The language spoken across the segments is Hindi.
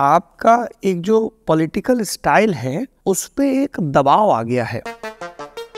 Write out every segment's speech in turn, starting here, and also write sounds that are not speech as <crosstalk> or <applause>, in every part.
आपका एक जो पॉलिटिकल स्टाइल है उस पर एक दबाव आ गया है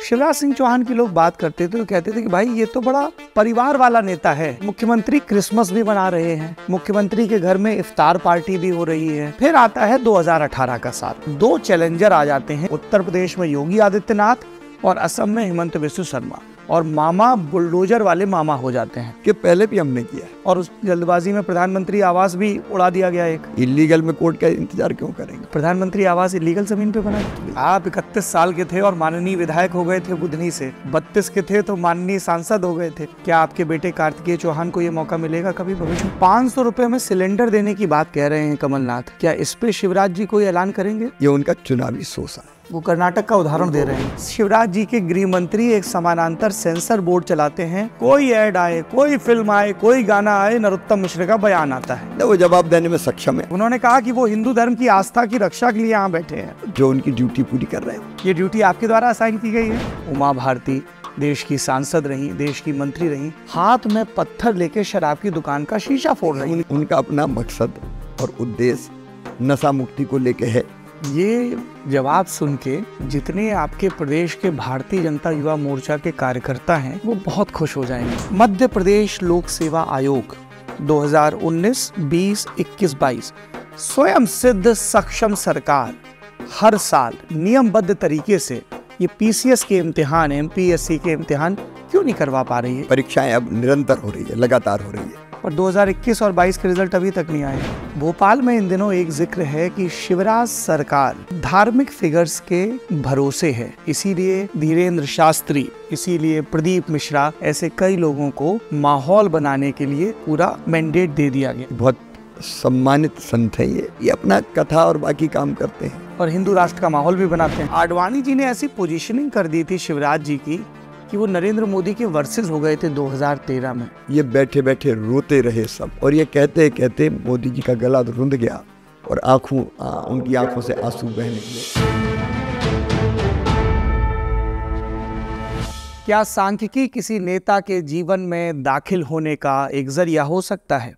शिवराज सिंह चौहान की लोग बात करते थे तो कहते थे कि भाई ये तो बड़ा परिवार वाला नेता है मुख्यमंत्री क्रिसमस भी मना रहे हैं मुख्यमंत्री के घर में इफ्तार पार्टी भी हो रही है फिर आता है 2018 का साल दो चैलेंजर आ जाते हैं उत्तर प्रदेश में योगी आदित्यनाथ और असम में हेमंत विश्व शर्मा और मामा बुलडोजर वाले मामा हो जाते हैं कि पहले भी हमने किया है और उस जल्दबाजी में प्रधानमंत्री आवास भी उड़ा दिया गया एक इलीगल में कोर्ट का इंतजार क्यों करेंगे प्रधानमंत्री आवास इलीगल जमीन पे बना आप इकतीस साल के थे और माननीय विधायक हो गए थे बुधनी से बत्तीस के थे तो माननीय सांसद हो गए थे क्या आपके बेटे कार्तिकेय चौहान को ये मौका मिलेगा कभी भविष्य में पाँच सौ में सिलेंडर देने की बात कह रहे हैं कमलनाथ क्या इस पे शिवराज जी कोई ऐलान करेंगे ये उनका चुनावी सोसा है वो कर्नाटक का उदाहरण दे रहे हैं शिवराज जी के गृह मंत्री एक समानांतर सेंसर बोर्ड चलाते हैं कोई एड आए कोई फिल्म आए कोई गाना आए नरोत्तम मिश्र का बयान आता है वो जवाब देने में सक्षम है उन्होंने कहा कि वो हिंदू धर्म की आस्था की रक्षा के लिए यहाँ बैठे हैं जो उनकी ड्यूटी पूरी कर रहे हैं ये ड्यूटी आपके द्वारा असाइन की गई है उमा भारती देश की सांसद रही देश की मंत्री रही हाथ में पत्थर लेके शराब की दुकान का शीशा फोड़ रही उनका अपना मकसद और उद्देश्य नशा मुक्ति को लेके है ये जवाब सुन के जितने आपके प्रदेश के भारतीय जनता युवा मोर्चा के कार्यकर्ता हैं वो बहुत खुश हो जाएंगे मध्य प्रदेश लोक सेवा आयोग 2019, 20, 21, 22 स्वयं सिद्ध सक्षम सरकार हर साल नियमबद्ध तरीके से ये पीसीएस के इम्तिहान एमपीएससी के इम्तिहान क्यों नहीं करवा पा रही है परीक्षाएं अब निरंतर हो रही है लगातार हो रही है और 2021 और 22 के रिजल्ट अभी तक नहीं आए भोपाल में इन दिनों एक जिक्र है कि शिवराज सरकार धार्मिक फिगर्स के भरोसे है इसीलिए धीरेन्द्र शास्त्री इसीलिए प्रदीप मिश्रा ऐसे कई लोगों को माहौल बनाने के लिए पूरा मैंडेट दे दिया गया बहुत सम्मानित संत है ये ये अपना कथा और बाकी काम करते हैं और हिंदू राष्ट्र का माहौल भी बनाते हैं आडवाणी जी ने ऐसी पोजीशनिंग कर दी थी शिवराज जी की कि वो नरेंद्र मोदी के वर्सेस हो गए थे 2013 में ये बैठे बैठे रोते रहे सब और ये कहते कहते मोदी जी का गला रुंध गया और आंखों उनकी आंखों से आंसू बहने लगे क्या सांख्यिकी किसी नेता के जीवन में दाखिल होने का एक जरिया हो सकता है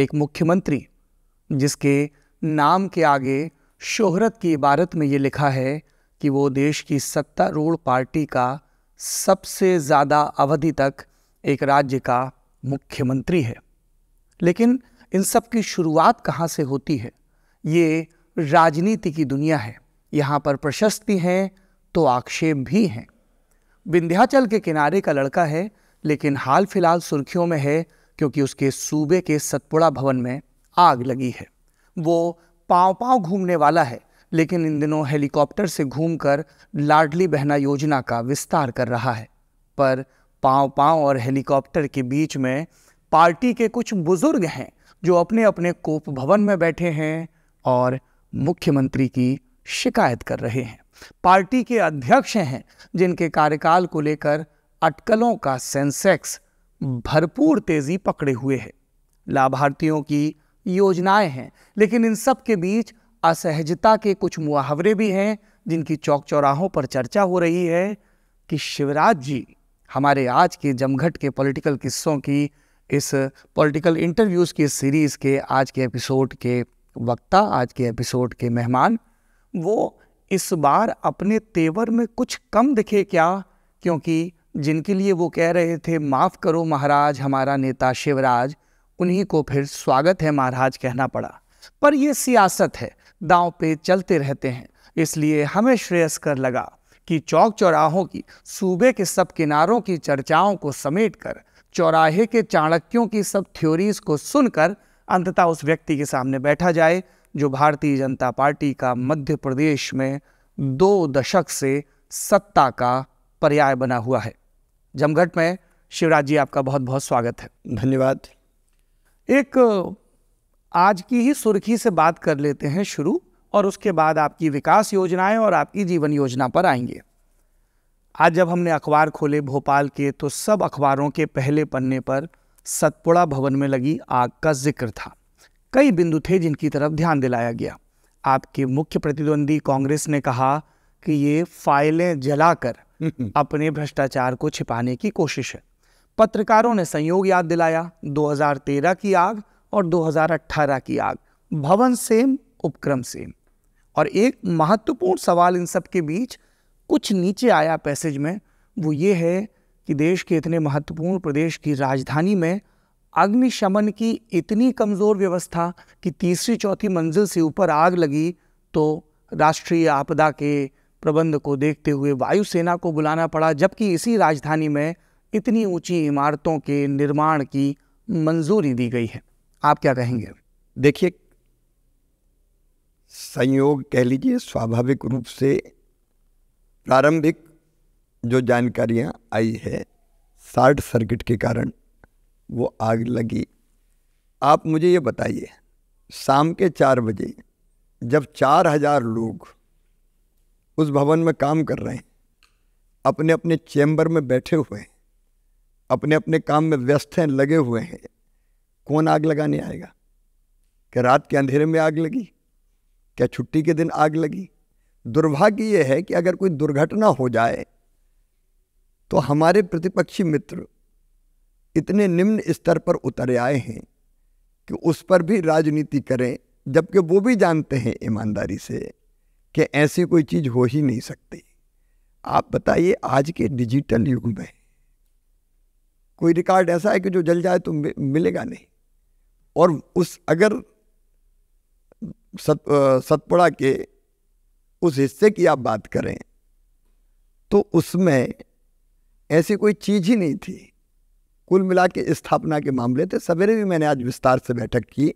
एक मुख्यमंत्री जिसके नाम के आगे शोहरत की इबारत में ये लिखा है कि वो देश की सत्तारूढ़ पार्टी का सबसे ज़्यादा अवधि तक एक राज्य का मुख्यमंत्री है लेकिन इन सब की शुरुआत कहाँ से होती है ये राजनीति की दुनिया है यहाँ पर प्रशस्ति हैं तो आक्षेप भी हैं विंध्याचल के किनारे का लड़का है लेकिन हाल फिलहाल सुर्खियों में है क्योंकि उसके सूबे के सतपुड़ा भवन में आग लगी है वो पाँव पाँव घूमने वाला है लेकिन इन दिनों हेलीकॉप्टर से घूमकर लाडली बहना योजना का विस्तार कर रहा है पर पाँव पाँव और हेलीकॉप्टर के बीच में पार्टी के कुछ बुजुर्ग हैं जो अपने अपने कोप भवन में बैठे हैं और मुख्यमंत्री की शिकायत कर रहे हैं पार्टी के अध्यक्ष हैं जिनके कार्यकाल को लेकर अटकलों का सेंसेक्स भरपूर तेजी पकड़े हुए है लाभार्थियों की योजनाएं हैं लेकिन इन सब के बीच असहजता के कुछ मुहावरे भी हैं जिनकी चौक चौराहों पर चर्चा हो रही है कि शिवराज जी हमारे आज के जमघट के पॉलिटिकल किस्सों की इस पॉलिटिकल इंटरव्यूज़ की सीरीज़ के आज के एपिसोड के वक्ता आज के एपिसोड के मेहमान वो इस बार अपने तेवर में कुछ कम दिखे क्या क्योंकि जिनके लिए वो कह रहे थे माफ़ करो महाराज हमारा नेता शिवराज उन्हीं को फिर स्वागत है महाराज कहना पड़ा पर यह सियासत है दांव पे चलते रहते हैं इसलिए हमें श्रेयस्कर लगा कि चौक चौराहों की सूबे के सब किनारों की चर्चाओं को समेटकर चौराहे के चाणक्यों की सब थ्योरीज को सुनकर अंततः उस व्यक्ति के सामने बैठा जाए जो भारतीय जनता पार्टी का मध्य प्रदेश में दो दशक से सत्ता का पर्याय बना हुआ है जमघट में शिवराज जी आपका बहुत बहुत स्वागत है धन्यवाद एक आज की ही सुर्खी से बात कर लेते हैं शुरू और उसके बाद आपकी विकास योजनाएं और आपकी जीवन योजना पर आएंगे आज जब हमने अखबार खोले भोपाल के तो सब अखबारों के पहले पन्ने पर सतपुड़ा भवन में लगी आग का जिक्र था कई बिंदु थे जिनकी तरफ ध्यान दिलाया गया आपके मुख्य प्रतिद्वंदी कांग्रेस ने कहा कि ये फाइलें जलाकर <laughs> अपने भ्रष्टाचार को छिपाने की कोशिश है पत्रकारों ने संयोग याद दिलाया 2013 की आग और 2018 की आग भवन सेम उपक्रम सेम और एक महत्वपूर्ण सवाल इन सब के बीच कुछ नीचे आया पैसेज में वो ये है कि देश के इतने महत्वपूर्ण प्रदेश की राजधानी में अग्निशमन की इतनी कमज़ोर व्यवस्था कि तीसरी चौथी मंजिल से ऊपर आग लगी तो राष्ट्रीय आपदा के प्रबंध को देखते हुए वायुसेना को बुलाना पड़ा जबकि इसी राजधानी में इतनी ऊंची इमारतों के निर्माण की मंजूरी दी गई है आप क्या कहेंगे देखिए संयोग कह लीजिए स्वाभाविक रूप से प्रारंभिक जो जानकारियाँ आई है शॉर्ट सर्किट के कारण वो आग लगी आप मुझे ये बताइए शाम के चार बजे जब चार हजार लोग उस भवन में काम कर रहे हैं अपने अपने चैम्बर में बैठे हुए हैं अपने अपने काम में व्यस्त हैं लगे हुए हैं कौन आग लगाने आएगा क्या रात के अंधेरे में आग लगी क्या छुट्टी के दिन आग लगी दुर्भाग्य यह है कि अगर कोई दुर्घटना हो जाए तो हमारे प्रतिपक्षी मित्र इतने निम्न स्तर पर उतरे आए हैं कि उस पर भी राजनीति करें जबकि वो भी जानते हैं ईमानदारी से कि ऐसी कोई चीज़ हो ही नहीं सकती आप बताइए आज के डिजिटल युग में कोई रिकॉर्ड ऐसा है कि जो जल जाए तो मिलेगा नहीं और उस अगर सत सतपुड़ा के उस हिस्से की आप बात करें तो उसमें ऐसी कोई चीज़ ही नहीं थी कुल मिला के स्थापना के मामले थे सवेरे भी मैंने आज विस्तार से बैठक की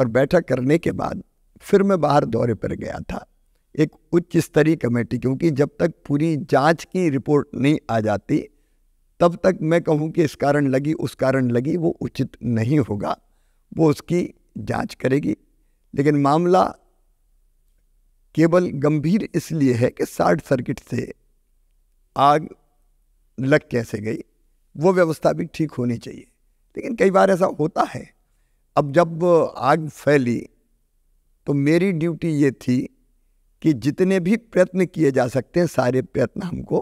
और बैठक करने के बाद फिर मैं बाहर दौरे पर गया था एक उच्च स्तरीय कमेटी क्योंकि जब तक पूरी जांच की रिपोर्ट नहीं आ जाती तब तक मैं कहूँ कि इस कारण लगी उस कारण लगी वो उचित नहीं होगा वो उसकी जांच करेगी लेकिन मामला केवल गंभीर इसलिए है कि शार्ट सर्किट से आग लग कैसे गई वो व्यवस्था भी ठीक होनी चाहिए लेकिन कई बार ऐसा होता है अब जब आग फैली तो मेरी ड्यूटी ये थी कि जितने भी प्रयत्न किए जा सकते हैं सारे प्रयत्न हमको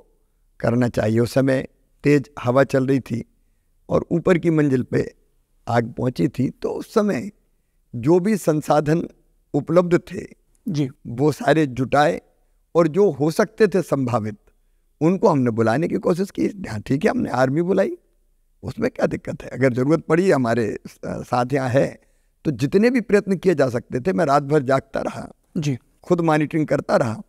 करना चाहिए उस समय तेज़ हवा चल रही थी और ऊपर की मंजिल पे आग पहुंची थी तो उस समय जो भी संसाधन उपलब्ध थे जी वो सारे जुटाए और जो हो सकते थे संभावित उनको हमने बुलाने की कोशिश की हाँ, ठीक है हमने आर्मी बुलाई उसमें क्या दिक्कत है अगर ज़रूरत पड़ी हमारे साथ यहाँ है तो जितने भी प्रयत्न किए जा सकते थे मैं रात भर जागता रहा जी खुद मॉनिटरिंग करता रहा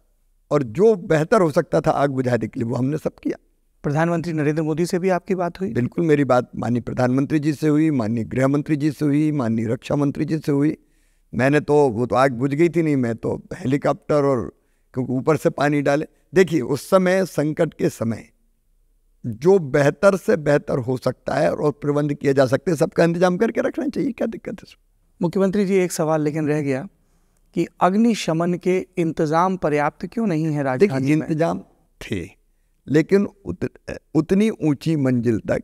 और जो बेहतर हो सकता था आग बुझाने के लिए वो हमने सब किया प्रधानमंत्री नरेंद्र मोदी से भी आपकी बात हुई बिल्कुल मेरी बात माननीय प्रधानमंत्री जी से हुई माननीय गृह मंत्री जी से हुई माननीय रक्षा मंत्री जी से हुई मैंने तो वो तो आग बुझ गई थी नहीं मैं तो हेलीकॉप्टर और क्योंकि ऊपर से पानी डाले देखिए उस समय संकट के समय जो बेहतर से बेहतर हो सकता है और प्रबंध किए जा सकते हैं सबका इंतजाम करके रखना चाहिए क्या दिक्कत है मुख्यमंत्री जी एक सवाल लेकिन रह गया कि अग्निशमन के इंतजाम पर्याप्त क्यों नहीं है राजधानी इंतजाम थे लेकिन उत, उतनी ऊंची मंजिल तक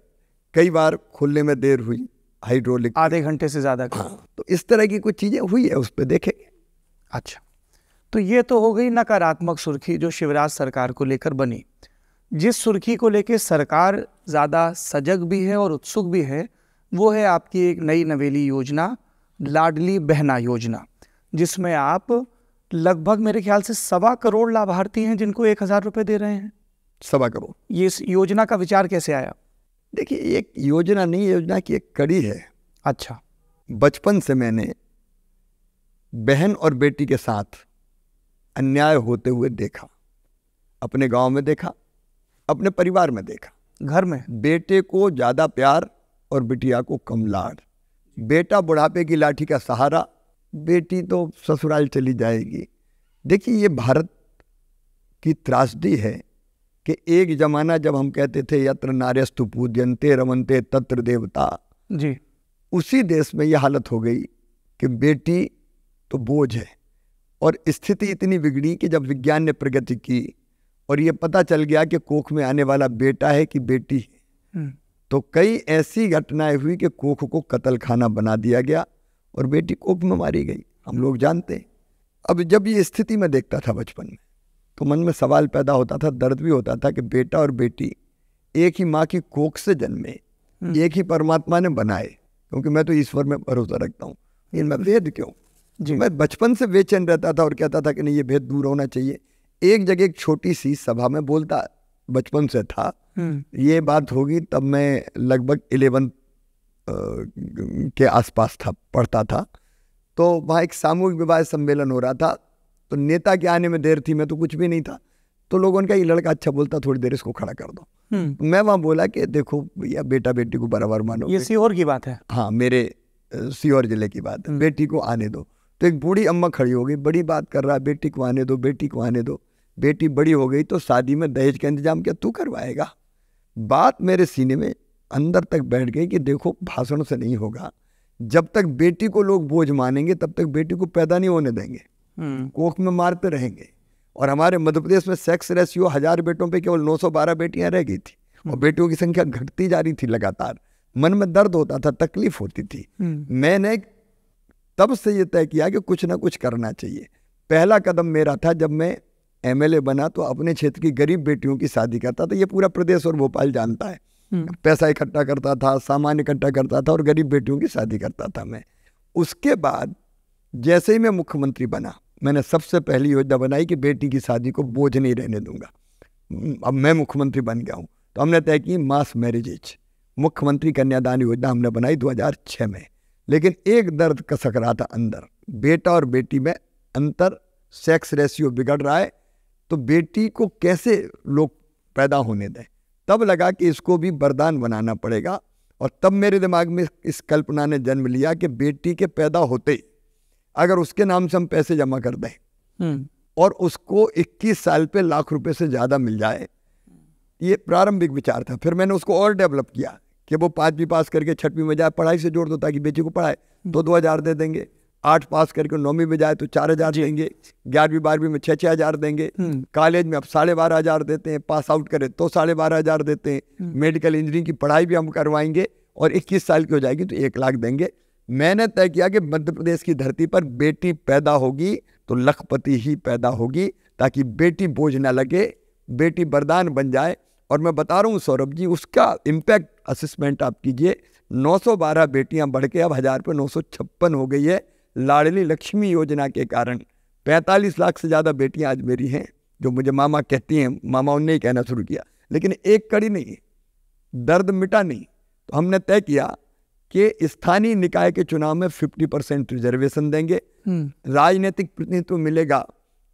कई बार खुलने में देर हुई हाइड्रोलिक आधे घंटे से ज़्यादा हाँ तो इस तरह की कुछ चीज़ें हुई है उस पर देखेंगे अच्छा तो ये तो हो गई नकारात्मक सुर्खी जो शिवराज सरकार को लेकर बनी जिस सुर्खी को लेकर सरकार ज़्यादा सजग भी है और उत्सुक भी है वो है आपकी एक नई नवेली योजना लाडली बहना योजना जिसमें आप लगभग मेरे ख्याल से सवा करोड़ लाभार्थी हैं जिनको एक हज़ार रुपये दे रहे हैं सभा करो ये इस योजना का विचार कैसे आया देखिए एक योजना नहीं योजना की एक कड़ी है अच्छा बचपन से मैंने बहन और बेटी के साथ अन्याय होते हुए देखा अपने गांव में देखा अपने परिवार में देखा घर में बेटे को ज़्यादा प्यार और बिटिया को कम लाड़ बेटा बुढ़ापे की लाठी का सहारा बेटी तो ससुराल चली जाएगी देखिए ये भारत की त्रासदी है कि एक जमाना जब हम कहते थे यत्र नार्यस्तु पूजनते रमनते तत्र देवता जी उसी देश में यह हालत हो गई कि बेटी तो बोझ है और स्थिति इतनी बिगड़ी कि जब विज्ञान ने प्रगति की और ये पता चल गया कि कोख में आने वाला बेटा है कि बेटी है हम्म। तो कई ऐसी घटनाएं हुई कि कोख को कतल खाना बना दिया गया और बेटी कोख में मारी गई हम लोग जानते हैं अब जब ये स्थिति में देखता था बचपन में तो मन में सवाल पैदा होता था दर्द भी होता था कि बेटा और बेटी एक ही माँ की कोख से जन्मे हम्म। एक ही परमात्मा ने बनाए क्योंकि मैं तो ईश्वर में भरोसा रखता हूँ लेकिन मैं वेद क्यों जी मैं बचपन से बेचैन रहता था और कहता था कि नहीं ये भेद दूर होना चाहिए एक जगह एक छोटी सी सभा में बोलता बचपन से था हम्म। ये बात होगी तब मैं लगभग इलेवन के आसपास था पढ़ता था तो वहाँ एक सामूहिक विवाह सम्मेलन हो रहा था तो नेता के आने में देर थी मैं तो कुछ भी नहीं था तो लोगों ने कहा ये लड़का अच्छा बोलता थोड़ी देर इसको खड़ा कर दो हम्म। तो मैं वहाँ बोला कि देखो भैया बेटा बेटी को बराबर मानो ये सीहोर की बात है हाँ मेरे सीहोर जिले की बात है हम्म। बेटी को आने दो तो एक बूढ़ी अम्मा खड़ी हो गई बड़ी बात कर रहा है बेटी को आने दो बेटी को आने दो बेटी बड़ी हो गई तो शादी में दहेज का इंतजाम क्या तू करवाएगा बात मेरे सीने में अंदर तक बैठ गई कि देखो भाषण से नहीं होगा जब तक बेटी को लोग बोझ मानेंगे तब तक बेटी को पैदा नहीं होने देंगे हम्म। कोख में मारते रहेंगे और हमारे मध्य प्रदेश में सेक्स रेशियो हजार बेटों पे केवल 912 बेटियां रह गई थी और हम्म। बेटियों की संख्या घटती जा रही थी लगातार मन में दर्द होता था तकलीफ होती थी हम्म। मैंने तब से ये तय किया कि कुछ ना कुछ करना चाहिए पहला कदम मेरा था जब मैं एमएलए बना तो अपने क्षेत्र की गरीब बेटियों की शादी करता था ये पूरा प्रदेश और भोपाल जानता है पैसा इकट्ठा करता था सामान इकट्ठा करता था और गरीब बेटियों की शादी करता था मैं उसके बाद जैसे ही मैं मुख्यमंत्री बना मैंने सबसे पहली योजना बनाई कि बेटी की शादी को बोझ नहीं रहने दूंगा अब मैं मुख्यमंत्री बन गया हूँ तो हमने तय की मास मैरिजेज मुख्यमंत्री कन्यादान योजना हमने बनाई 2006 में लेकिन एक दर्द कसक रहा था अंदर बेटा और बेटी में अंतर सेक्स रेशियो बिगड़ रहा है तो बेटी को कैसे लोग पैदा होने दें तब लगा कि इसको भी वरदान बनाना पड़ेगा और तब मेरे दिमाग में इस कल्पना ने जन्म लिया कि बेटी के पैदा होते ही अगर उसके नाम से हम पैसे जमा कर दें हम्म। और उसको 21 साल पे लाख रुपए से ज़्यादा मिल जाए ये प्रारंभिक विचार था फिर मैंने उसको और डेवलप किया कि वो पाँचवीं पास करके छठवीं में जाए पढ़ाई से जोड़ दो ताकि बेटी को पढ़ाए हम्म। तो दो हज़ार दे देंगे आठ पास करके नौवीं में जाए तो चार हज़ार देंगे ग्यारहवीं बारहवीं में छः छः हज़ार देंगे हम्म। कॉलेज में अब साढ़े बारह हज़ार देते हैं पास आउट करे तो साढ़े बारह हज़ार देते हैं मेडिकल इंजीनियरिंग की पढ़ाई भी हम करवाएंगे और इक्कीस साल की हो जाएगी तो एक लाख देंगे मैंने तय किया कि मध्य प्रदेश की धरती पर बेटी पैदा होगी तो लखपति ही पैदा होगी ताकि बेटी बोझ ना लगे बेटी वरदान बन जाए और मैं बता रहा हूँ सौरभ जी उसका इम्पैक्ट असमेंट आप कीजिए 912 बेटियाँ बढ़ के अब हज़ार पे नौ हो गई है लाडली लक्ष्मी योजना के कारण 45 लाख से ज़्यादा बेटियाँ आज मेरी हैं जो मुझे मामा कहती हैं मामा उनने ही कहना शुरू किया लेकिन एक कड़ी नहीं दर्द मिटा नहीं तो हमने तय किया कि स्थानीय निकाय के चुनाव में 50 परसेंट रिजर्वेशन देंगे हम्म। राजनीतिक प्रतिनिधित्व मिलेगा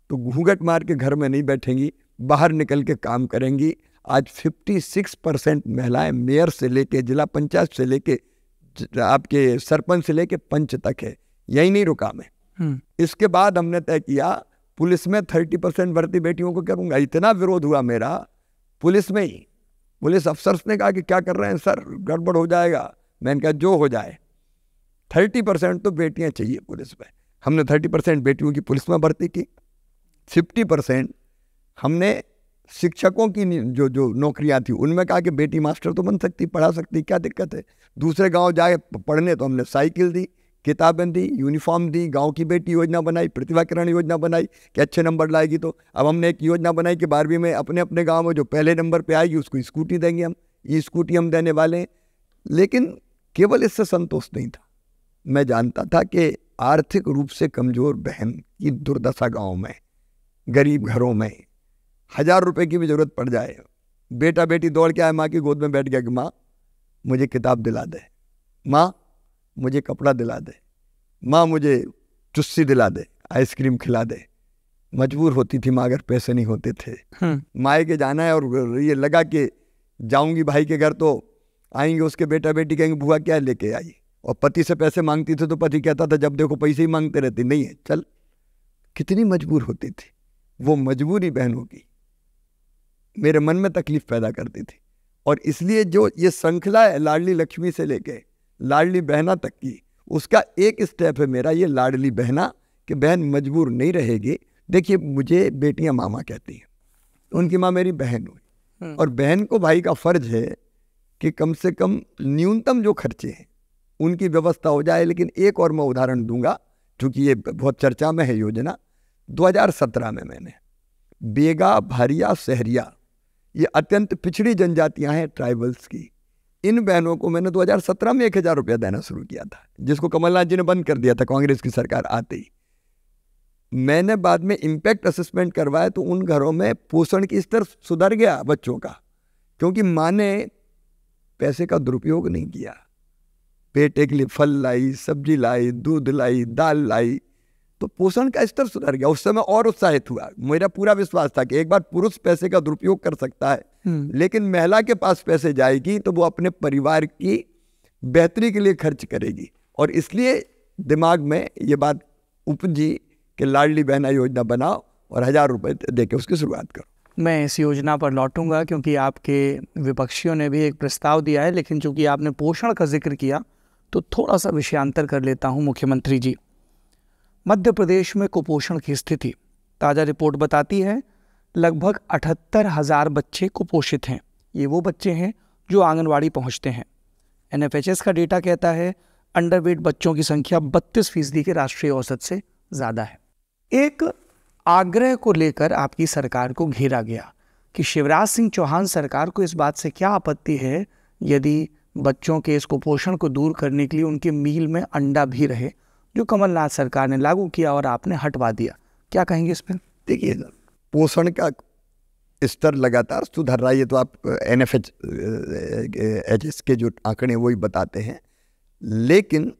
तो घूंघट मार के घर में नहीं बैठेंगी बाहर निकल के काम करेंगी आज 56 परसेंट महिलाएं मेयर से लेके जिला पंचायत से लेके आपके सरपंच से लेके पंच तक है यही नहीं रुका मैं हम्म। इसके बाद हमने तय किया पुलिस में थर्टी परसेंट भर्ती बेटियों को कहूँगा इतना विरोध हुआ मेरा पुलिस में ही पुलिस अफसर ने कहा कि क्या कर रहे हैं सर गड़बड़ हो जाएगा मैंने कहा जो हो जाए थर्टी परसेंट तो बेटियाँ चाहिए पुलिस में हमने थर्टी परसेंट बेटियों की पुलिस में भर्ती की फिफ्टी परसेंट हमने शिक्षकों की जो जो नौकरियां थी उनमें कहा कि बेटी मास्टर तो बन सकती पढ़ा सकती क्या दिक्कत है दूसरे गांव जाए पढ़ने तो हमने साइकिल दी किताबें दी यूनिफॉर्म दी गांव की बेटी योजना बनाई प्रतिभाकरण योजना बनाई कि अच्छे नंबर लाएगी तो अब हमने एक योजना बनाई कि बारहवीं में अपने अपने गाँव में जो पहले नंबर पर आएगी उसको स्कूटी देंगे हम ई स्कूटी हम देने वाले हैं लेकिन केवल इससे संतोष नहीं था मैं जानता था कि आर्थिक रूप से कमज़ोर बहन की दुर्दशा गांव में गरीब घरों में हज़ार रुपए की भी ज़रूरत पड़ जाए बेटा बेटी दौड़ के आए माँ की गोद में बैठ गया कि माँ मुझे किताब दिला दे माँ मुझे कपड़ा दिला दे माँ मुझे चुस्सी दिला दे आइसक्रीम खिला दे मजबूर होती थी माँ अगर पैसे नहीं होते थे हम्म। माए के जाना है और ये लगा कि जाऊंगी भाई के घर तो आएंगे उसके बेटा बेटी कहेंगे बुआ क्या लेके आई और पति से पैसे मांगती थी तो पति कहता था जब देखो पैसे ही मांगते रहते नहीं है चल कितनी मजबूर होती थी वो मजबूरी बहनों की मेरे मन में तकलीफ पैदा करती थी और इसलिए जो ये श्रृंखला है लाडली लक्ष्मी से लेके लाडली बहना तक की उसका एक स्टेप है मेरा ये लाडली बहना कि बहन मजबूर नहीं रहेगी देखिए मुझे बेटियां मामा कहती हैं उनकी माँ मेरी बहन हुई हम्म। और बहन को भाई का फर्ज है कि कम से कम न्यूनतम जो खर्चे हैं उनकी व्यवस्था हो जाए लेकिन एक और मैं उदाहरण दूंगा क्योंकि ये बहुत चर्चा में है योजना 2017 में मैंने बेगा भारिया सहरिया ये अत्यंत पिछड़ी जनजातियां हैं ट्राइबल्स की इन बहनों को मैंने 2017 में एक हज़ार रुपया देना शुरू किया था जिसको कमलनाथ जी ने बंद कर दिया था कांग्रेस की सरकार आते ही मैंने बाद में इम्पैक्ट असेसमेंट करवाया तो उन घरों में पोषण की स्तर सुधर गया बच्चों का क्योंकि माँ ने पैसे का दुरुपयोग नहीं किया बेटे के लिए फल लाई सब्जी लाई दूध लाई दाल लाई तो पोषण का स्तर सुधर गया उस समय और उत्साहित हुआ मेरा पूरा विश्वास था कि एक बार पुरुष पैसे का दुरुपयोग कर सकता है हम्म। लेकिन महिला के पास पैसे जाएगी तो वो अपने परिवार की बेहतरी के लिए खर्च करेगी और इसलिए दिमाग में ये बात उपजी कि लाडली बहना योजना बनाओ और हज़ार रुपये दे के उसकी शुरुआत करो मैं इस योजना पर लौटूंगा क्योंकि आपके विपक्षियों ने भी एक प्रस्ताव दिया है लेकिन चूंकि आपने पोषण का जिक्र किया तो थोड़ा सा विषयांतर कर लेता हूं मुख्यमंत्री जी मध्य प्रदेश में कुपोषण की स्थिति ताज़ा रिपोर्ट बताती है लगभग अठहत्तर हज़ार बच्चे कुपोषित हैं ये वो बच्चे हैं जो आंगनवाड़ी पहुँचते हैं एन का डेटा कहता है अंडरवेट बच्चों की संख्या बत्तीस फीसदी के राष्ट्रीय औसत से ज़्यादा है एक आग्रह को लेकर आपकी सरकार को घेरा गया कि शिवराज सिंह चौहान सरकार को इस बात से क्या आपत्ति है यदि बच्चों के इस कुपोषण को दूर करने के लिए उनके मील में अंडा भी रहे जो कमलनाथ सरकार ने लागू किया और आपने हटवा दिया क्या कहेंगे इस पर देखिए पोषण का स्तर लगातार सुधर रहा है ये तो आप N F H H S के जो आंकड़े वही बताते हैं लेकिन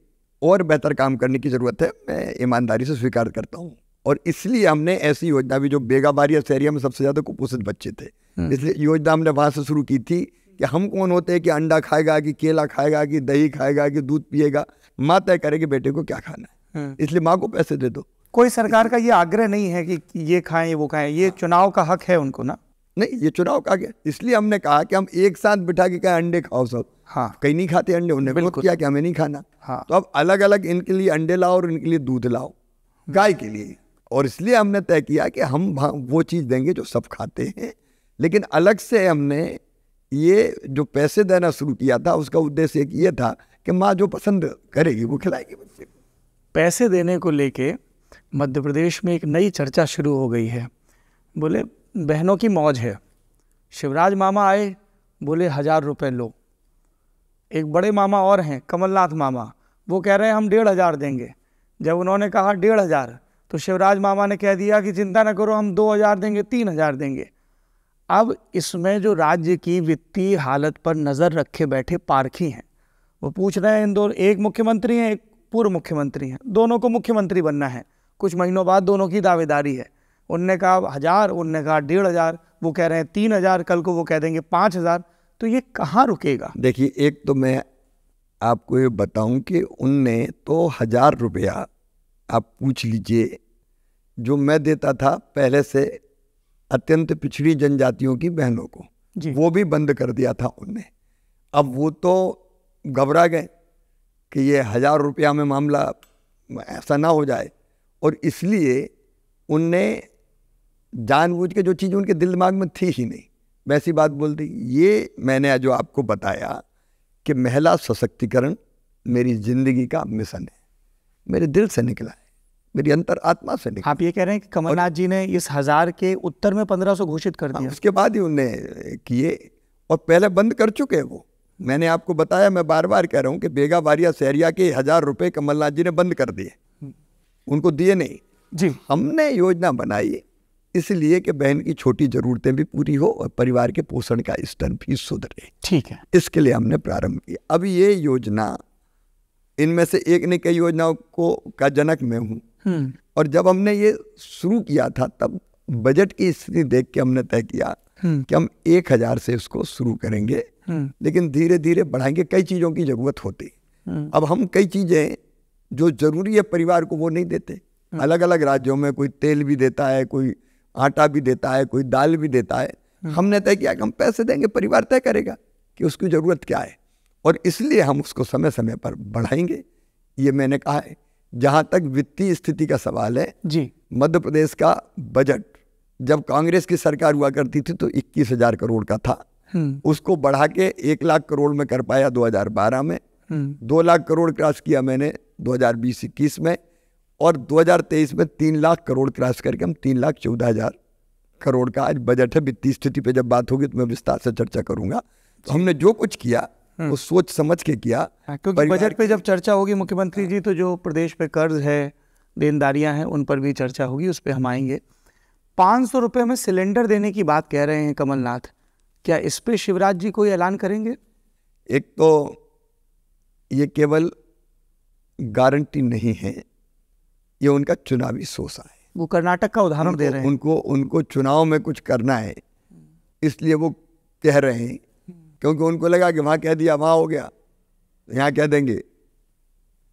और बेहतर काम करने की ज़रूरत है मैं ईमानदारी से स्वीकार करता हूँ और इसलिए हमने ऐसी योजना भी जो बेगाबारी और में सबसे ज़्यादा कुपोषित बच्चे थे हम्म। इसलिए योजना हमने वहाँ से शुरू की थी कि हम कौन होते हैं कि अंडा खाएगा कि केला खाएगा कि दही खाएगा कि दूध पिएगा माँ तय करे बेटे को क्या खाना है हम्म। इसलिए माँ को पैसे दे दो कोई सरकार का ये आग्रह नहीं है कि ये खाएं वो खाएं ये चुनाव का हक है उनको ना नहीं ये चुनाव का क्या इसलिए हमने कहा कि हम एक साथ बिठा के कहें अंडे खाओ सब हाँ कहीं नहीं खाते अंडे उन्हें बिल्कुल किया कि हमें नहीं खाना हाँ तो अब अलग अलग इनके लिए अंडे लाओ और इनके लिए दूध लाओ गाय के लिए और इसलिए हमने तय किया कि हम वो चीज़ देंगे जो सब खाते हैं लेकिन अलग से हमने ये जो पैसे देना शुरू किया था उसका उद्देश्य एक ये था कि माँ जो पसंद करेगी वो खिलाएगी बच्चे को पैसे देने को लेके मध्य प्रदेश में एक नई चर्चा शुरू हो गई है बोले बहनों की मौज है शिवराज मामा आए बोले हज़ार रुपये लो एक बड़े मामा और हैं कमलनाथ मामा वो कह रहे हैं हम डेढ़ हज़ार देंगे जब उन्होंने कहा डेढ़ हज़ार तो शिवराज मामा ने कह दिया कि चिंता ना करो हम दो हज़ार देंगे तीन हज़ार देंगे अब इसमें जो राज्य की वित्तीय हालत पर नज़र रखे बैठे पारखी हैं वो पूछ रहे हैं इन दो एक मुख्यमंत्री हैं एक पूर्व मुख्यमंत्री हैं दोनों को मुख्यमंत्री बनना है कुछ महीनों बाद दोनों की दावेदारी है उनने कहा हज़ार उनने कहा डेढ़ हज़ार वो कह रहे हैं तीन हज़ार कल को वो कह देंगे पाँच हज़ार तो ये कहाँ रुकेगा देखिए एक तो मैं आपको ये बताऊं कि उनने तो हज़ार रुपया आप पूछ लीजिए जो मैं देता था पहले से अत्यंत पिछड़ी जनजातियों की बहनों को वो भी बंद कर दिया था उनने अब वो तो घबरा गए कि ये हज़ार रुपया में मामला ऐसा ना हो जाए और इसलिए उनने जानबूझ के जो चीज़ उनके दिल दिमाग में थी ही नहीं वैसी बात बोल दी ये मैंने जो आपको बताया कि महिला सशक्तिकरण मेरी ज़िंदगी का मिशन है मेरे दिल से निकला है मेरी अंतर आत्मा से निकला आप ये कह रहे हैं कि कमलनाथ जी ने इस हज़ार के उत्तर में पंद्रह सौ घोषित कर हाँ, दिया उसके बाद ही उन्हें किए और पहले बंद कर चुके हैं वो मैंने आपको बताया मैं बार बार कह रहा हूँ कि बेगा बारिया सहरिया के हज़ार रुपये कमलनाथ जी ने बंद कर दिए हम्म। उनको दिए नहीं जी हमने योजना बनाई इसलिए कि बहन की छोटी जरूरतें भी पूरी हो और परिवार के पोषण का स्तर भी सुधरे ठीक है इसके लिए हमने प्रारंभ किया अब ये योजना इनमें से एक ने कई योजनाओं को का जनक मैं हूँ हम्म। और जब हमने ये शुरू किया था तब बजट की स्थिति देख के हमने तय किया हम्म। कि हम एक हजार से इसको शुरू करेंगे हम्म। लेकिन धीरे धीरे बढ़ाएंगे कई चीज़ों की ज़रूरत होती अब हम कई चीज़ें जो ज़रूरी है परिवार को वो नहीं देते अलग अलग राज्यों में कोई तेल भी देता है कोई आटा भी देता है कोई दाल भी देता है हमने तय किया कि हम पैसे देंगे परिवार तय करेगा कि उसकी ज़रूरत क्या है और इसलिए हम उसको समय समय पर बढ़ाएंगे ये मैंने कहा है जहाँ तक वित्तीय स्थिति का सवाल है जी मध्य प्रदेश का बजट जब कांग्रेस की सरकार हुआ करती थी तो इक्कीस हजार करोड़ का था हम्म। उसको बढ़ा के एक लाख करोड़ में कर पाया 2012 में हम्म। दो लाख करोड़ क्रॉस किया मैंने 2020-21 में और 2023 में तीन लाख करोड़ क्रॉस करके हम तीन लाख चौदह हजार करोड़ का आज बजट है वित्तीय स्थिति पे जब बात होगी तो मैं विस्तार से चर्चा करूंगा तो हमने जो कुछ किया वो हम्म। सोच समझ के किया हाँ, क्योंकि बजट पे जब चर्चा होगी मुख्यमंत्री जी तो जो प्रदेश पे कर्ज है देनदारियां हैं उन पर भी चर्चा होगी उस पर हम आएंगे पाँच सौ रुपये में सिलेंडर देने की बात कह रहे हैं कमलनाथ क्या इस पर शिवराज जी कोई ऐलान करेंगे एक तो ये केवल गारंटी नहीं है ये उनका चुनावी सोसा है वो कर्नाटक का उदाहरण दे रहे हैं उनको उनको चुनाव में कुछ करना है इसलिए वो कह रहे हैं क्योंकि उनको लगा कि वहाँ कह दिया वहाँ हो गया यहाँ कह देंगे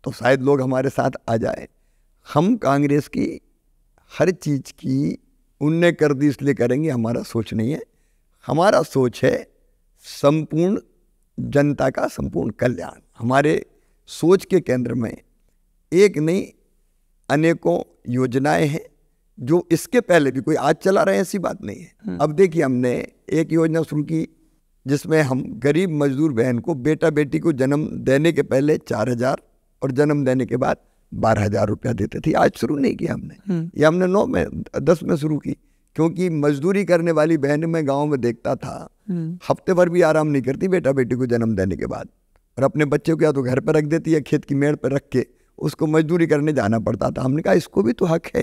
तो शायद लोग हमारे साथ आ जाए हम कांग्रेस की हर चीज़ की उनने कर दी इसलिए करेंगे हमारा सोच नहीं है हमारा सोच है संपूर्ण जनता का संपूर्ण कल्याण हमारे सोच के केंद्र में एक नहीं अनेकों योजनाएं हैं जो इसके पहले भी कोई आज चला रहे हैं ऐसी बात नहीं है हम्म। अब देखिए हमने एक योजना शुरू की जिसमें हम गरीब मजदूर बहन को बेटा बेटी को जन्म देने के पहले चार हजार और जन्म देने के बाद बारह हजार रुपया देते थे आज शुरू नहीं किया हमने हम्म। ये हमने नौ में दस में शुरू की क्योंकि मजदूरी करने वाली बहन में गांव में देखता था हम्म। हफ्ते भर भी आराम नहीं करती बेटा बेटी को जन्म देने के बाद और अपने बच्चे को या तो घर पर रख देती है खेत की मेड़ पर रख के उसको मजदूरी करने जाना पड़ता था हमने कहा इसको भी तो हक है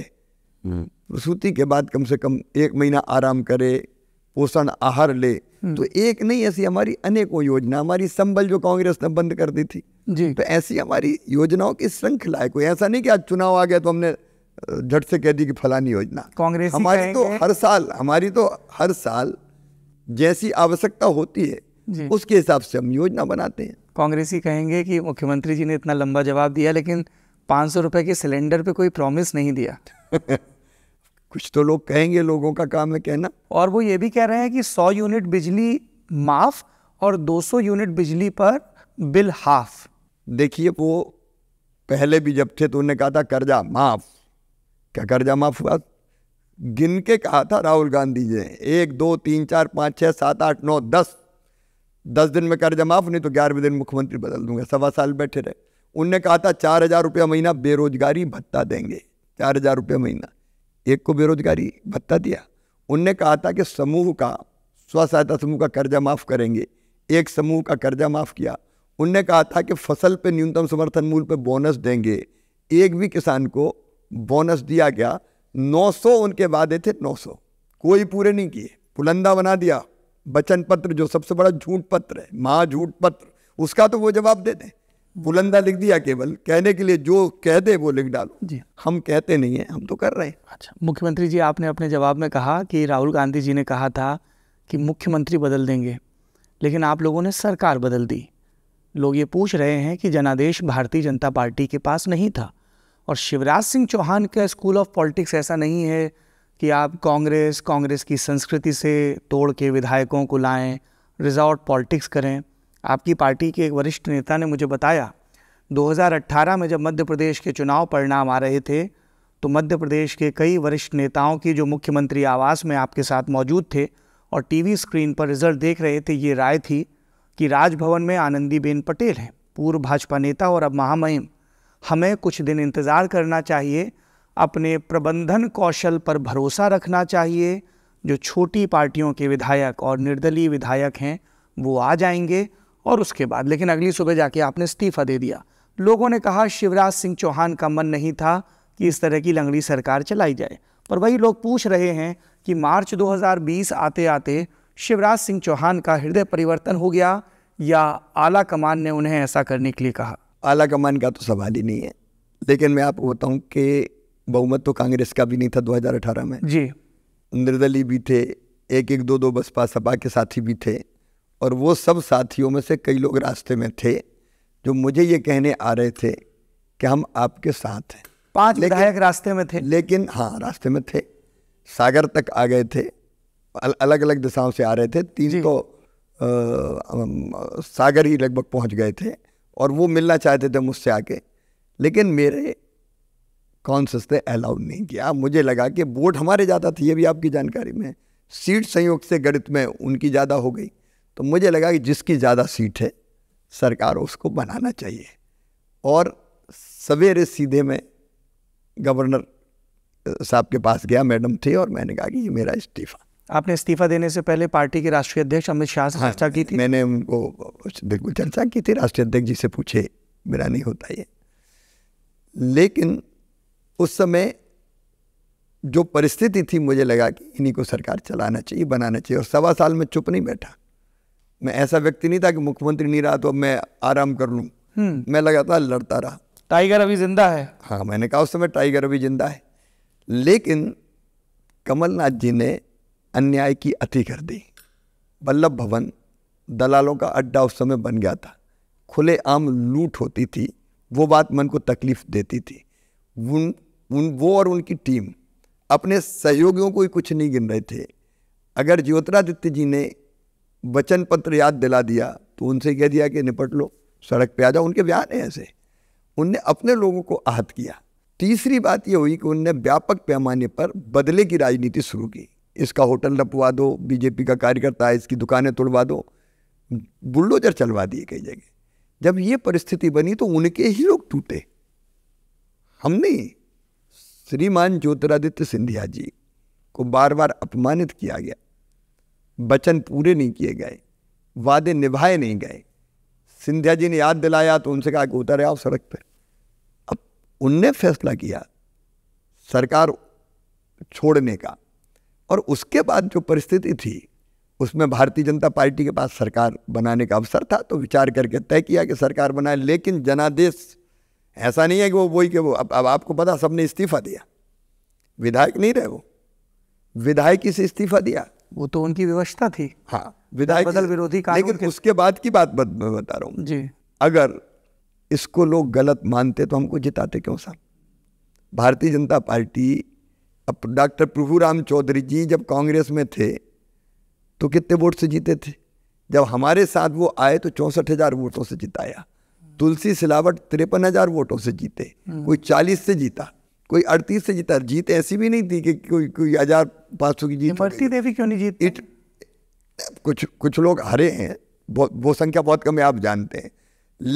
हम्म। सूती के बाद कम से कम एक महीना आराम करे पोषण आहार ले हम्म। तो एक नहीं ऐसी हमारी अनेकों योजना हमारी संबल जो कांग्रेस ने बंद कर दी थी जी तो ऐसी हमारी योजनाओं की श्रृंखला है कोई ऐसा नहीं कि आज चुनाव आ गया तो हमने झट से कह दी कि फलानी योजना कांग्रेस हमारी तो हर साल हमारी तो हर साल जैसी आवश्यकता होती है उसके हिसाब से हम योजना बनाते हैं कांग्रेस ही कहेंगे कि मुख्यमंत्री जी ने इतना लंबा जवाब दिया लेकिन पाँच सौ रुपये के सिलेंडर पे कोई प्रॉमिस नहीं दिया <laughs> कुछ तो लोग कहेंगे लोगों का काम है कहना और वो ये भी कह रहे हैं कि 100 यूनिट बिजली माफ और 200 यूनिट बिजली पर बिल हाफ देखिए वो पहले भी जब थे तो उन्होंने कहा था कर्जा माफ क्या कर्जा माफ हुआ गिन के कहा था राहुल गांधी जी एक दो तीन चार पाँच छः सात आठ नौ दस दस दिन में कर्जा माफ नहीं तो ग्यारहवें दिन मुख्यमंत्री बदल दूंगा सवा साल बैठे रहे उनने कहा था चार हज़ार रुपया महीना बेरोजगारी भत्ता देंगे चार हज़ार रुपया महीना एक को बेरोजगारी भत्ता दिया उनने कहा था कि समूह का स्व सहायता समूह का कर्जा माफ़ करेंगे एक समूह का कर्जा माफ़ किया उनने कहा था कि फसल पे न्यूनतम समर्थन मूल्य पे बोनस देंगे एक भी किसान को बोनस दिया गया 900 उनके वादे थे 900 कोई पूरे नहीं किए पुलंदा बना दिया वचन पत्र जो सबसे बड़ा झूठ पत्र है माँ झूठ पत्र उसका तो वो जवाब दे दें बुलंदा लिख दिया केवल कहने के लिए जो कह दे वो लिख डालो जी हम कहते नहीं हैं हम तो कर रहे हैं अच्छा मुख्यमंत्री जी आपने अपने जवाब में कहा कि राहुल गांधी जी ने कहा था कि मुख्यमंत्री बदल देंगे लेकिन आप लोगों ने सरकार बदल दी लोग ये पूछ रहे हैं कि जनादेश भारतीय जनता पार्टी के पास नहीं था और शिवराज सिंह चौहान का स्कूल ऑफ पॉलिटिक्स ऐसा नहीं है कि आप कांग्रेस कांग्रेस की संस्कृति से तोड़ के विधायकों को लाएं रिजॉर्ट पॉलिटिक्स करें आपकी पार्टी के एक वरिष्ठ नेता ने मुझे बताया 2018 में जब मध्य प्रदेश के चुनाव परिणाम आ रहे थे तो मध्य प्रदेश के कई वरिष्ठ नेताओं की जो मुख्यमंत्री आवास में आपके साथ मौजूद थे और टीवी स्क्रीन पर रिजल्ट देख रहे थे ये राय थी कि राजभवन में आनंदीबेन पटेल हैं पूर्व भाजपा नेता और अब महामहिम हमें कुछ दिन इंतज़ार करना चाहिए अपने प्रबंधन कौशल पर भरोसा रखना चाहिए जो छोटी पार्टियों के विधायक और निर्दलीय विधायक हैं वो आ जाएंगे और उसके बाद लेकिन अगली सुबह जाके आपने इस्तीफा दे दिया लोगों ने कहा शिवराज सिंह चौहान का मन नहीं था कि इस तरह की लंगड़ी सरकार चलाई जाए पर वही लोग पूछ रहे हैं कि मार्च 2020 आते आते शिवराज सिंह चौहान का हृदय परिवर्तन हो गया या आला कमान ने उन्हें ऐसा करने के लिए कहा आला कमान का तो सवाल ही नहीं है लेकिन मैं आपको बताऊं कि बहुमत तो कांग्रेस का भी नहीं था 2018 में जी निर्दलीय भी थे एक एक दो दो बसपा सपा के साथी भी थे और वो सब साथियों में से कई लोग रास्ते में थे जो मुझे ये कहने आ रहे थे कि हम आपके साथ हैं पांच विधायक रास्ते में थे लेकिन हाँ रास्ते में थे सागर तक आ गए थे अल, अलग अलग दिशाओं से आ रहे थे तीन तो आ, सागर ही लगभग पहुंच गए थे और वो मिलना चाहते थे मुझसे आके लेकिन मेरे कॉन्सस ने अलाउड नहीं किया मुझे लगा कि वोट हमारे ज़्यादा थी ये भी आपकी जानकारी में सीट संयोग से गणित में उनकी ज़्यादा हो गई तो मुझे लगा कि जिसकी ज़्यादा सीट है सरकार उसको बनाना चाहिए और सवेरे सीधे मैं गवर्नर साहब के पास गया मैडम थे और मैंने कहा कि ये मेरा इस्तीफ़ा आपने इस्तीफा देने से पहले पार्टी के राष्ट्रीय अध्यक्ष अमित शाह से हाँ, चर्चा हाँ, की थी मैंने उनको बिल्कुल चर्चा की थी राष्ट्रीय अध्यक्ष जी से पूछे मेरा नहीं होता ये लेकिन उस समय जो परिस्थिति थी मुझे लगा कि इन्हीं को सरकार चलाना चाहिए बनाना चाहिए और सवा साल में चुप नहीं बैठा मैं ऐसा व्यक्ति नहीं था कि मुख्यमंत्री नहीं रहा तो अब मैं आराम कर लूँ हम्म। मैं लगातार लड़ता रहा टाइगर अभी जिंदा है हाँ मैंने कहा उस समय टाइगर अभी जिंदा है लेकिन कमलनाथ जी ने अन्याय की अति कर दी वल्लभ भवन दलालों का अड्डा उस समय बन गया था खुले आम लूट होती थी वो बात मन को तकलीफ देती थी उन उन वो और उनकी टीम अपने सहयोगियों को ही कुछ नहीं गिन रहे थे अगर ज्योतिरादित्य जी ने वचन पत्र याद दिला दिया तो उनसे कह दिया कि निपट लो सड़क पे आ जाओ उनके बयान है ऐसे उनने अपने लोगों को आहत किया तीसरी बात ये हुई कि उनने व्यापक पैमाने पर बदले की राजनीति शुरू की इसका होटल लपवा दो बीजेपी का कार्यकर्ता है इसकी दुकानें तोड़वा दो बुलडोजर चलवा दिए कई जगह जब ये परिस्थिति बनी तो उनके ही लोग टूटे हम नहीं श्रीमान ज्योतिरादित्य सिंधिया जी को बार बार अपमानित किया गया वचन पूरे नहीं किए गए वादे निभाए नहीं गए सिंधिया जी ने याद दिलाया तो उनसे कहा कि उतर आओ सड़क पर अब उनने फैसला किया सरकार छोड़ने का और उसके बाद जो परिस्थिति थी उसमें भारतीय जनता पार्टी के पास सरकार बनाने का अवसर था तो विचार करके तय किया कि सरकार बनाए लेकिन जनादेश ऐसा नहीं है कि वो वही के वो अब अब आपको पता सबने इस्तीफा दिया विधायक नहीं रहे वो विधायक ही से इस्तीफा दिया वो तो उनकी व्यवस्था थी हाँ विधायक बदल विरोधी कानून लेकिन उसके बाद की बात मैं बता रहा हूँ जी अगर इसको लोग गलत मानते तो हमको जिताते क्यों साहब भारतीय जनता पार्टी अब डॉक्टर प्रभुराम चौधरी जी जब कांग्रेस में थे तो कितने वोट से जीते थे जब हमारे साथ वो आए तो चौंसठ हज़ार वोटों से जिताया तुलसी सिलावट तिरपन हज़ार वोटों से जीते हम्म। कोई चालीस से जीता कोई अड़तीस से जीता जीत ऐसी भी नहीं थी कि कोई कोई हजार पाँच सौ की जीत इमरती देवी क्यों नहीं जीत इट कुछ कुछ लोग हरे हैं वो संख्या बहुत कम है आप जानते हैं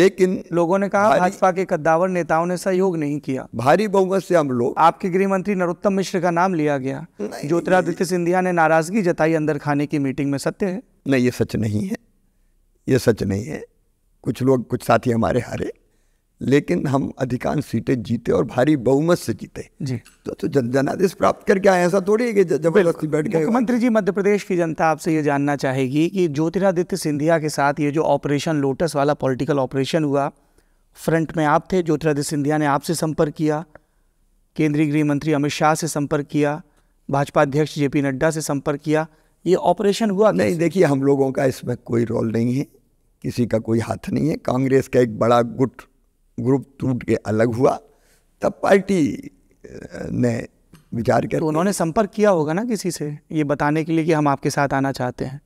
लेकिन लोगों ने कहा भाजपा के कद्दावर नेताओं ने सहयोग नहीं किया भारी बहुमत से हम लोग आपके गृह मंत्री नरोत्तम मिश्र का नाम लिया गया ज्योतिरादित्य सिंधिया ने नाराजगी जताई अंदर खाने की मीटिंग में सत्य है नहीं ये सच नहीं है ये सच नहीं है कुछ लोग कुछ साथी हमारे हारे लेकिन हम अधिकांश सीटें जीते और भारी बहुमत से जीते जी तो, तो जन जनादेश प्राप्त करके आए ऐसा थोड़ी है कि जबरदस्ती बैठ गए मुख्यमंत्री जी मध्य प्रदेश की जनता आपसे ये जानना चाहेगी कि ज्योतिरादित्य सिंधिया के साथ ये जो ऑपरेशन लोटस वाला पॉलिटिकल ऑपरेशन हुआ फ्रंट में आप थे ज्योतिरादित्य सिंधिया ने आपसे संपर्क किया केंद्रीय गृह मंत्री अमित शाह से संपर्क किया भाजपा अध्यक्ष जे पी नड्डा से संपर्क किया ये ऑपरेशन हुआ नहीं देखिए हम लोगों का इसमें कोई रोल नहीं है किसी का कोई हाथ नहीं है कांग्रेस का एक बड़ा गुट ग्रुप टूट के अलग हुआ तब पार्टी ने विचार कर तो उन्होंने संपर्क किया होगा ना किसी से ये बताने के लिए कि हम आपके साथ आना चाहते हैं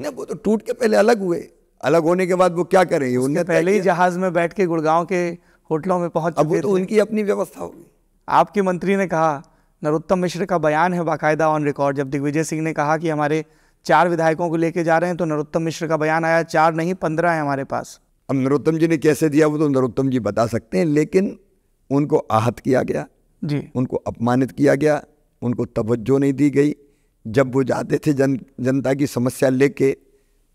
नहीं वो तो टूट के पहले अलग हुए अलग होने के बाद वो क्या करेंगे उनके पहले ही जहाज में बैठ के गुड़गांव के होटलों में पहुंच अब वो तो उनकी अपनी व्यवस्था होगी आपके मंत्री ने कहा नरोत्तम मिश्र का बयान है बाकायदा ऑन रिकॉर्ड जब दिग्विजय सिंह ने कहा कि हमारे चार विधायकों को लेके जा रहे हैं तो नरोत्तम मिश्र का बयान आया चार नहीं पंद्रह है हमारे पास अब नरोत्तम जी ने कैसे दिया वो तो नरोत्तम जी बता सकते हैं लेकिन उनको आहत किया गया जी उनको अपमानित किया गया उनको तवज्जो नहीं दी गई जब वो जाते थे जन जनता की समस्या लेके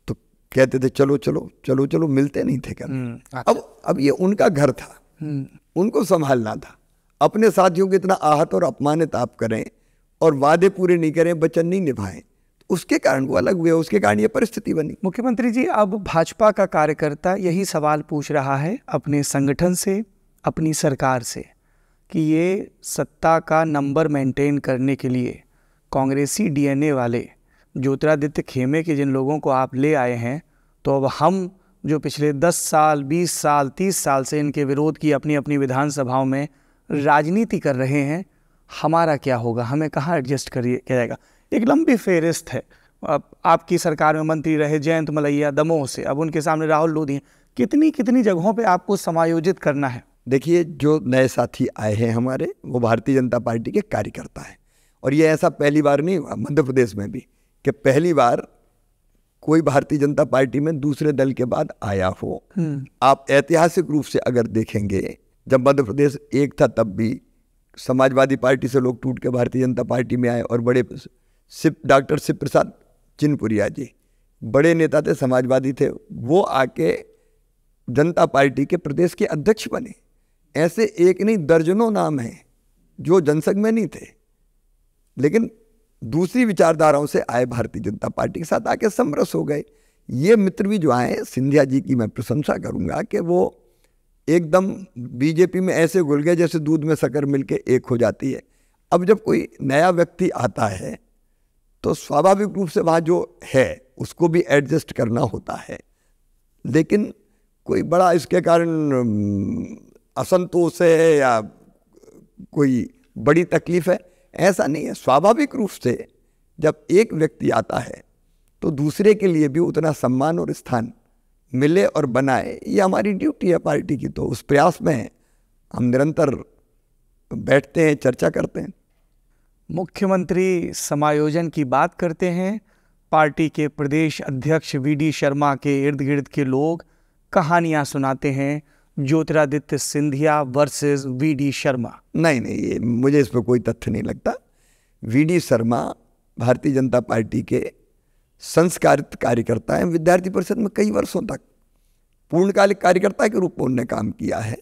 तो कहते थे चलो चलो चलो चलो मिलते नहीं थे कभी हम्म, अच्छा। अब अब ये उनका घर था हम्म। उनको संभालना था अपने साथियों को इतना आहत और अपमानित आप करें और वादे पूरे नहीं करें वचन नहीं निभाएं उसके कारण वो अलग हुए उसके कारण ये परिस्थिति बनी मुख्यमंत्री जी अब भाजपा का कार्यकर्ता यही सवाल पूछ रहा है अपने संगठन से अपनी सरकार से कि ये सत्ता का नंबर मेंटेन करने के लिए कांग्रेसी डीएनए वाले ज्योतिरादित्य खेमे के जिन लोगों को आप ले आए हैं तो अब हम जो पिछले 10 साल 20 साल 30 साल से इनके विरोध की अपनी अपनी विधानसभाओं में राजनीति कर रहे हैं हमारा क्या होगा हमें कहाँ एडजस्ट करिए किया जाएगा एक लंबी फहरिस्त है आप, आपकी सरकार में मंत्री रहे जयंत मलैया दमोह से अब उनके सामने राहुल लोधी कितनी कितनी जगहों पे आपको समायोजित करना है देखिए जो नए साथी आए हैं हमारे वो भारतीय जनता पार्टी के कार्यकर्ता हैं और ये ऐसा पहली बार नहीं हुआ मध्य प्रदेश में भी कि पहली बार कोई भारतीय जनता पार्टी में दूसरे दल के बाद आया हो हम्म। आप ऐतिहासिक रूप से अगर देखेंगे जब मध्य प्रदेश एक था तब भी समाजवादी पार्टी से लोग टूट के भारतीय जनता पार्टी में आए और बड़े शिव डॉक्टर शिव प्रसाद चिनपुरिया जी बड़े नेता थे समाजवादी थे वो आके जनता पार्टी के प्रदेश के अध्यक्ष बने ऐसे एक नहीं दर्जनों नाम हैं जो जनसंघ में नहीं थे लेकिन दूसरी विचारधाराओं से आए भारतीय जनता पार्टी के साथ आके समरस हो गए ये मित्र भी जो आए सिंधिया जी की मैं प्रशंसा करूंगा कि वो एकदम बीजेपी में ऐसे घुल गए जैसे दूध में शकर मिलके एक हो जाती है अब जब कोई नया व्यक्ति आता है तो स्वाभाविक रूप से वहाँ जो है उसको भी एडजस्ट करना होता है लेकिन कोई बड़ा इसके कारण असंतोष है या कोई बड़ी तकलीफ है ऐसा नहीं है स्वाभाविक रूप से जब एक व्यक्ति आता है तो दूसरे के लिए भी उतना सम्मान और स्थान मिले और बनाए ये हमारी ड्यूटी है पार्टी की तो उस प्रयास में हम निरंतर बैठते हैं चर्चा करते हैं मुख्यमंत्री समायोजन की बात करते हैं पार्टी के प्रदेश अध्यक्ष वीडी शर्मा के इर्द गिर्द के लोग कहानियां सुनाते हैं ज्योतिरादित्य सिंधिया वर्सेस वीडी शर्मा नहीं नहीं ये मुझे इस पर कोई तथ्य नहीं लगता वीडी शर्मा भारतीय जनता पार्टी के संस्कारित कार्यकर्ता हैं विद्यार्थी परिषद में कई वर्षों तक पूर्णकालिक कार्यकर्ता के रूप में उनने काम किया है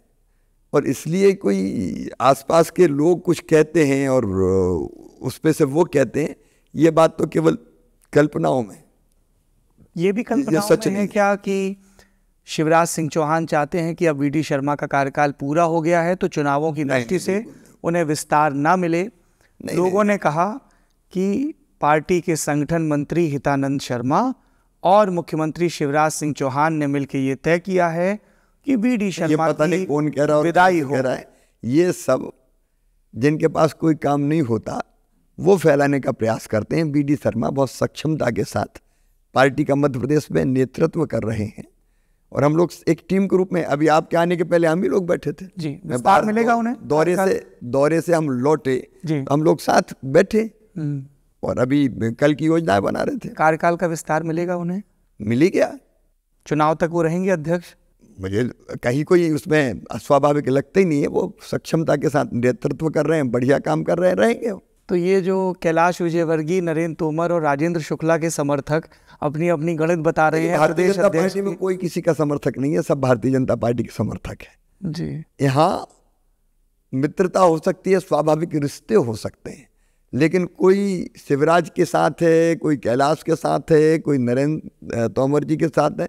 और इसलिए कोई आसपास के लोग कुछ कहते हैं और उस पर से वो कहते हैं ये बात तो केवल कल्पनाओं में ये भी कल्पना सच में है क्या कि शिवराज सिंह चौहान चाहते हैं कि अब वी शर्मा का कार्यकाल पूरा हो गया है तो चुनावों की दृष्टि से उन्हें विस्तार ना मिले नहीं, लोगों नहीं। ने कहा कि पार्टी के संगठन मंत्री हितानंद शर्मा और मुख्यमंत्री शिवराज सिंह चौहान ने मिलकर ये तय किया है कि बी डी शर्मा पता नहीं कौन कह रहा विदाई हो रहा है ये सब जिनके पास कोई काम नहीं होता वो फैलाने का प्रयास करते हैं बी डी शर्मा बहुत सक्षमता के साथ पार्टी का मध्य प्रदेश में नेतृत्व कर रहे हैं और हम लोग एक टीम के रूप में अभी आपके आने के पहले हम ही लोग बैठे थे जी मैं बाहर मिलेगा तो उन्हें दौरे से दौरे से हम लौटे जी तो हम लोग साथ बैठे हम्म। और अभी कल की योजनाएं बना रहे थे कार्यकाल का विस्तार मिलेगा उन्हें मिली क्या चुनाव तक वो रहेंगे अध्यक्ष मुझे कहीं कोई उसमें अस्वाभाविक लगता ही नहीं है वो सक्षमता के साथ नेतृत्व कर रहे हैं बढ़िया काम कर रहे हैं रहेंगे तो ये जो कैलाश विजयवर्गीय नरेंद्र तोमर और राजेंद्र शुक्ला के समर्थक अपनी अपनी गणित बता रहे हैं भारतीय जनता पार्टी में कोई किसी का समर्थक नहीं है सब भारतीय जनता पार्टी के समर्थक है जी यहाँ मित्रता हो सकती है स्वाभाविक रिश्ते हो सकते हैं लेकिन कोई शिवराज के साथ है कोई कैलाश के साथ है कोई नरेंद्र तोमर जी के साथ है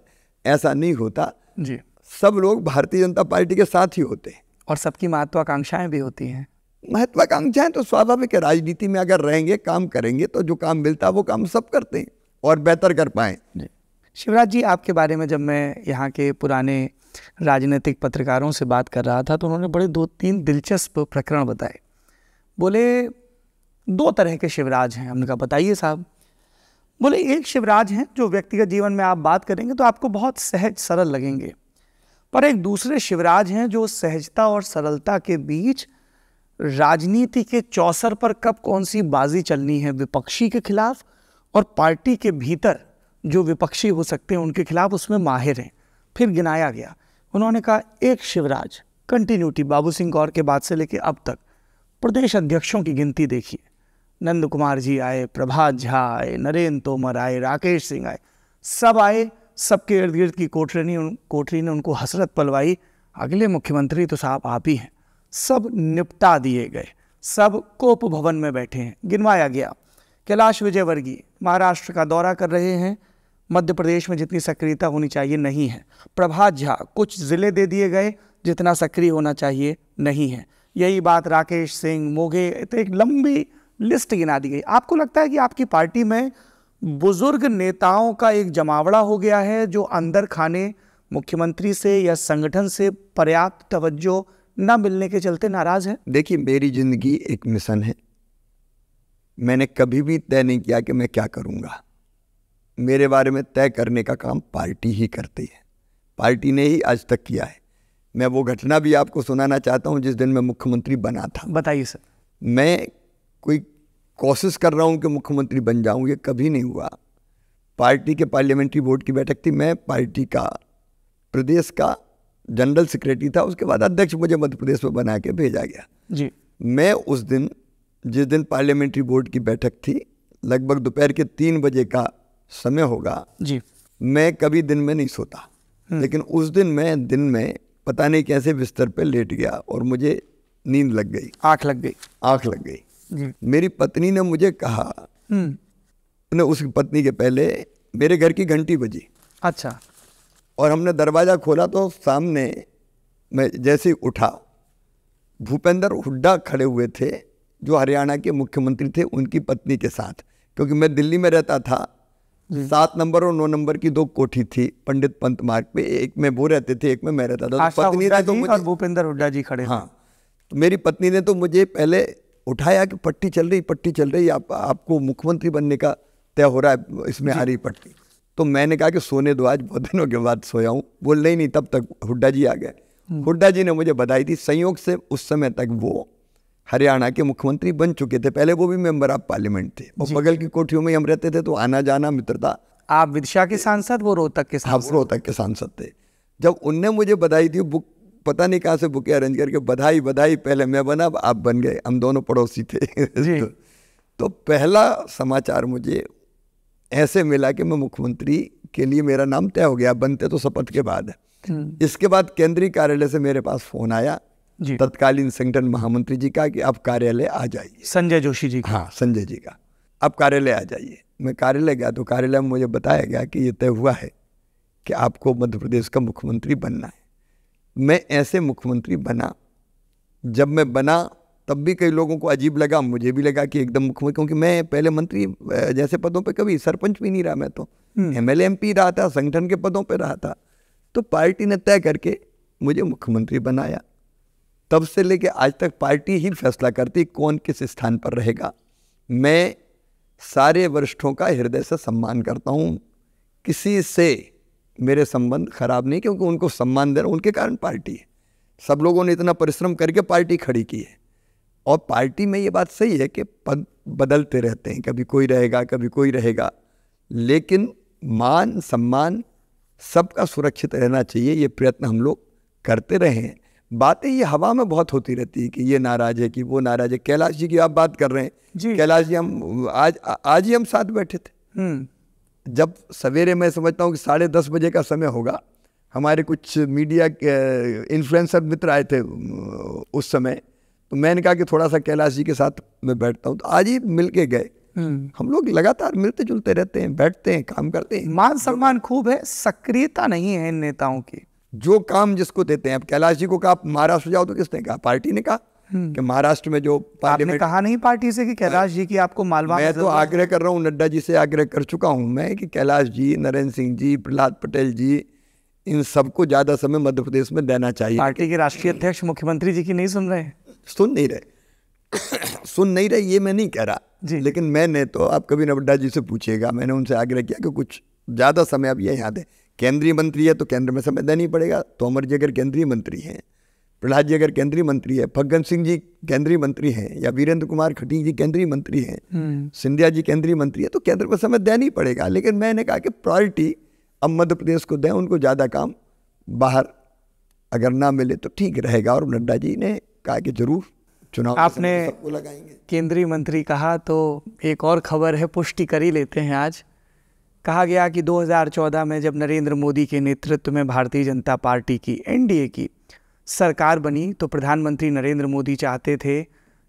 ऐसा नहीं होता जी सब लोग भारतीय जनता पार्टी के साथ ही होते हैं और सबकी महत्वाकांक्षाएं भी होती हैं महत्वाकांक्षाएं तो स्वाभाविक है राजनीति में अगर रहेंगे काम करेंगे तो जो काम मिलता है वो काम सब करते हैं और बेहतर कर पाए शिवराज जी आपके बारे में जब मैं यहाँ के पुराने राजनीतिक पत्रकारों से बात कर रहा था तो उन्होंने बड़े दो तीन दिलचस्प प्रकरण बताए बोले दो तरह के शिवराज हैं हमने कहा बताइए साहब बोले एक शिवराज हैं जो व्यक्तिगत जीवन में आप बात करेंगे तो आपको बहुत सहज सरल लगेंगे पर एक दूसरे शिवराज हैं जो सहजता और सरलता के बीच राजनीति के चौसर पर कब कौन सी बाजी चलनी है विपक्षी के खिलाफ और पार्टी के भीतर जो विपक्षी हो सकते हैं उनके खिलाफ उसमें माहिर हैं फिर गिनाया गया उन्होंने कहा एक शिवराज कंटिन्यूटी बाबू सिंह गौर के बाद से लेकर अब तक प्रदेश अध्यक्षों की गिनती देखिए नंद कुमार जी आए प्रभात झा आए नरेंद्र तोमर आए राकेश सिंह आए सब आए सबके इर्द गिर्द की कोठरी ने उन कोठरी ने उनको हसरत पलवाई अगले मुख्यमंत्री तो साहब आप ही हैं सब निपटा दिए गए सब कोप भवन में बैठे हैं गिनवाया गया कैलाश विजयवर्गीय महाराष्ट्र का दौरा कर रहे हैं मध्य प्रदेश में जितनी सक्रियता होनी चाहिए नहीं है प्रभात झा कुछ ज़िले दे दिए गए जितना सक्रिय होना चाहिए नहीं है यही बात राकेश सिंह मोघे तो एक लंबी लिस्ट गिना दी गई आपको लगता है कि आपकी पार्टी में बुजुर्ग नेताओं का एक जमावड़ा हो गया है जो अंदर खाने मुख्यमंत्री से या संगठन से पर्याप्त तवज्जो न मिलने के चलते नाराज है देखिए मेरी जिंदगी एक मिशन है मैंने कभी भी तय नहीं किया कि मैं क्या करूँगा मेरे बारे में तय करने का काम पार्टी ही करती है पार्टी ने ही आज तक किया है मैं वो घटना भी आपको सुनाना चाहता हूं जिस दिन मैं मुख्यमंत्री बना था बताइए सर मैं कोई कोशिश कर रहा हूँ कि मुख्यमंत्री बन जाऊँ ये कभी नहीं हुआ पार्टी के पार्लियामेंट्री बोर्ड की बैठक थी मैं पार्टी का प्रदेश का जनरल सेक्रेटरी था उसके बाद अध्यक्ष मुझे मध्य प्रदेश में बना के भेजा गया जी मैं उस दिन जिस दिन पार्लियामेंट्री बोर्ड की बैठक थी लगभग दोपहर के तीन बजे का समय होगा जी मैं कभी दिन में नहीं सोता हम्म। लेकिन उस दिन मैं दिन में पता नहीं कैसे बिस्तर पर लेट गया और मुझे नींद लग गई आँख लग गई आँख लग गई मेरी पत्नी ने मुझे कहा ने हम्म। उस पत्नी के पहले मेरे घर की घंटी बजी अच्छा और हमने दरवाज़ा खोला तो सामने मैं जैसे उठा भूपेंद्र हुड्डा खड़े हुए थे जो हरियाणा के मुख्यमंत्री थे उनकी पत्नी के साथ क्योंकि मैं दिल्ली में रहता था सात नंबर और नौ नंबर की दो कोठी थी पंडित पंत मार्ग पे एक में वो रहते थे एक में मैं रहता था तो पत्नी तो मुझे भूपेंद्र हुड्डा जी खड़े हाँ तो मेरी पत्नी ने तो मुझे पहले उठाया कि पट्टी चल रही पट्टी चल रही आप आपको मुख्यमंत्री बनने का तय हो रहा है इसमें आ रही पट्टी तो मैंने कहा कि सोने दो आज बहुत दिनों के बाद सोया हूँ बोल नहीं नहीं तब तक हुड्डा जी आ गए हम्म। हुड्डा जी ने मुझे बधाई दी संयोग से उस समय तक वो हरियाणा के मुख्यमंत्री बन चुके थे पहले वो भी मेंबर ऑफ पार्लियामेंट थे वो बगल की कोठियों में हम रहते थे तो आना जाना मित्रता आप विदिशा के सांसद वो रोहतक के हाँ, सांसद रोहतक के सांसद थे जब उनने मुझे बधाई दी बुक पता नहीं कहाँ से बुके अरेंज करके बधाई बधाई पहले मैं बना आप बन गए हम दोनों पड़ोसी थे <laughs> जी। तो, तो पहला समाचार मुझे ऐसे मिला कि मैं मुख्यमंत्री के लिए मेरा नाम तय हो गया बनते तो शपथ के बाद हम्म। इसके बाद केंद्रीय कार्यालय से मेरे पास फोन आया तत्कालीन संगठन महामंत्री जी का कि आप कार्यालय आ जाइए संजय जोशी जी का हाँ संजय जी का आप कार्यालय आ जाइए मैं कार्यालय गया तो कार्यालय में मुझे बताया गया कि ये तय हुआ है कि आपको मध्य प्रदेश का मुख्यमंत्री बनना है मैं ऐसे मुख्यमंत्री बना जब मैं बना तब भी कई लोगों को अजीब लगा मुझे भी लगा कि एकदम मुख्यमंत्री क्योंकि मैं पहले मंत्री जैसे पदों पर कभी सरपंच भी नहीं रहा मैं तो एम हम्म। एल रहा था संगठन के पदों पर रहा था तो पार्टी ने तय करके मुझे मुख्यमंत्री बनाया तब से लेके आज तक पार्टी ही फैसला करती कौन किस स्थान पर रहेगा मैं सारे वरिष्ठों का हृदय से सम्मान करता हूँ किसी से मेरे संबंध खराब नहीं क्योंकि उनको सम्मान देना उनके कारण पार्टी है सब लोगों ने इतना परिश्रम करके पार्टी खड़ी की है और पार्टी में ये बात सही है कि पद बदलते रहते हैं कभी कोई रहेगा कभी कोई रहेगा लेकिन मान सम्मान सबका सुरक्षित रहना चाहिए ये प्रयत्न हम लोग करते रहे हैं बातें ये हवा में बहुत होती रहती है कि ये नाराज़ है कि वो नाराज़ है कैलाश जी की आप बात कर रहे हैं कैलाश जी हम आज आज ही हम साथ बैठे थे हम्म। जब सवेरे मैं समझता हूँ कि साढ़े दस बजे का समय होगा हमारे कुछ मीडिया के इन्फ्लुएंसर मित्र आए थे उस समय तो मैंने कहा कि थोड़ा सा कैलाश जी के साथ मैं बैठता हूँ तो आज ही मिल के गए हम्म। हम लोग लगातार मिलते जुलते रहते हैं बैठते हैं काम करते हैं मान सम्मान खूब है सक्रियता नहीं है इन नेताओं की जो काम जिसको देते हैं अब कैलाश जी को कहा महाराष्ट्र जाओ तो किसने कहा पार्टी ने कहा हम्म। कि महाराष्ट्र में जो आपने कहा नहीं पार्टी से कि कैलाश जी की आपको मालवा मैं तो आग्रह कर रहा हूँ नड्डा जी से आग्रह कर चुका हूँ मैं कि कैलाश जी नरेंद्र सिंह जी प्रहलाद पटेल जी इन सबको ज़्यादा समय मध्य प्रदेश में देना चाहिए पार्टी के राष्ट्रीय अध्यक्ष मुख्यमंत्री जी की नहीं सुन रहे सुन नहीं रहे <coughs> सुन नहीं रहे ये मैं नहीं कह रहा जी लेकिन मैंने तो आप कभी नड्डा जी से पूछिएगा मैंने उनसे आग्रह किया कि कुछ ज़्यादा समय अब ये यहाँ दें केंद्रीय मंत्री है तो केंद्र में समय देना ही पड़ेगा तोमर जी अगर केंद्रीय मंत्री हैं प्रहलाद जी अगर केंद्रीय मंत्री है फग्गन सिंह जी केंद्रीय मंत्री हैं या वीरेंद्र कुमार खटीक जी केंद्रीय मंत्री हैं हम्म। सिंधिया जी केंद्रीय मंत्री है तो केंद्र को समय देना ही पड़ेगा लेकिन मैंने कहा कि प्रायोरिटी अब मध्य प्रदेश को दें उनको ज़्यादा काम बाहर अगर ना मिले तो ठीक रहेगा और नड्डा जी ने कहा कि जरूर चुनाव आपने लगाएंगे केंद्रीय मंत्री कहा तो एक और खबर है पुष्टि कर ही लेते हैं आज कहा गया कि 2014 में जब नरेंद्र मोदी के नेतृत्व में भारतीय जनता पार्टी की एनडीए की सरकार बनी तो प्रधानमंत्री नरेंद्र मोदी चाहते थे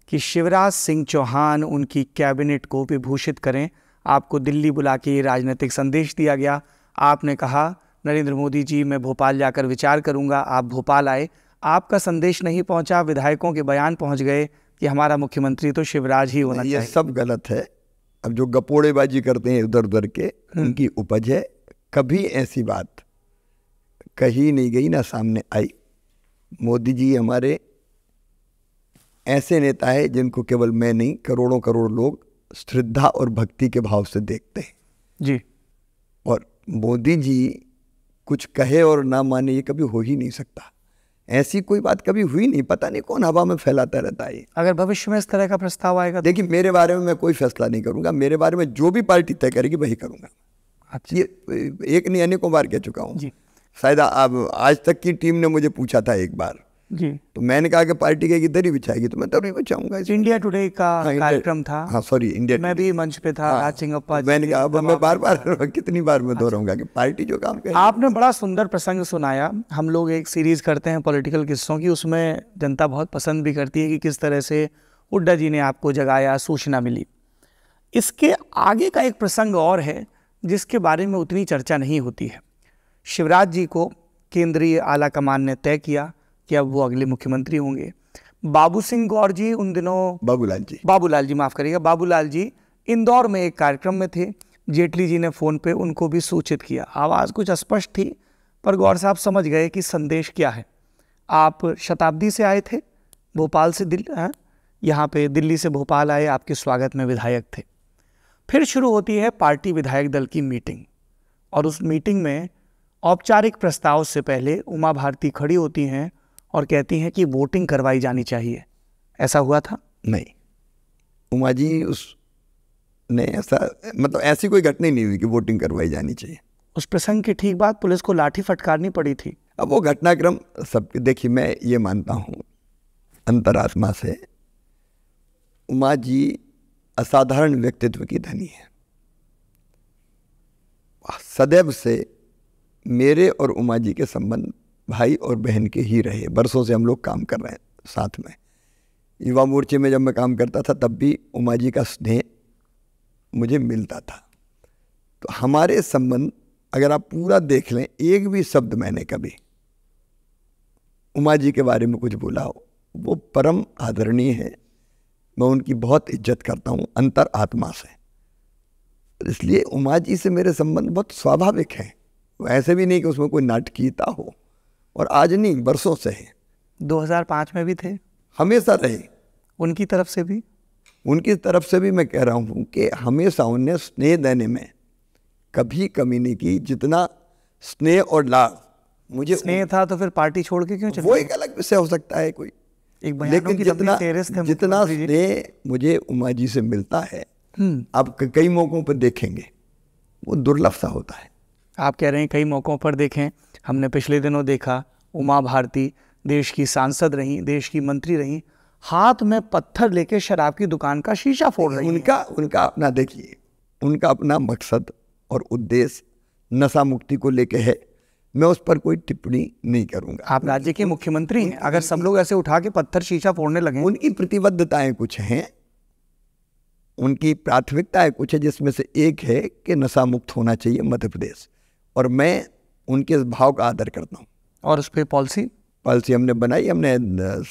कि शिवराज सिंह चौहान उनकी कैबिनेट को विभूषित करें आपको दिल्ली बुला के राजनीतिक संदेश दिया गया आपने कहा नरेंद्र मोदी जी मैं भोपाल जाकर विचार करूंगा आप भोपाल आए आपका संदेश नहीं पहुंचा विधायकों के बयान पहुंच गए कि हमारा मुख्यमंत्री तो शिवराज ही होना चाहिए सब गलत है अब जो गपोड़ेबाजी करते हैं उधर उधर के हम्म। उनकी उपज है कभी ऐसी बात कही नहीं गई ना सामने आई मोदी जी हमारे ऐसे नेता है जिनको केवल मैं नहीं करोड़ों करोड़ लोग श्रद्धा और भक्ति के भाव से देखते हैं जी और मोदी जी कुछ कहे और ना माने ये कभी हो ही नहीं सकता ऐसी कोई बात कभी हुई नहीं पता नहीं कौन हवा में फैलाता रहता है अगर भविष्य में इस तरह का प्रस्ताव आएगा तो देखिए मेरे बारे में मैं कोई फैसला नहीं करूंगा मेरे बारे में जो भी पार्टी तय करेगी वही करूंगा अच्छा। ये एक नहीं अनेकों बार कह चुका हूँ शायद आज तक की टीम ने मुझे पूछा था एक बार जी तो मैंने कहा कि पार्टी के किधर ही बिछाएगी तो मैं तब नहीं बचाऊंगा इंडिया टुडे का हाँ, कार्यक्रम था हाँ सॉरी इंडिया मैं भी मंच पे था हाँ, राज सिंगप्पा तो मैंने कहा अब मैं बार बार हाँ। <laughs> कितनी बार मैं हाँ। दोहराऊंगा कि पार्टी जो काम कर आपने बड़ा सुंदर प्रसंग सुनाया हम लोग एक सीरीज करते हैं पॉलिटिकल किस्सों की उसमें जनता बहुत पसंद भी करती है कि किस तरह से हुड्डा जी ने आपको जगाया सूचना मिली इसके आगे का एक प्रसंग और है जिसके बारे में उतनी चर्चा नहीं होती है शिवराज जी को केंद्रीय आला कमान ने तय किया कि अब वो अगले मुख्यमंत्री होंगे बाबू सिंह गौर जी उन दिनों बाबूलाल जी बाबूलाल जी माफ़ करिएगा बाबूलाल जी इंदौर में एक कार्यक्रम में थे जेटली जी ने फ़ोन पे उनको भी सूचित किया आवाज़ कुछ अस्पष्ट थी पर गौर साहब समझ गए कि संदेश क्या है आप शताब्दी से आए थे भोपाल से दिल्ली हाँ? यहाँ पे दिल्ली से भोपाल आए आपके स्वागत में विधायक थे फिर शुरू होती है पार्टी विधायक दल की मीटिंग और उस मीटिंग में औपचारिक प्रस्ताव से पहले उमा भारती खड़ी होती हैं और कहती हैं कि वोटिंग करवाई जानी चाहिए ऐसा हुआ था नहीं उमा जी उस ने ऐसा मतलब ऐसी कोई घटना ही नहीं हुई कि वोटिंग करवाई जानी चाहिए उस प्रसंग के ठीक बाद पुलिस को लाठी फटकारनी पड़ी थी अब वो घटनाक्रम सब देखिए मैं ये मानता हूँ अंतरात्मा से उमा जी असाधारण व्यक्तित्व की धनी है सदैव से मेरे और उमा जी के संबंध भाई और बहन के ही रहे बरसों से हम लोग काम कर रहे हैं साथ में युवा मोर्चे में जब मैं काम करता था तब भी उमा जी का स्नेह मुझे मिलता था तो हमारे संबंध अगर आप पूरा देख लें एक भी शब्द मैंने कभी उमा जी के बारे में कुछ बोला हो वो परम आदरणीय है मैं उनकी बहुत इज्जत करता हूँ अंतर आत्मा से इसलिए उमा जी से मेरे संबंध बहुत स्वाभाविक हैं ऐसे भी नहीं कि उसमें कोई नाटकीयता हो और आज नहीं बरसों से है 2005 में भी थे हमेशा रहे उनकी तरफ से भी उनकी तरफ से भी मैं कह रहा हूँ कि हमेशा उन्हें स्नेह देने में कभी कमी नहीं की जितना स्नेह और लाभ मुझे स्नेह था तो फिर पार्टी छोड़ के क्यों चले वो एक अलग विषय हो सकता है कोई एक लेकिन की जितना जितना स्नेह मुझे उमा जी से मिलता है हम्म। आप कई मौकों पर देखेंगे वो दुर्लभ सा होता है आप कह रहे हैं कई मौक़ों पर देखें हमने पिछले दिनों देखा उमा भारती देश की सांसद रहीं देश की मंत्री रहीं हाथ में पत्थर लेके शराब की दुकान का शीशा फोड़ रही उनका उनका अपना देखिए उनका अपना मकसद और उद्देश्य नशा मुक्ति को लेके है मैं उस पर कोई टिप्पणी नहीं करूंगा आप राज्य के मुख्यमंत्री हैं अगर सब लोग ऐसे उठा के पत्थर शीशा फोड़ने लगे उनकी प्रतिबद्धताएं कुछ हैं उनकी प्राथमिकताएं कुछ है जिसमें से एक है कि नशा मुक्त होना चाहिए मध्य प्रदेश और मैं उनके इस भाव का आदर करता हूँ और उस पर पॉलिसी पॉलिसी हमने बनाई हमने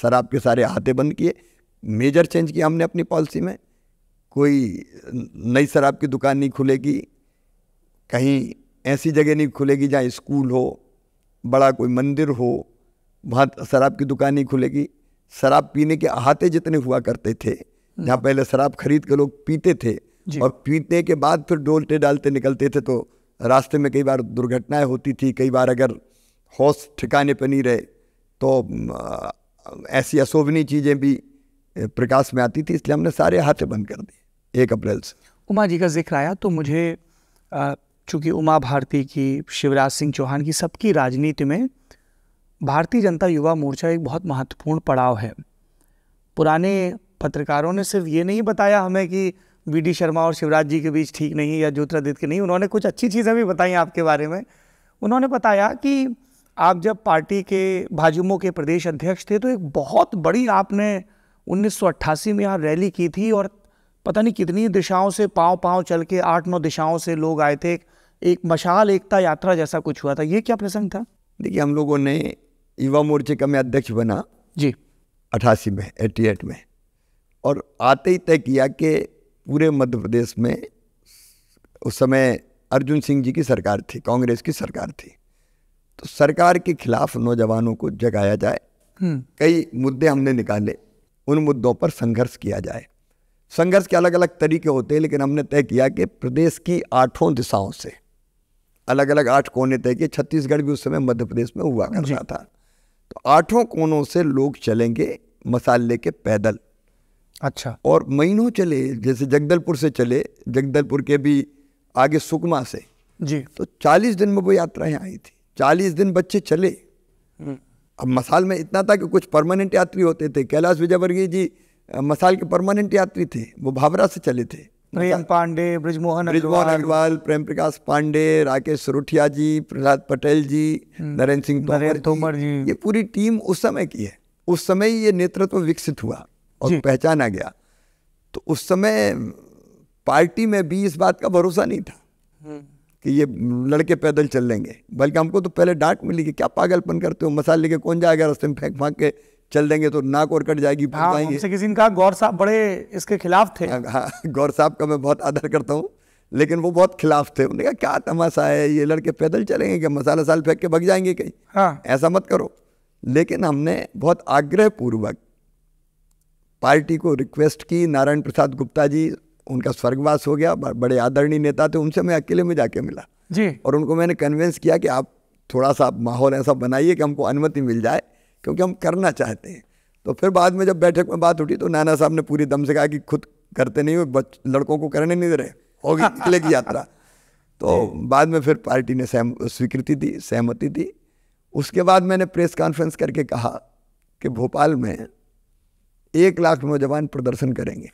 शराब के सारे हाथे बंद किए मेजर चेंज किया हमने अपनी पॉलिसी में कोई नई शराब की दुकान नहीं खुलेगी कहीं ऐसी जगह नहीं खुलेगी जहाँ स्कूल हो बड़ा कोई मंदिर हो वहाँ शराब की दुकान नहीं खुलेगी शराब पीने के अहाते जितने हुआ करते थे हम्म। जहाँ पहले शराब खरीद के लोग पीते थे और पीने के बाद फिर डोलते डालते निकलते थे तो रास्ते में कई बार दुर्घटनाएं होती थी कई बार अगर होश ठिकाने पर नहीं रहे तो ऐसी अशोभनीय चीज़ें भी प्रकाश में आती थी इसलिए हमने सारे हाथे बंद कर दिए एक अप्रैल से उमा जी का जिक्र आया तो मुझे चूँकि उमा भारती की शिवराज सिंह चौहान की सबकी राजनीति में भारतीय जनता युवा मोर्चा एक बहुत महत्वपूर्ण पड़ाव है पुराने पत्रकारों ने सिर्फ ये नहीं बताया हमें कि वी शर्मा और शिवराज जी के बीच ठीक नहीं या ज्योतिरादित्य नहीं उन्होंने कुछ अच्छी चीज़ें भी बताई आपके बारे में उन्होंने बताया कि आप जब पार्टी के भाजुमो के प्रदेश अध्यक्ष थे तो एक बहुत बड़ी आपने 1988 में यहाँ रैली की थी और पता नहीं कितनी दिशाओं से पाँव पाँव चल के आठ नौ दिशाओं से लोग आए थे एक मशाल एकता यात्रा जैसा कुछ हुआ था ये क्या प्रसंग था देखिए हम लोगों ने युवा मोर्चे का मैं अध्यक्ष बना जी अठासी में एट्टी एट में और आते ही तय किया कि पूरे मध्य प्रदेश में उस समय अर्जुन सिंह जी की सरकार थी कांग्रेस की सरकार थी तो सरकार के खिलाफ नौजवानों को जगाया जाए हम्म। कई मुद्दे हमने निकाले उन मुद्दों पर संघर्ष किया जाए संघर्ष के अलग अलग तरीके होते हैं लेकिन हमने तय किया कि प्रदेश की आठों दिशाओं से अलग अलग आठ कोने तय किए छत्तीसगढ़ भी उस समय मध्य प्रदेश में हुआ करता था तो आठों कोनों से लोग चलेंगे मसाले के पैदल अच्छा और महीनों चले जैसे जगदलपुर से चले जगदलपुर के भी आगे सुकमा से जी तो चालीस दिन में वो यात्राएं आई थी चालीस दिन बच्चे चले हम्म। अब मसाल में इतना था कि कुछ परमानेंट यात्री होते थे कैलाश विजयवर्गीय जी मसाल के परमानेंट यात्री थे वो भावरा से चले थे पांडे ब्रिजमोहन ब्रिजमोहन अग्रवाल प्रेम प्रकाश पांडे राकेश सरुठिया जी प्रहलाद पटेल जी हम्म। नरेंद्र सिंह तोमर जी ये पूरी टीम उस समय की है उस समय ये नेतृत्व विकसित हुआ और पहचाना गया तो उस समय पार्टी में भी इस बात का भरोसा नहीं था हम्म। कि ये लड़के पैदल चल लेंगे बल्कि हमको तो पहले डांट मिली कि क्या पागलपन करते हो मसाले लेके कौन जाएगा रास्ते में फेंक फाँक के चल देंगे तो नाक और कट जाएगी हाँ, किसी ने कहा गौर साहब बड़े इसके खिलाफ थे हाँ, हाँ गौर साहब का मैं बहुत आदर करता हूँ लेकिन वो बहुत खिलाफ थे उन्होंने कहा क्या तमाशा है ये लड़के पैदल चलेंगे क्या मसाला साल फेंक के भग जाएंगे कहीं हाँ। ऐसा मत करो लेकिन हमने बहुत आग्रह पूर्वक पार्टी को रिक्वेस्ट की नारायण प्रसाद गुप्ता जी उनका स्वर्गवास हो गया बड़े आदरणीय नेता थे उनसे मैं अकेले में जाके मिला जी और उनको मैंने कन्विंस किया कि आप थोड़ा सा माहौल ऐसा बनाइए कि हमको अनुमति मिल जाए क्योंकि हम करना चाहते हैं तो फिर बाद में जब बैठक में बात उठी तो नाना साहब ने पूरी दम से कहा कि खुद करते नहीं हो लड़कों को करने नहीं दे रहे होगी <laughs> किले की यात्रा तो बाद में फिर पार्टी ने सहम स्वीकृति दी सहमति दी उसके बाद मैंने प्रेस कॉन्फ्रेंस करके कहा कि भोपाल में एक लाख नौजवान प्रदर्शन करेंगे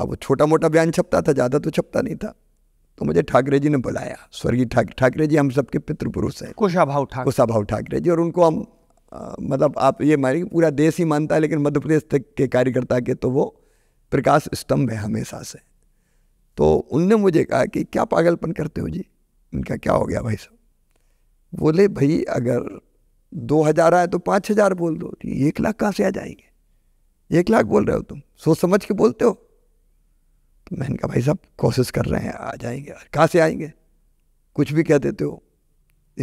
अब वो छोटा मोटा बयान छपता था ज़्यादा तो छपता नहीं था तो मुझे ठाकरे जी ने बुलाया स्वर्गीय ठाकरे ठाकरे जी हम सबके पितृपुरुष हैं कुशाभाव ठाकरे कुशाभाव ठाकरे जी और उनको हम मतलब आप ये मानिए पूरा देश ही मानता है लेकिन मध्य प्रदेश तक के कार्यकर्ता के तो वो प्रकाश स्तंभ है हमेशा से तो उनने मुझे कहा कि क्या पागलपन करते हो जी उनका क्या हो गया भाई साहब बोले भाई अगर दो हज़ार आए तो पाँच हज़ार बोल दो तो एक लाख कहाँ से आ जाएंगे एक लाख बोल रहे हो तुम सोच समझ के बोलते हो तो मैंने कहा भाई साहब कोशिश कर रहे हैं आ जाएंगे कहाँ से आएंगे कुछ भी कह देते हो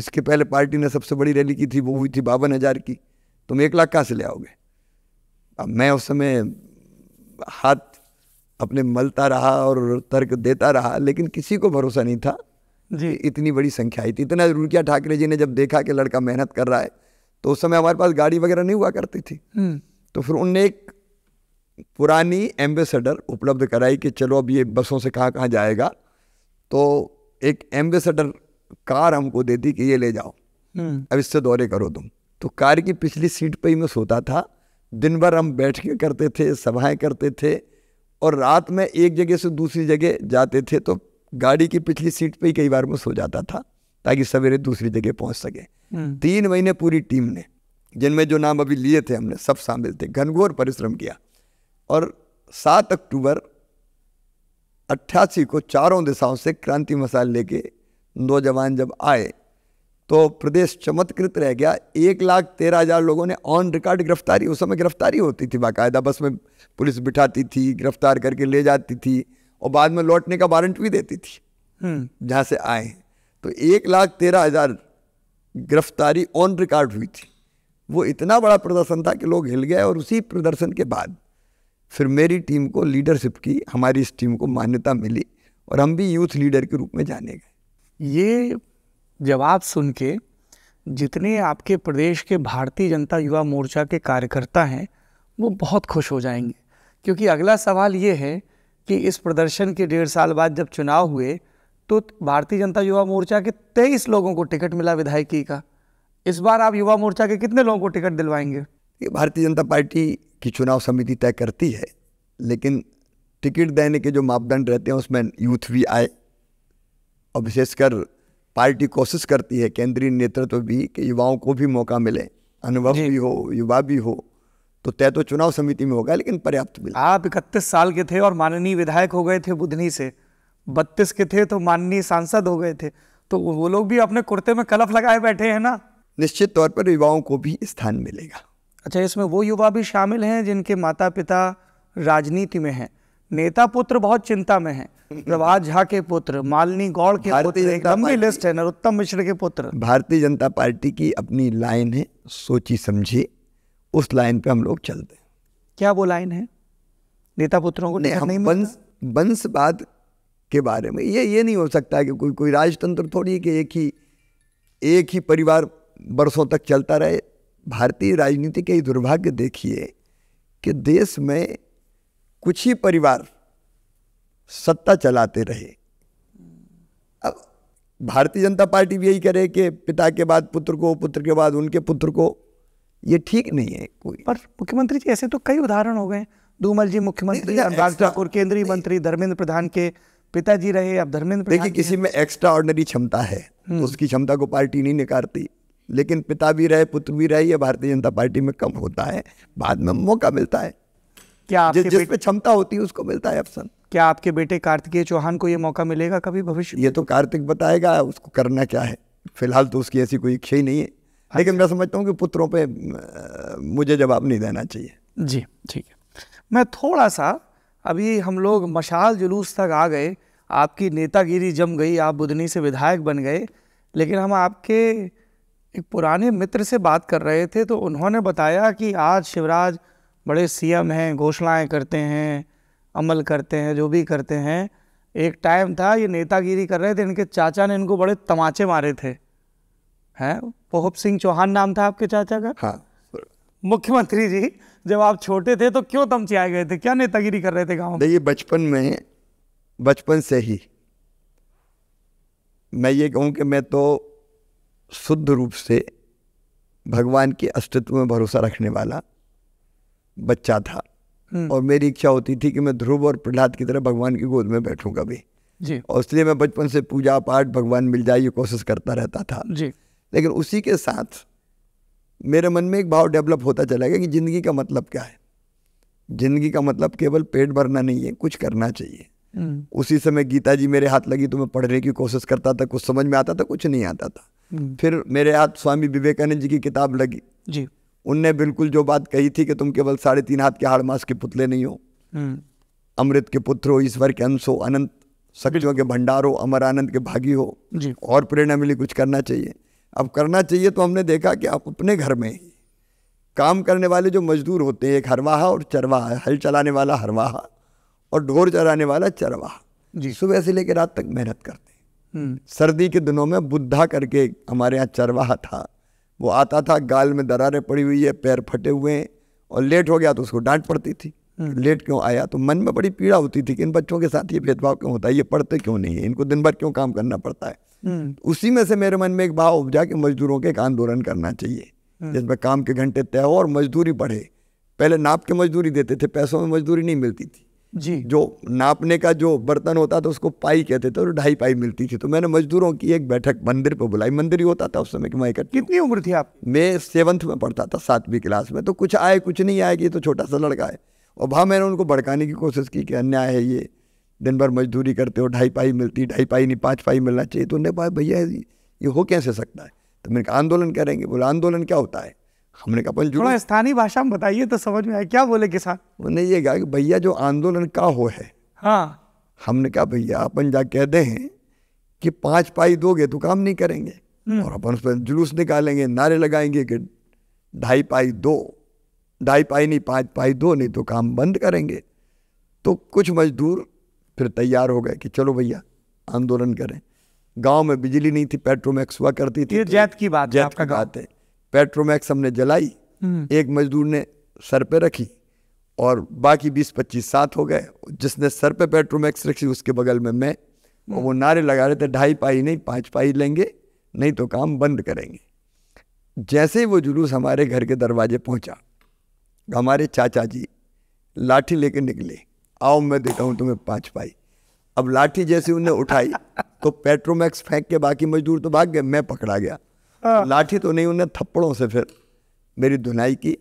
इसके पहले पार्टी ने सबसे बड़ी रैली की थी वो हुई थी बावन हज़ार की तुम एक लाख कहाँ से ले आओगे अब मैं उस समय हाथ अपने मलता रहा और तर्क देता रहा लेकिन किसी को भरोसा नहीं था जी इतनी बड़ी संख्या आई थी इतना रुकिया ठाकरे जी ने जब देखा कि लड़का मेहनत कर रहा है तो उस समय हमारे पास गाड़ी वगैरह नहीं हुआ करती थी हम्म। तो फिर उनने एक पुरानी एम्बेसडर उपलब्ध कराई कि चलो अब ये बसों से कहाँ कहाँ जाएगा तो एक एम्बेसडर कार हमको दे दी कि ये ले जाओ हम्म। अब इससे दौरे करो तुम तो कार की पिछली सीट पर ही मैं सोता था दिन भर हम बैठ के करते थे सभाएं करते थे और रात में एक जगह से दूसरी जगह जाते थे तो गाड़ी की पिछली सीट पर ही कई बार मैं सो जाता था ताकि सवेरे दूसरी जगह पहुंच सके हम्म। तीन महीने पूरी टीम ने जिनमें जो नाम अभी लिए थे हमने सब शामिल थे घनघोर परिश्रम किया और सात अक्टूबर अट्ठासी को चारों दिशाओं से क्रांति मसाल लेके नौजवान जब आए तो प्रदेश चमत्कृत रह गया एक लाख तेरह हज़ार लोगों ने ऑन रिकॉर्ड गिरफ्तारी उस समय गिरफ्तारी होती थी बाकायदा बस में पुलिस बिठाती थी गिरफ्तार करके ले जाती थी और बाद में लौटने का वारंट भी देती थी हम्म। जहाँ से आए तो एक लाख तेरह हज़ार गिरफ्तारी ऑन रिकॉर्ड हुई थी वो इतना बड़ा प्रदर्शन था कि लोग हिल गए और उसी प्रदर्शन के बाद फिर मेरी टीम को लीडरशिप की हमारी इस टीम को मान्यता मिली और हम भी यूथ लीडर के रूप में जाने गए ये जवाब सुन के जितने आपके प्रदेश के भारतीय जनता युवा मोर्चा के कार्यकर्ता हैं वो बहुत खुश हो जाएंगे क्योंकि अगला सवाल ये है कि इस प्रदर्शन के डेढ़ साल बाद जब चुनाव हुए तो भारतीय जनता युवा मोर्चा के तेईस लोगों को टिकट मिला विधायकी का इस बार आप युवा मोर्चा के कितने लोगों को टिकट दिलवाएंगे भारतीय जनता पार्टी कि चुनाव समिति तय करती है लेकिन टिकट देने के जो मापदंड रहते हैं उसमें यूथ भी आए और विशेषकर पार्टी कोशिश करती है केंद्रीय नेतृत्व तो भी कि युवाओं को भी मौका मिले अनुभव भी हो युवा भी हो तो तय तो चुनाव समिति में होगा लेकिन पर्याप्त मिला आप इकतीस साल के थे और माननीय विधायक हो गए थे बुधनी से बत्तीस के थे तो माननीय सांसद हो गए थे तो वो लोग भी अपने कुर्ते में कलफ लगाए बैठे हैं ना निश्चित तौर पर युवाओं को भी स्थान मिलेगा अच्छा इसमें वो युवा भी शामिल हैं जिनके माता पिता राजनीति में हैं नेता पुत्र बहुत चिंता में हैं प्रभात झा के पुत्र मालिनी गौड़ के पुत्र एक लंबी लिस्ट है नरोत्तम मिश्र के पुत्र भारतीय जनता पार्टी की अपनी लाइन है सोची समझी उस लाइन पे हम लोग चलते हैं क्या वो लाइन है नेता पुत्रों को नहीं वंश वंशवाद के बारे में ये ये नहीं हो सकता कि कोई कोई राजतंत्र थोड़ी कि एक ही एक ही परिवार बरसों तक चलता रहे भारतीय राजनीति के दुर्भाग्य देखिए कि देश में कुछ ही परिवार सत्ता चलाते रहे अब भारतीय जनता पार्टी भी यही करे कि पिता के बाद पुत्र को पुत्र के बाद उनके पुत्र को ये ठीक नहीं है कोई पर मुख्यमंत्री जी ऐसे तो कई उदाहरण हो गए धूमल जी मुख्यमंत्री अनुराग ठाकुर केंद्रीय मंत्री धर्मेंद्र प्रधान के पिताजी रहे अब धर्मेंद्र देखिए किसी में एक्स्ट्रा ऑर्डनरी क्षमता है हम्म। उसकी क्षमता को पार्टी नहीं निकालती लेकिन पिता भी रहे पुत्र भी रहे ये भारतीय जनता पार्टी में कम होता है बाद में मौका मिलता है क्या जि, जिस पे क्षमता होती है उसको मिलता है ऑप्शन क्या आपके बेटे कार्तिकेय चौहान को ये मौका मिलेगा कभी भविष्य ये तो कार्तिक बताएगा उसको करना क्या है फिलहाल तो उसकी ऐसी कोई इच्छा ही नहीं है लेकिन अच्छा। मैं समझता हूँ कि पुत्रों पर मुझे जवाब नहीं देना चाहिए जी ठीक है मैं थोड़ा सा अभी हम लोग मशाल जुलूस तक आ गए आपकी नेतागिरी जम गई आप बुधनी से विधायक बन गए लेकिन हम आपके एक पुराने मित्र से बात कर रहे थे तो उन्होंने बताया कि आज शिवराज बड़े सीएम हैं घोषणाएं करते हैं अमल करते हैं जो भी करते हैं एक टाइम था ये नेतागिरी कर रहे थे इनके चाचा ने इनको बड़े तमाचे मारे थे हैं पोहप सिंह चौहान नाम था आपके चाचा का हाँ मुख्यमंत्री जी जब आप छोटे थे तो क्यों तमचे आए गए थे क्या नेतागिरी कर रहे थे गाँव देखिए बचपन में बचपन से ही मैं ये कहूँ कि मैं तो शुद्ध रूप से भगवान के अस्तित्व में भरोसा रखने वाला बच्चा था हम्म। और मेरी इच्छा होती थी कि मैं ध्रुव और प्रहलाद की तरह भगवान की गोद में बैठूं कभी जी और इसलिए मैं बचपन से पूजा पाठ भगवान मिल जाए ये कोशिश करता रहता था जी लेकिन उसी के साथ मेरे मन में एक भाव डेवलप होता चला गया कि ज़िंदगी का मतलब क्या है ज़िंदगी का मतलब केवल पेट भरना नहीं है कुछ करना चाहिए हम्म। उसी समय गीता जी मेरे हाथ लगी तो मैं पढ़ने की कोशिश करता था कुछ समझ में आता था कुछ नहीं आता था फिर मेरे हाथ स्वामी विवेकानंद जी की किताब लगी जी उनने बिल्कुल जो बात कही थी कि तुम केवल साढ़े तीन हाथ के हाड़ मास के पुतले नहीं हो हम्म। अमृत के पुत्र हो ईश्वर के अंश हो अनंत शक्तियों के भंडार हो अमर आनंद के भागी हो जी और प्रेरणा मिली कुछ करना चाहिए अब करना चाहिए तो हमने देखा कि आप अपने घर में ही काम करने वाले जो मजदूर होते हैं एक हरवाहा और चरवाहा हल चलाने वाला हरवाहा और ढोर चलाने वाला चरवाहा जी सुबह से लेकर रात तक मेहनत करते हम्म। सर्दी के दिनों में बुद्धा करके हमारे यहाँ चरवाहा था वो आता था गाल में दरारें पड़ी हुई है पैर फटे हुए हैं और लेट हो गया तो उसको डांट पड़ती थी हम्म। लेट क्यों आया तो मन में बड़ी पीड़ा होती थी कि इन बच्चों के साथ ये भेदभाव क्यों होता है ये पढ़ते क्यों नहीं है इनको दिन भर क्यों काम करना पड़ता है हम्म। उसी में से मेरे मन में एक भाव उपजा कि मजदूरों के एक आंदोलन करना चाहिए जिसमें काम के घंटे तय हो और मजदूरी बढ़े पहले नाप के मजदूरी देते थे पैसों में मजदूरी नहीं मिलती थी जी जो नापने का जो बर्तन होता था उसको पाई कहते थे और ढाई पाई मिलती थी तो मैंने मजदूरों की एक बैठक मंदिर पर बुलाई मंदिर ही होता था उस समय की मैं कितनी उम्र थी आप मैं सेवन्थ में पढ़ता था सातवीं क्लास में तो कुछ आए कुछ नहीं आए कि तो छोटा सा लड़का है और भा हाँ, मैंने उनको भड़काने की कोशिश की कि अन्याय है ये दिन भर मजदूरी करते हो ढाई पाई मिलती ढाई पाई नहीं पाँच पाई मिलना चाहिए तो उन्हें भाई भैया ये हो कैसे सकता है तो मैंने कहा आंदोलन करेंगे बोला आंदोलन क्या होता है हमने कहा पहले थोड़ा स्थानीय भाषा में बताइए तो समझ में आया क्या बोले किसान उन्होंने ये कहा कि भैया जो आंदोलन का हो है हाँ हमने कहा भैया अपन जा कहते हैं कि पाँच पाई दोगे तो काम नहीं करेंगे हम्म। और अपन उस पर जुलूस निकालेंगे नारे लगाएंगे कि ढाई पाई दो ढाई पाई नहीं पाँच पाई दो नहीं तो काम बंद करेंगे तो कुछ मजदूर फिर तैयार हो गए कि चलो भैया आंदोलन करें गांव में बिजली नहीं थी पेट्रोमैक्स हुआ करती थी ये जैत तो की बात जैत की बात है पेट्रोमैक्स हमने जलाई हम्म। एक मजदूर ने सर पे रखी और बाकी बीस पच्चीस साथ हो गए जिसने सर पे पेट्रोमैक्स रखी उसके बगल में मैं और हम्म। वो नारे लगा रहे थे ढाई पाई नहीं पाँच पाई लेंगे नहीं तो काम बंद करेंगे जैसे ही वो जुलूस हमारे घर के दरवाजे पहुंचा हमारे चाचा जी लाठी लेके निकले आओ मैं देता हूँ तुम्हें पाँच पाई अब लाठी जैसी उन्हें उठाई तो पेट्रोमैक्स फेंक के बाकी मजदूर तो भाग गए मैं पकड़ा गया हाँ। लाठी तो नहीं उन्हें थप्पड़ों से फिर मेरी धुनाई की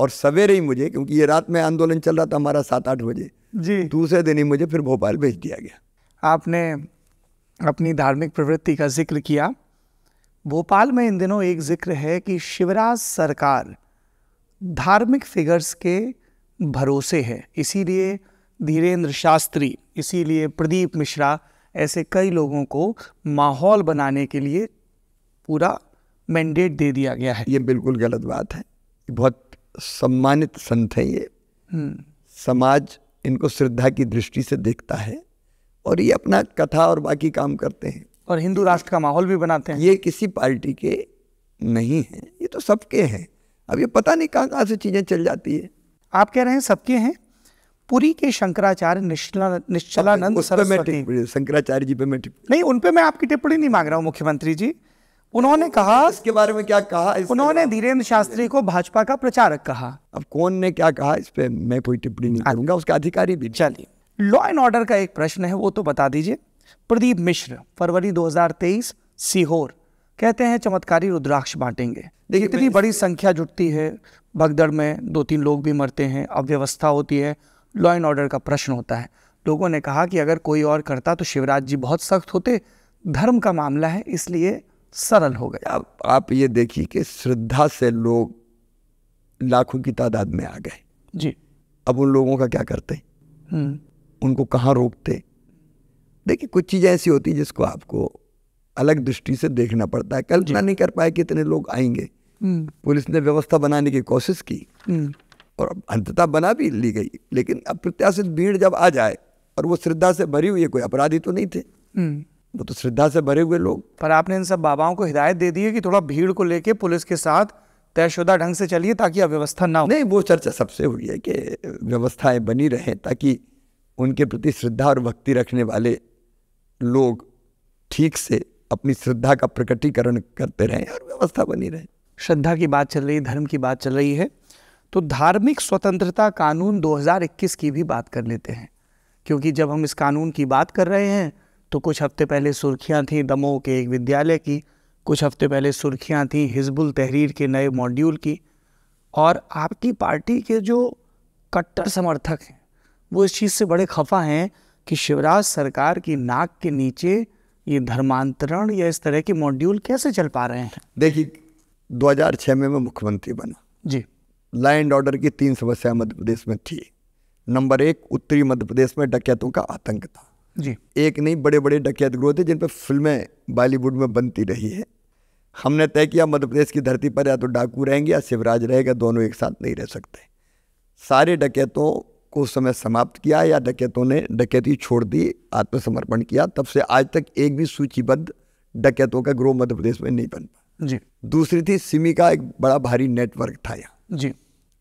और सवेरे ही मुझे क्योंकि ये रात में आंदोलन चल रहा था हमारा सात आठ बजे जी दूसरे दिन ही मुझे फिर भोपाल भेज दिया गया आपने अपनी धार्मिक प्रवृत्ति का जिक्र किया भोपाल में इन दिनों एक जिक्र है कि शिवराज सरकार धार्मिक फिगर्स के भरोसे है इसीलिए धीरेन्द्र शास्त्री इसीलिए प्रदीप मिश्रा ऐसे कई लोगों को माहौल बनाने के लिए पूरा मैंडेट दे दिया गया है ये बिल्कुल गलत बात है बहुत सम्मानित संत है ये हम्म। समाज इनको श्रद्धा की दृष्टि से देखता है और ये अपना कथा और बाकी काम करते हैं और हिंदू राष्ट्र का माहौल भी बनाते हैं ये किसी पार्टी के नहीं है ये तो सबके हैं अब ये पता नहीं कहाँ कहाँ से चीज़ें चल जाती है आप कह रहे हैं सबके हैं पुरी के शंकराचार्य निश्चला निश्चलानंद सरस्वती शंकराचार्य जी पे मैं नहीं उन पे मैं आपकी टिप्पणी नहीं मांग रहा हूँ मुख्यमंत्री जी उन्होंने कहा इसके बारे में क्या कहा उन्होंने धीरेन्द्र शास्त्री को भाजपा का प्रचारक कहा अब कौन ने क्या कहा इस पर मैं कोई टिप्पणी नहीं करूंगा उसका अधिकारी भी चलिए लॉ एंड ऑर्डर का एक प्रश्न है वो तो बता दीजिए प्रदीप मिश्र फरवरी 2023 सीहोर कहते हैं चमत्कारी रुद्राक्ष बांटेंगे देखिए इतनी बड़ी संख्या जुटती है भगदड़ में दो तीन लोग भी मरते हैं अव्यवस्था होती है लॉ एंड ऑर्डर का प्रश्न होता है लोगों ने कहा कि अगर कोई और करता तो शिवराज जी बहुत सख्त होते धर्म का मामला है इसलिए सरल हो गया अब आप ये देखिए कि श्रद्धा से लोग लाखों की तादाद में आ गए जी अब उन लोगों का क्या करते हम्म। उनको कहाँ रोकते देखिए कुछ चीज़ें ऐसी होती जिसको आपको अलग दृष्टि से देखना पड़ता है कल्पना नहीं कर पाए कि इतने लोग आएंगे हम्म। पुलिस ने व्यवस्था बनाने की कोशिश की हम्म। और अंततः बना भी ली गई लेकिन अप्रत्याशित भीड़ जब आ जाए और वो श्रद्धा से भरी हुई है कोई अपराधी तो नहीं थे वो तो श्रद्धा से भरे हुए लोग पर आपने इन सब बाबाओं को हिदायत दे दी है कि थोड़ा भीड़ को लेके पुलिस के साथ तयशुदा ढंग से चलिए ताकि अव्यवस्था ना हो नहीं वो चर्चा सबसे हुई है कि व्यवस्थाएं बनी रहे ताकि उनके प्रति श्रद्धा और भक्ति रखने वाले लोग ठीक से अपनी श्रद्धा का प्रकटीकरण करते रहें और व्यवस्था बनी रहे श्रद्धा की बात चल रही है धर्म की बात चल रही है तो धार्मिक स्वतंत्रता कानून 2021 की भी बात कर लेते हैं क्योंकि जब हम इस कानून की बात कर रहे हैं तो कुछ हफ्ते पहले सुर्खियां थीं दमोह के एक विद्यालय की कुछ हफ्ते पहले सुर्खियां थीं हिजबुल तहरीर के नए मॉड्यूल की और आपकी पार्टी के जो कट्टर समर्थक हैं वो इस चीज़ से बड़े खफा हैं कि शिवराज सरकार की नाक के नीचे ये धर्मांतरण या इस तरह के मॉड्यूल कैसे चल पा रहे हैं देखिए 2006 में मैं मुख्यमंत्री बना जी लैंड ऑर्डर की तीन समस्याएं मध्य प्रदेश में थी नंबर एक उत्तरी मध्य प्रदेश में डकैतों का आतंक था जी एक नहीं बड़े बड़े डकैत ग्रोह थे जिन पर फिल्में बॉलीवुड में बनती रही है हमने तय किया मध्य प्रदेश की धरती पर या तो डाकू रहेंगे या शिवराज रहेगा दोनों एक साथ नहीं रह सकते सारे डकैतों को उस समय समाप्त किया या डकैतों ने डकैती छोड़ दी आत्मसमर्पण किया तब से आज तक एक भी सूचीबद्ध डकैतों का ग्रोह मध्य प्रदेश में नहीं बन पाया जी दूसरी थी सिमी का एक बड़ा भारी नेटवर्क था यहाँ जी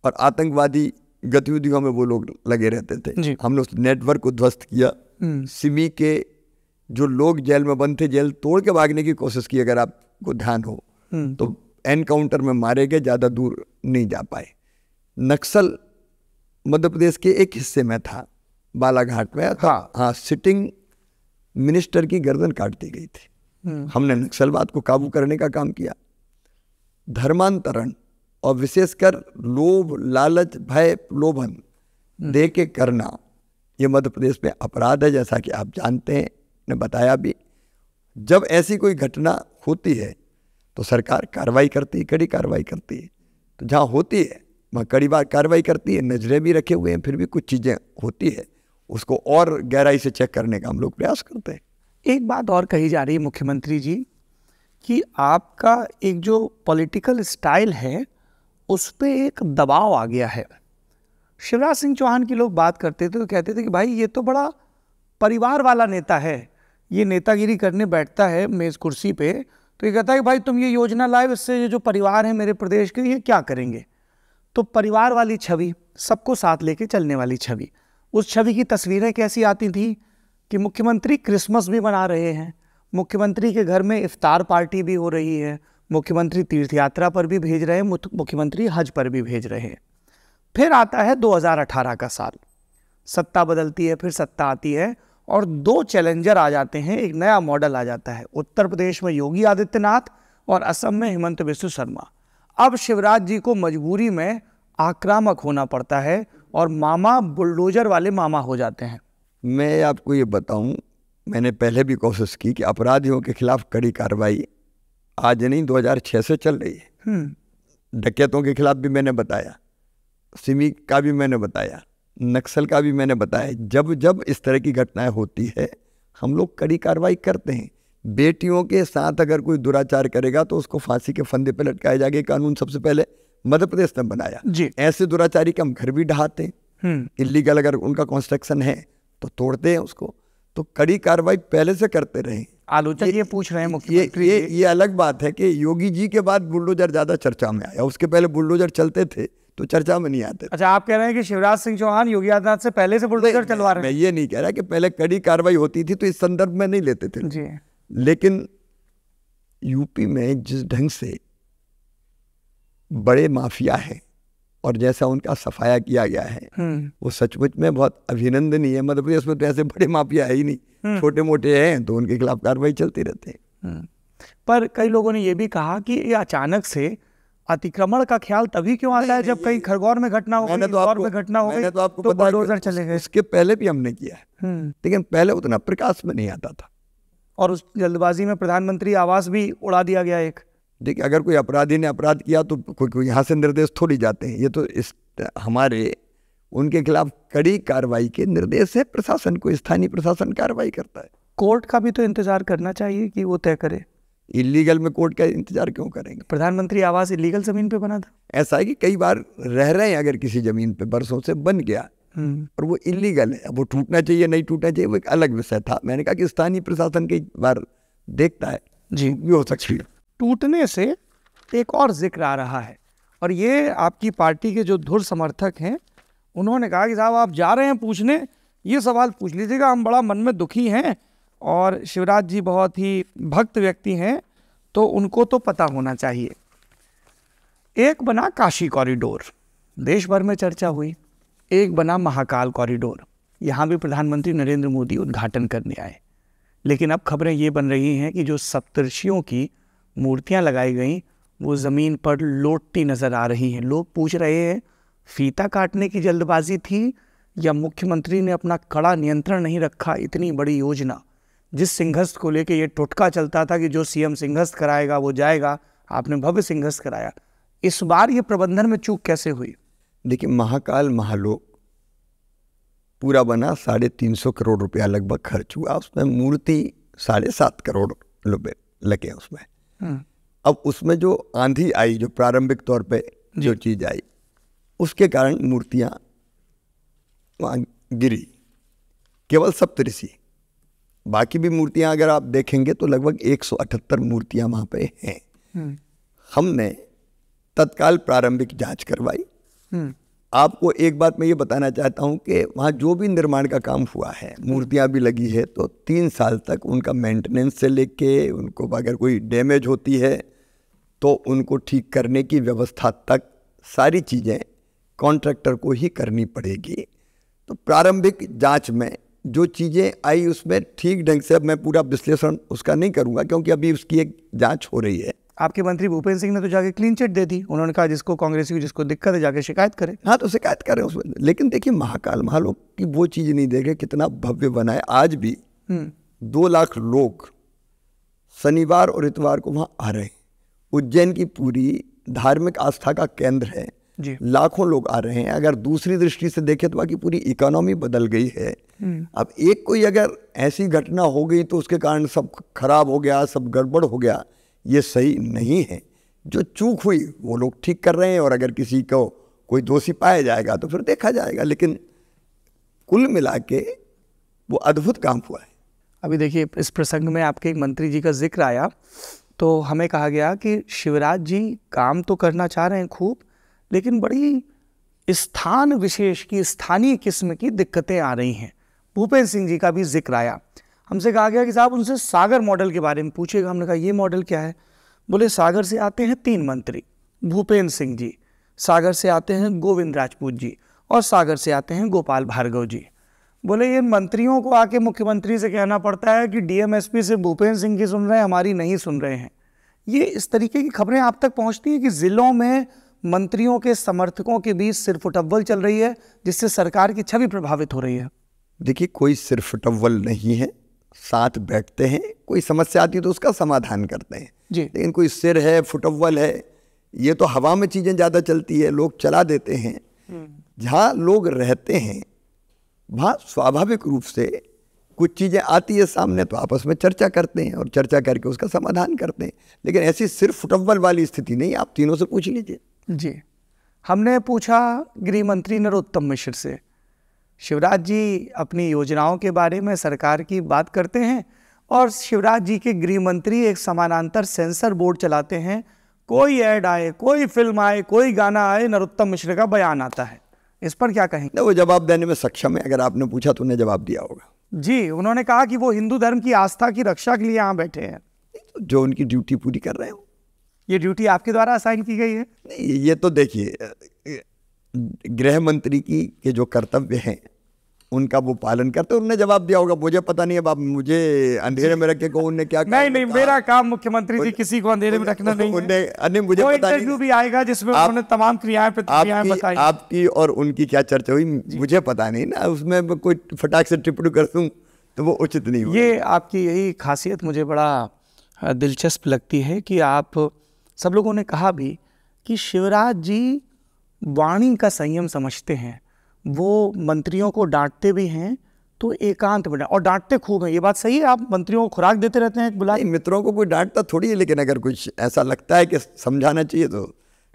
और आतंकवादी गतिविधियों में वो लोग लगे रहते थे जी हमने उस नेटवर्क को ध्वस्त किया हम्म। सिमी के जो लोग जेल में बंद थे जेल तोड़ के भागने की कोशिश की अगर आपको ध्यान हो हम्म। तो एनकाउंटर में मारे गए ज़्यादा दूर नहीं जा पाए नक्सल मध्य प्रदेश के एक हिस्से में था बालाघाट में हाँ हाँ सिटिंग मिनिस्टर की गर्दन काट दी गई थी हम्म। हमने नक्सलवाद को काबू करने का काम किया धर्मांतरण और विशेषकर लोभ लालच भय प्रलोभन दे के करना ये मध्य प्रदेश में अपराध है जैसा कि आप जानते हैं ने बताया भी जब ऐसी कोई घटना होती है तो सरकार कार्रवाई करती है कड़ी कार्रवाई करती है तो जहाँ होती है वहाँ कड़ी बार कार्रवाई करती है नज़रें भी रखे हुए हैं फिर भी कुछ चीज़ें होती है उसको और गहराई से चेक करने का हम लोग प्रयास करते हैं एक बात और कही जा रही है मुख्यमंत्री जी कि आपका एक जो पॉलिटिकल स्टाइल है उस पर एक दबाव आ गया है शिवराज सिंह चौहान की लोग बात करते थे तो कहते थे कि भाई ये तो बड़ा परिवार वाला नेता है ये नेतागिरी करने बैठता है मेज़ कुर्सी पे तो ये कहता है कि भाई तुम ये योजना लाए इससे ये जो परिवार है मेरे प्रदेश के ये क्या करेंगे तो परिवार वाली छवि सबको साथ लेके चलने वाली छवि उस छवि की तस्वीरें कैसी आती थी कि मुख्यमंत्री क्रिसमस भी मना रहे हैं मुख्यमंत्री के घर में इफ्तार पार्टी भी हो रही है मुख्यमंत्री तीर्थ यात्रा पर भी भेज रहे हैं मुख्यमंत्री हज पर भी भेज रहे हैं फिर आता है 2018 का साल सत्ता बदलती है फिर सत्ता आती है और दो चैलेंजर आ जाते हैं एक नया मॉडल आ जाता है उत्तर प्रदेश में योगी आदित्यनाथ और असम में हेमंत विश्व शर्मा अब शिवराज जी को मजबूरी में आक्रामक होना पड़ता है और मामा बुलडोजर वाले मामा हो जाते हैं मैं आपको ये बताऊं मैंने पहले भी कोशिश की कि अपराधियों के खिलाफ कड़ी कार्रवाई आज नहीं 2006 से चल रही है हम्म। डकैतों के खिलाफ भी मैंने बताया सिमी का भी मैंने बताया नक्सल का भी मैंने बताया जब जब इस तरह की घटनाएं होती है हम लोग कड़ी कार्रवाई करते हैं बेटियों के साथ अगर कोई दुराचार करेगा तो उसको फांसी के फंदे पर लटकाया जाएगा कानून सबसे पहले मध्य प्रदेश ने बनाया जी ऐसे दुराचारी के हम घर भी ढहाते हैं हम्म। इलीगल अगर उनका कंस्ट्रक्शन है तो तोड़ते हैं उसको तो कड़ी कार्रवाई पहले से करते रहे आलोचक ये, ये पूछ रहे हैं मुख्यमंत्री ये, ये ये अलग बात है कि योगी जी के बाद बुलडोजर ज़्यादा चर्चा में आया उसके पहले बुलडोजर चलते थे तो चर्चा में नहीं आते अच्छा आप कह रहे हैं कि शिवराज सिंह चौहान योगी आदित्यनाथ से पहले से बुलडोजर चलवा रहे हैं मैं ये नहीं कह रहा कि पहले कड़ी कार्रवाई होती थी तो इस संदर्भ में नहीं लेते थे जी लेकिन यूपी में जिस ढंग से बड़े माफिया है और जैसा उनका सफाया किया गया है हम्म। वो सचमुच में बहुत अभिनंदनीय है मध्य मतलब प्रदेश में तो ऐसे बड़े माफिया है ही नहीं हम्म। छोटे मोटे हैं तो उनके खिलाफ कार्रवाई चलती रहती है हम्म। पर कई लोगों ने ये भी कहा कि ये अचानक से अतिक्रमण का ख्याल तभी क्यों आता है जब कहीं खरगौर में घटना हो गई तो में घटना हो गई तो आपको तो चले गए इसके पहले भी हमने किया है हम्म। लेकिन पहले उतना प्रकाश में नहीं आता था और उस जल्दबाजी में प्रधानमंत्री आवास भी उड़ा दिया गया एक देखिए अगर कोई अपराधी ने अपराध किया तो कोई यहाँ से निर्देश थोड़ी जाते हैं ये तो इस हमारे उनके खिलाफ कड़ी कार्रवाई के निर्देश है प्रशासन को स्थानीय प्रशासन कार्रवाई करता है कोर्ट का भी तो इंतजार करना चाहिए कि वो तय करे इलीगल में कोर्ट का इंतजार क्यों करेंगे प्रधानमंत्री आवास इलीगल जमीन पे बना था ऐसा है कि कई बार रह रहे हैं अगर किसी जमीन पे बरसों से बन गया हम्म। और वो इलीगल है अब वो टूटना चाहिए नहीं टूटना चाहिए वो एक अलग विषय था मैंने कहा कि स्थानीय प्रशासन कई बार देखता है जी भी हो सकती है टूटने से एक और जिक्र आ रहा है और ये आपकी पार्टी के जो धुर समर्थक हैं उन्होंने कहा कि साहब आप जा रहे हैं पूछने ये सवाल पूछ लीजिएगा हम बड़ा मन में दुखी हैं और शिवराज जी बहुत ही भक्त व्यक्ति हैं तो उनको तो पता होना चाहिए एक बना काशी कॉरिडोर देश भर में चर्चा हुई एक बना महाकाल कॉरिडोर यहाँ भी प्रधानमंत्री नरेंद्र मोदी उद्घाटन करने आए लेकिन अब खबरें ये बन रही हैं कि जो सप्तर्षियों की मूर्तियाँ लगाई गई वो ज़मीन पर लौटती नज़र आ रही हैं लोग पूछ रहे हैं फीता काटने की जल्दबाजी थी या मुख्यमंत्री ने अपना कड़ा नियंत्रण नहीं रखा इतनी बड़ी योजना जिस सिंहस्थ को लेके ये टोटका चलता था कि जो सीएम सिंहस्थ कराएगा वो जाएगा आपने भव्य सिंहस्थ कराया इस बार ये प्रबंधन में चूक कैसे हुई देखिए महाकाल महालोक पूरा बना साढ़े तीन सौ करोड़ रुपया लगभग खर्च हुआ उसमें मूर्ति साढ़े सात करोड़ रुपये लगे उसमें हाँ। अब उसमें जो आंधी आई जो प्रारंभिक तौर पे जो चीज़ आई उसके कारण मूर्तियाँ वहाँ गिरी केवल सप्तऋषि बाकी भी मूर्तियां अगर आप देखेंगे तो लगभग 178 मूर्तियां वहाँ पे हैं हम्म। हमने तत्काल प्रारंभिक जांच करवाई हम्म। आपको एक बात मैं ये बताना चाहता हूँ कि वहाँ जो भी निर्माण का काम हुआ है हम्म। मूर्तियाँ भी लगी है तो तीन साल तक उनका मेंटेनेंस से लेके उनको अगर कोई डैमेज होती है तो उनको ठीक करने की व्यवस्था तक सारी चीज़ें कॉन्ट्रैक्टर को ही करनी पड़ेगी तो प्रारंभिक जांच में जो चीज़ें आई उसमें ठीक ढंग से अब मैं पूरा विश्लेषण उसका नहीं करूँगा क्योंकि अभी उसकी एक जाँच हो रही है आपके मंत्री भूपेंद्र सिंह ने तो जाके क्लीन चिट दे दी उन्होंने कहा जिसको कांग्रेस की जिसको दिक्कत है जाके शिकायत करें हाँ तो शिकायत करें उसमें लेकिन देखिए महाकाल महालोक की वो चीज़ नहीं देखे कितना भव्य बनाए आज भी हम्म। दो लाख लोग शनिवार और इतवार को वहाँ आ रहे हैं उज्जैन की पूरी धार्मिक आस्था का केंद्र है लाखों लोग आ रहे हैं अगर दूसरी दृष्टि से देखें तो वहां की पूरी इकोनॉमी बदल गई है हम्म। अब एक कोई अगर ऐसी घटना हो गई तो उसके कारण सब खराब हो गया सब गड़बड़ हो गया ये सही नहीं है जो चूक हुई वो लोग ठीक कर रहे हैं और अगर किसी को कोई दोषी पाया जाएगा तो फिर देखा जाएगा लेकिन कुल मिला के वो अद्भुत काम हुआ है अभी देखिए इस प्रसंग में आपके एक मंत्री जी का जिक्र आया तो हमें कहा गया कि शिवराज जी काम तो करना चाह रहे हैं खूब लेकिन बड़ी स्थान विशेष की स्थानीय किस्म की दिक्कतें आ रही हैं भूपेंद्र सिंह जी का भी जिक्र आया हमसे कहा गया कि साहब उनसे सागर मॉडल के बारे में पूछेगा हमने कहा ये मॉडल क्या है बोले सागर से आते हैं तीन मंत्री भूपेंद्र सिंह जी सागर से आते हैं गोविंद राजपूत जी और सागर से आते हैं गोपाल भार्गव जी बोले इन मंत्रियों को आके मुख्यमंत्री से कहना पड़ता है कि डीएमएसपी से भूपेंद्र सिंह की सुन रहे हैं हमारी नहीं सुन रहे हैं ये इस तरीके की खबरें आप तक पहुंचती हैं कि ज़िलों में मंत्रियों के समर्थकों के बीच सिर्फ फुटव्वल चल रही है जिससे सरकार की छवि प्रभावित हो रही है देखिए कोई सिर्फ टवल नहीं है साथ बैठते हैं कोई समस्या आती है तो उसका समाधान करते हैं जी लेकिन कोई सिर है फुटवल है ये तो हवा में चीज़ें ज़्यादा चलती है लोग चला देते हैं हम्म। जहाँ लोग रहते हैं वहाँ स्वाभाविक रूप से कुछ चीज़ें आती है सामने तो आपस में चर्चा करते हैं और चर्चा करके उसका समाधान करते हैं लेकिन ऐसी सिर्फ फुटव्वल वाली स्थिति नहीं आप तीनों से पूछ लीजिए जी हमने पूछा गृह मंत्री नरोत्तम मिश्र से शिवराज जी अपनी योजनाओं के बारे में सरकार की बात करते हैं और शिवराज जी के गृह मंत्री एक समानांतर सेंसर बोर्ड चलाते हैं कोई एड आए कोई फिल्म आए कोई गाना आए नरोत्तम मिश्र का बयान आता है इस पर क्या कहेंगे वो जवाब देने में सक्षम है अगर आपने पूछा तो उन्हें जवाब दिया होगा जी उन्होंने कहा कि वो हिंदू धर्म की आस्था की रक्षा के लिए यहाँ बैठे हैं जो उनकी ड्यूटी पूरी कर रहे हो ये ड्यूटी आपके द्वारा असाइन की गई है नहीं ये तो देखिए गृह मंत्री की के जो कर्तव्य हैं उनका वो पालन करते उन्होंने जवाब दिया होगा मुझे पता नहीं है मुझे अंधेरे में रखे को उनने क्या नहीं नहीं मेरा काम मुख्यमंत्री जी किसी को अंधेरे में रखना नहीं मुझे इंटरव्यू भी आएगा जिसमें उन्होंने तमाम क्रियाएं बताई आपकी और उनकी क्या चर्चा हुई मुझे पता नहीं ना उसमें कोई फटाक से टिप्पणी कर दूँ तो वो उचित नहीं ये आपकी यही खासियत मुझे बड़ा दिलचस्प लगती है कि आप सब लोगों ने कहा भी कि शिवराज जी वाणी का संयम समझते हैं वो मंत्रियों को डांटते भी हैं तो एकांत में और डांटते खूब हैं ये बात सही है आप मंत्रियों को खुराक देते रहते हैं बुलाई मित्रों को कोई डांटता थोड़ी है लेकिन अगर कुछ ऐसा लगता है कि समझाना चाहिए तो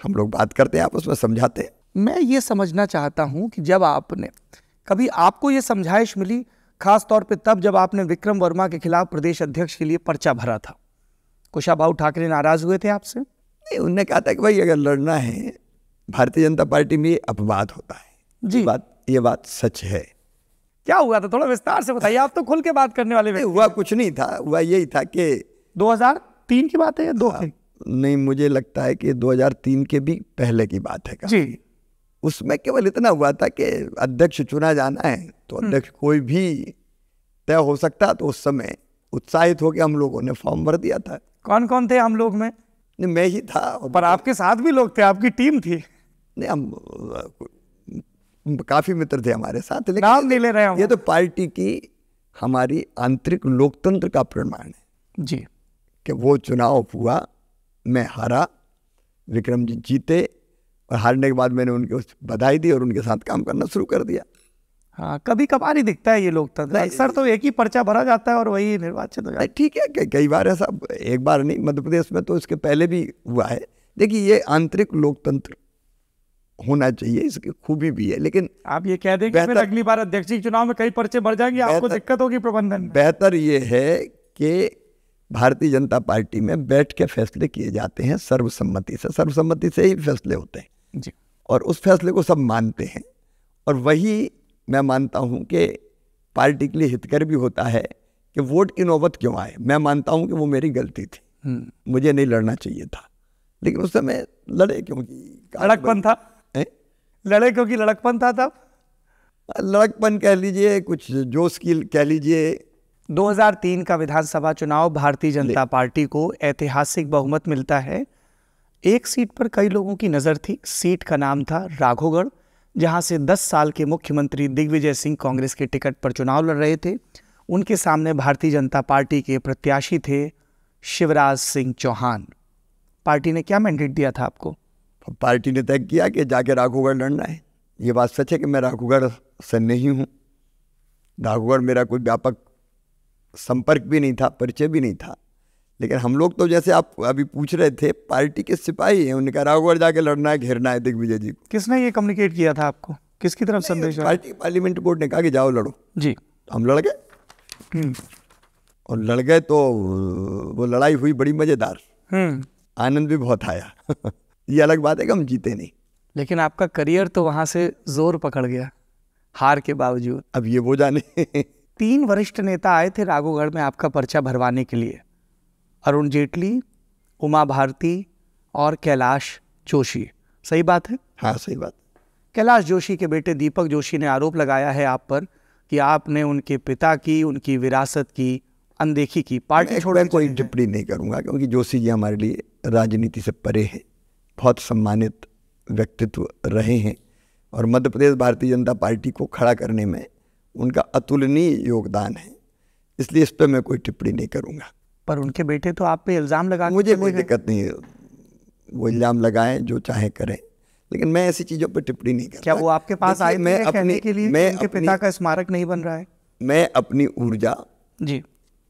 हम लोग बात करते हैं आप उसमें समझाते हैं मैं ये समझना चाहता हूँ कि जब आपने कभी आपको ये समझाइश मिली खास तौर पे तब जब आपने विक्रम वर्मा के खिलाफ प्रदेश अध्यक्ष के लिए पर्चा भरा था कुशाभाऊ ठाकरे नाराज हुए थे आपसे नहीं उनने कहा था कि भाई अगर लड़ना है भारतीय जनता पार्टी में अपवाद होता है जी बात ये बात सच है क्या हुआ था थोड़ा विस्तार से बताइए आप तो खुल के बात करने वाले हुआ कुछ नहीं था हुआ यही था कि 2003 की बात है या दो हाँ। नहीं मुझे लगता है कि 2003 के भी पहले की बात है का। जी उसमें केवल इतना हुआ था कि अध्यक्ष चुना जाना है तो हम्म। अध्यक्ष कोई भी तय हो सकता तो उस समय उत्साहित होकर हम लोगों ने फॉर्म भर दिया था कौन कौन थे हम लोग में नहीं मैं ही था पर आपके साथ भी लोग थे आपकी टीम थी नहीं हम काफी मित्र थे हमारे साथ लेकिन नाम नहीं ले रहे हैं ये तो पार्टी की हमारी आंतरिक लोकतंत्र का प्रमाण है जी कि वो चुनाव हुआ मैं हारा विक्रम जी जीते और हारने के बाद मैंने उनके उस बधाई दी और उनके साथ काम करना शुरू कर दिया हाँ कभी कभार ही दिखता है ये लोकतंत्र सर तो एक ही पर्चा भरा जाता है और वही निर्वाचित हो जाता है ठीक है कई कई बार ऐसा एक बार नहीं मध्य प्रदेश में तो इसके पहले भी हुआ है देखिए ये आंतरिक लोकतंत्र होना चाहिए इसकी खूबी भी है लेकिन आप ये कह दें कि अगली बार अध्यक्ष चुनाव में कई पर्चे बढ़ जाएंगे आपको दिक्कत होगी प्रबंधन बेहतर ये है कि भारतीय जनता पार्टी में बैठ के फैसले किए जाते हैं सर्वसम्मति से सर्वसम्मति से ही फैसले होते हैं जी और उस फैसले को सब मानते हैं और वही मैं मानता हूँ कि पार्टी के लिए हितकर भी होता है कि वोट की नौबत क्यों आए मैं मानता हूँ कि वो मेरी गलती थी हम्म। मुझे नहीं लड़ना चाहिए था लेकिन उस समय लड़े क्योंकि अड़कपन था लड़े क्योंकि लड़कपन था तब लड़कपन कह लीजिए कुछ जोश की कह लीजिए 2003 का विधानसभा चुनाव भारतीय जनता पार्टी को ऐतिहासिक बहुमत मिलता है एक सीट पर कई लोगों की नज़र थी सीट का नाम था राघोगढ़ जहां से 10 साल के मुख्यमंत्री दिग्विजय सिंह कांग्रेस के टिकट पर चुनाव लड़ रहे थे उनके सामने भारतीय जनता पार्टी के प्रत्याशी थे शिवराज सिंह चौहान पार्टी ने क्या मैंडेट दिया था आपको पार्टी ने तय किया कि जाके राघोगढ़ लड़ना है ये बात सच है कि मैं राघोगढ़ से नहीं हूँ राघोगढ़ मेरा कोई व्यापक संपर्क भी नहीं था परिचय भी नहीं था लेकिन हम लोग तो जैसे आप अभी पूछ रहे थे पार्टी के सिपाही हैं उनका राघोगढ़ जाके लड़ना है घेरना है दिग्विजय जी किसने ये कम्युनिकेट किया था आपको किसकी तरफ संदेश पार्टी पार्लियामेंट बोर्ड ने कहा कि जाओ लड़ो जी हम लड़ गए हम्म। और लड़ गए तो वो लड़ाई हुई बड़ी मज़ेदार हम्म। आनंद भी बहुत आया <laughs> ये अलग बात है कि हम जीते नहीं लेकिन आपका करियर तो वहाँ से जोर पकड़ गया हार के बावजूद अब ये वो जाने तीन वरिष्ठ नेता आए थे राघोगढ़ में आपका पर्चा भरवाने के लिए अरुण जेटली उमा भारती और कैलाश जोशी सही बात है हाँ सही बात कैलाश जोशी के बेटे दीपक जोशी ने आरोप लगाया है आप पर कि आपने उनके पिता की उनकी विरासत की अनदेखी की पार्टी छोड़ कोई टिप्पणी नहीं करूंगा क्योंकि जोशी जी हमारे लिए राजनीति से परे हैं बहुत सम्मानित व्यक्तित्व रहे हैं और मध्य प्रदेश भारतीय जनता पार्टी को खड़ा करने में उनका अतुलनीय योगदान है इसलिए इस पर मैं कोई टिप्पणी नहीं करूँगा पर उनके बेटे तो आप पे इल्ज़ाम लगा मुझे कोई दिक्कत नहीं है वो इल्ज़ाम लगाएं जो चाहे करें लेकिन मैं ऐसी चीज़ों पर टिप्पणी नहीं करता क्या वो आपके पास आए मैं अपने के लिए मैं उनके पिता का स्मारक नहीं बन रहा है मैं अपनी ऊर्जा जी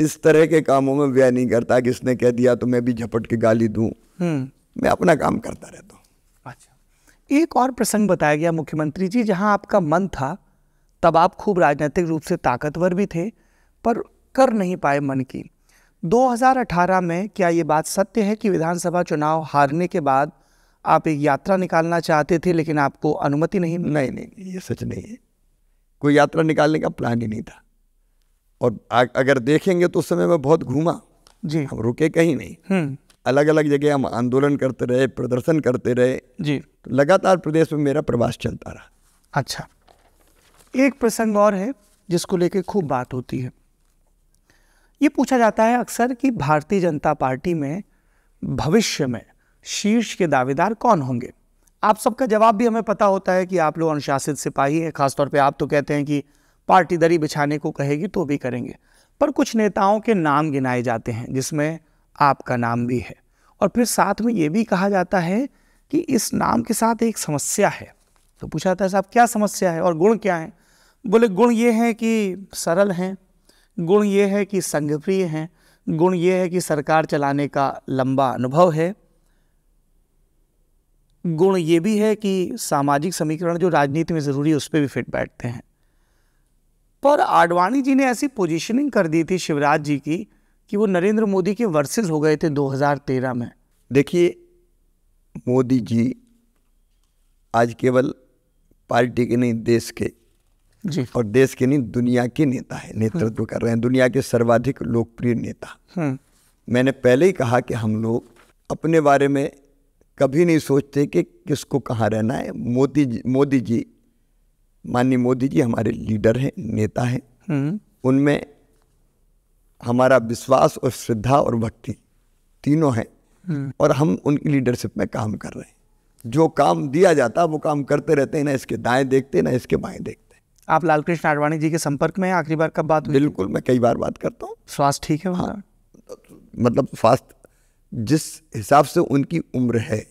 इस तरह के कामों में व्यय नहीं करता कि इसने कह दिया तो मैं भी झपट के गाली दूं हम्म। मैं अपना काम करता रहता हूँ अच्छा एक और प्रसंग बताया गया मुख्यमंत्री जी जहाँ आपका मन था तब आप खूब राजनीतिक रूप से ताकतवर भी थे पर कर नहीं पाए मन की 2018 में क्या ये बात सत्य है कि विधानसभा चुनाव हारने के बाद आप एक यात्रा निकालना चाहते थे लेकिन आपको अनुमति नहीं नहीं नहीं ये सच नहीं है कोई यात्रा निकालने का प्लान ही नहीं था और अगर देखेंगे तो उस समय मैं बहुत घूमा जी हम रुके कहीं नहीं हम्म। अलग अलग जगह हम आंदोलन करते रहे प्रदर्शन करते रहे जी तो लगातार प्रदेश में मेरा प्रवास चलता रहा अच्छा एक प्रसंग और है जिसको लेके खूब बात होती है ये पूछा जाता है अक्सर कि भारतीय जनता पार्टी में भविष्य में शीर्ष के दावेदार कौन होंगे आप सबका जवाब भी हमें पता होता है कि आप लोग अनुशासित सिपाही हैं खासतौर पे आप तो कहते हैं कि पार्टी दरी बिछाने को कहेगी तो भी करेंगे पर कुछ नेताओं के नाम गिनाए जाते हैं जिसमें आपका नाम भी है और फिर साथ में ये भी कहा जाता है कि इस नाम के साथ एक समस्या है तो पूछा जाता है साहब क्या समस्या है और गुण क्या है बोले गुण ये हैं कि सरल हैं गुण ये है कि संघप्रिय हैं गुण ये है कि सरकार चलाने का लंबा अनुभव है गुण ये भी है कि सामाजिक समीकरण जो राजनीति में ज़रूरी है उस पर भी फिट बैठते हैं पर आडवाणी जी ने ऐसी पोजीशनिंग कर दी थी शिवराज जी की कि वो नरेंद्र मोदी के वर्सेस हो गए थे 2013 में देखिए मोदी जी आज केवल पार्टी के नहीं देश के जी और देश के नहीं दुनिया के नेता है हम्म। नेतृत्व कर रहे हैं दुनिया के सर्वाधिक लोकप्रिय नेता हम्म। मैंने पहले ही कहा कि हम लोग अपने बारे में कभी नहीं सोचते कि किसको कहाँ रहना है मोदी जी मोदी जी माननीय मोदी जी हमारे लीडर हैं नेता हैं हम्म। उनमें हमारा विश्वास और श्रद्धा और भक्ति तीनों है हम्म। और हम उनकी लीडरशिप में काम कर रहे हैं जो काम दिया जाता है वो काम करते रहते हैं ना इसके दाएं देखते ना इसके बाएं देखते आप लाल कृष्ण आडवाणी जी के संपर्क में आखिरी बार कब बात हुई बिल्कुल मैं कई बार बात करता हूँ स्वास्थ्य ठीक है हाँ मतलब स्वास्थ्य जिस हिसाब से उनकी उम्र है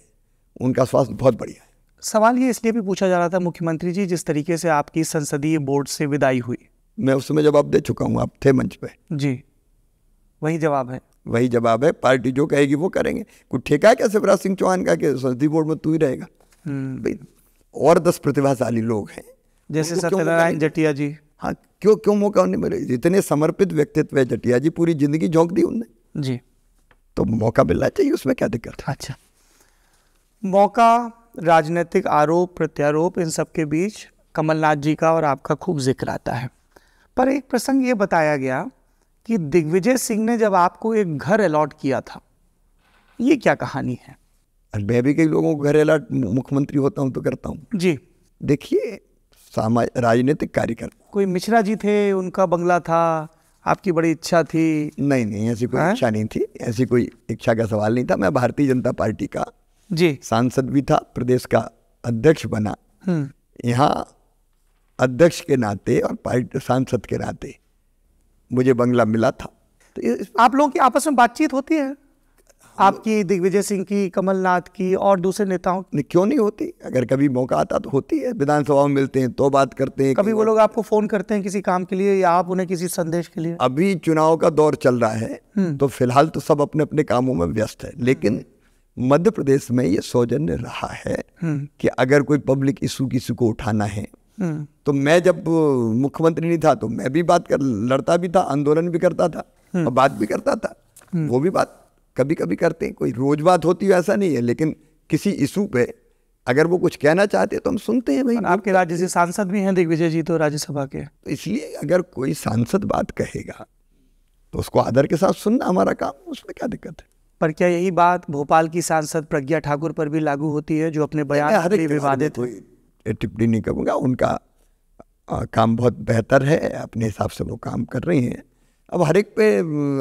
उनका स्वास्थ्य बहुत बढ़िया है सवाल ये इसलिए भी पूछा जा रहा था मुख्यमंत्री जी जिस तरीके से आपकी संसदीय बोर्ड से विदाई हुई मैं उस समय जवाब दे चुका हूँ आप थे मंच पे जी वही जवाब है वही जवाब है पार्टी जो कहेगी वो करेंगे कुछ ठेका है क्या शिवराज सिंह चौहान का कि संसदीय बोर्ड में तू ही रहेगा हम्म। भाई और दस प्रतिभाशाली लोग हैं जैसे सत्यनारायण जटिया जी हाँ क्यों क्यों मौका नहीं मिले जितने समर्पित व्यक्तित्व है जटिया जी पूरी जिंदगी झोंक दी उनने जी तो मौका मिलना चाहिए उसमें क्या दिक्कत है अच्छा मौका राजनीतिक आरोप प्रत्यारोप इन सब के बीच कमलनाथ जी का और आपका खूब जिक्र आता है पर एक प्रसंग ये बताया गया कि दिग्विजय सिंह ने जब आपको एक घर अलॉट किया था ये क्या कहानी है मैं भी कई लोगों को घर अलॉट मुख्यमंत्री होता हूँ तो करता हूँ जी देखिए सामाजिक राजनीतिक कार्यकर्ता कोई मिश्रा जी थे उनका बंगला था आपकी बड़ी इच्छा थी नहीं नहीं ऐसी कोई हाँ? इच्छा नहीं थी ऐसी कोई इच्छा का सवाल नहीं था मैं भारतीय जनता पार्टी का जी सांसद भी था प्रदेश का अध्यक्ष बना हम्म। यहाँ अध्यक्ष के नाते और पार्टी सांसद के नाते मुझे बंगला मिला था तो आप लोगों की आपस में बातचीत होती है हाँ। आपकी दिग्विजय सिंह की कमलनाथ की और दूसरे नेताओं की क्यों नहीं होती अगर कभी मौका आता तो होती है विधानसभा में मिलते हैं तो बात करते हैं कभी वो लोग आपको फोन करते हैं किसी काम के लिए या आप उन्हें किसी संदेश के लिए अभी चुनाव का दौर चल रहा है हम्म। तो फिलहाल तो सब अपने अपने कामों में व्यस्त है लेकिन हम्म। मध्य प्रदेश में ये सौजन्य रहा है हम्म। कि अगर कोई पब्लिक इशू किसी को उठाना है हम्म। तो मैं जब मुख्यमंत्री नहीं था तो मैं भी बात कर लड़ता भी था आंदोलन भी करता था हम्म। और बात भी करता था हम्म। वो भी बात कभी कभी करते हैं कोई रोज बात होती है ऐसा नहीं है लेकिन किसी इशू पे अगर वो कुछ कहना चाहते हैं तो हम सुनते हैं भाई आपके राज्य से सांसद भी हैं दिग्विजय जी तो राज्यसभा के तो इसलिए अगर कोई सांसद बात कहेगा तो उसको आदर के साथ सुनना हमारा काम उसमें क्या दिक्कत है पर क्या यही बात भोपाल की सांसद प्रज्ञा ठाकुर पर भी लागू होती है जो अपने बयान विवादित हुई टिप्पणी नहीं करूँगा उनका आ, काम बहुत बेहतर है अपने हिसाब से वो काम कर रही हैं अब हर एक पे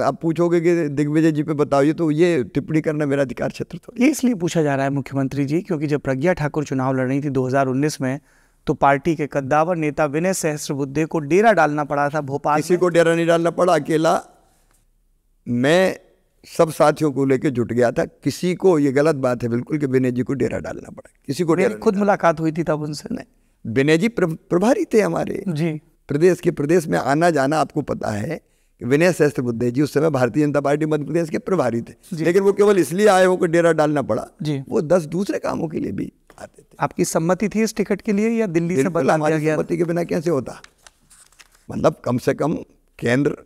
आप पूछोगे कि दिग्विजय जी पे बताओ ये तो ये टिप्पणी करना मेरा अधिकार क्षेत्र था ये इसलिए पूछा जा रहा है मुख्यमंत्री जी क्योंकि जब प्रज्ञा ठाकुर चुनाव लड़ रही थी 2019 में तो पार्टी के कद्दावर नेता विनय सहस्रबुद्धे को डेरा डालना पड़ा था भोपाल किसी को डेरा नहीं डालना पड़ा अकेला मैं सब साथियों को लेके जुट गया था किसी को ये गलत बात है बिल्कुल कि विनय जी को डेरा डालना पड़ा किसी को डेरा खुद मुलाकात हुई थी तब उनसे नहीं विनय जी प्रभारी थे हमारे जी प्रदेश के प्रदेश में आना जाना आपको पता है विनय सहस्त्र बुद्धे जी उस समय भारतीय जनता पार्टी मध्य प्रदेश के प्रभारी थे लेकिन वो केवल इसलिए आए हो कि डेरा डालना पड़ा जी वो दस दूसरे कामों के लिए भी आते थे आपकी सम्मति थी इस टिकट के लिए या दिल्ली से सम्मति के बिना कैसे होता मतलब कम से कम केंद्र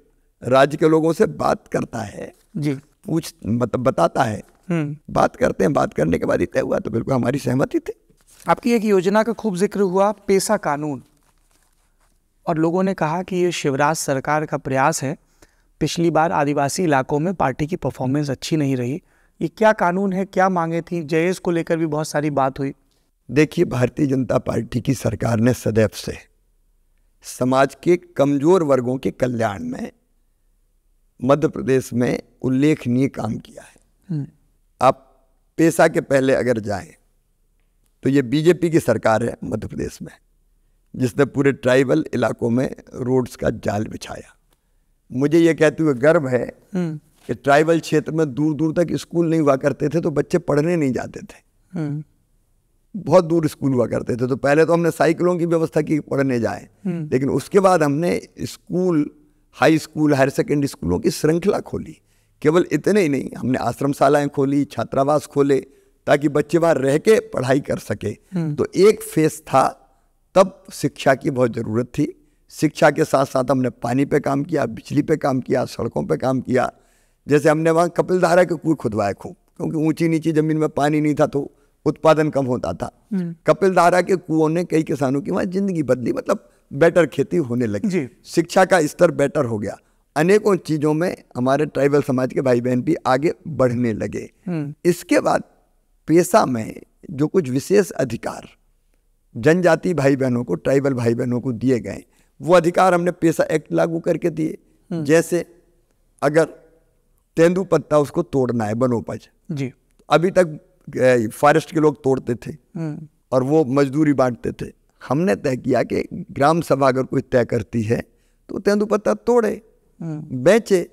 राज्य के लोगों से बात करता है जी पूछ मतलब बताता है हम्म। बात करते हैं बात करने के बाद ही तय हुआ तो बिल्कुल हमारी सहमति थी आपकी एक योजना का खूब जिक्र हुआ पेशा कानून और लोगों ने कहा कि ये शिवराज सरकार का प्रयास है पिछली बार आदिवासी इलाकों में पार्टी की परफॉर्मेंस अच्छी नहीं रही ये क्या कानून है क्या मांगे थी जयेज को लेकर भी बहुत सारी बात हुई देखिए भारतीय जनता पार्टी की सरकार ने सदैव से समाज के कमज़ोर वर्गों के कल्याण में मध्य प्रदेश में उल्लेखनीय काम किया है हम्म। आप पेशा के पहले अगर जाएं तो ये बीजेपी की सरकार है मध्य प्रदेश में जिसने पूरे ट्राइबल इलाकों में रोड्स का जाल बिछाया मुझे ये कहते हुए गर्व है हम्म। कि ट्राइबल क्षेत्र में दूर दूर तक स्कूल नहीं हुआ करते थे तो बच्चे पढ़ने नहीं जाते थे हम्म। बहुत दूर स्कूल हुआ करते थे तो पहले तो हमने साइकिलों की व्यवस्था की पढ़ने जाए लेकिन उसके बाद हमने school high school higher secondary स्कूलों की श्रृंखला खोली केवल इतने ही नहीं हमने आश्रमशालाएं खोली छात्रावास खोले ताकि बच्चे वहाँ रह के पढ़ाई कर सके हम्म। तो एक फेस था तब शिक्षा की बहुत ज़रूरत थी शिक्षा के साथ साथ हमने पानी पे काम किया बिजली पे काम किया सड़कों पे काम किया जैसे हमने वहाँ कपिलधारा के कुएँ खुदवाए खूब क्योंकि ऊंची नीची ज़मीन में पानी नहीं था तो उत्पादन कम होता था हम्म। कपिलधारा के कुओं ने कई किसानों की वहाँ ज़िंदगी बदली मतलब बेटर खेती होने लगी जी शिक्षा का स्तर बेटर हो गया अनेकों चीज़ों में हमारे ट्राइबल समाज के भाई बहन भी आगे बढ़ने लगे हम्म। इसके बाद पेशा में जो कुछ विशेष अधिकार जनजाति भाई बहनों को ट्राइबल भाई बहनों को दिए गए वो अधिकार हमने पेशा एक्ट लागू करके दिए हम्म। जैसे अगर तेंदू पत्ता उसको तोड़ना है बनोपज जी अभी तक फॉरेस्ट के लोग तोड़ते थे हम्म। और वो मजदूरी बांटते थे हमने तय किया कि ग्राम सभा अगर कोई तय करती है तो तेंदुपत्ता तोड़े हम्म। बेचे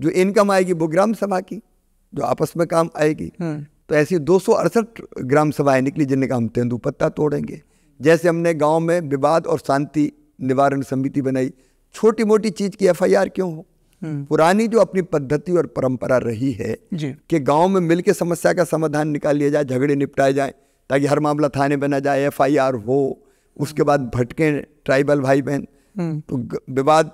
जो इनकम आएगी वो ग्राम सभा की जो आपस में काम आएगी हम्म। तो ऐसी दो ग्राम सभाएं निकली जिनने का हम तेंदुपत्ता तोड़ेंगे जैसे हमने गांव में विवाद और शांति निवारण समिति बनाई छोटी मोटी चीज़ की एफआईआर क्यों हो हम्म। पुरानी जो अपनी पद्धति और परंपरा रही है कि गांव में मिलकर समस्या का समाधान निकाल लिया जाए झगड़े निपटाए जाए ताकि हर मामला थाने बना जाए एफआईआर हो उसके बाद भटके ट्राइबल भाई बहन हम्म। तो विवाद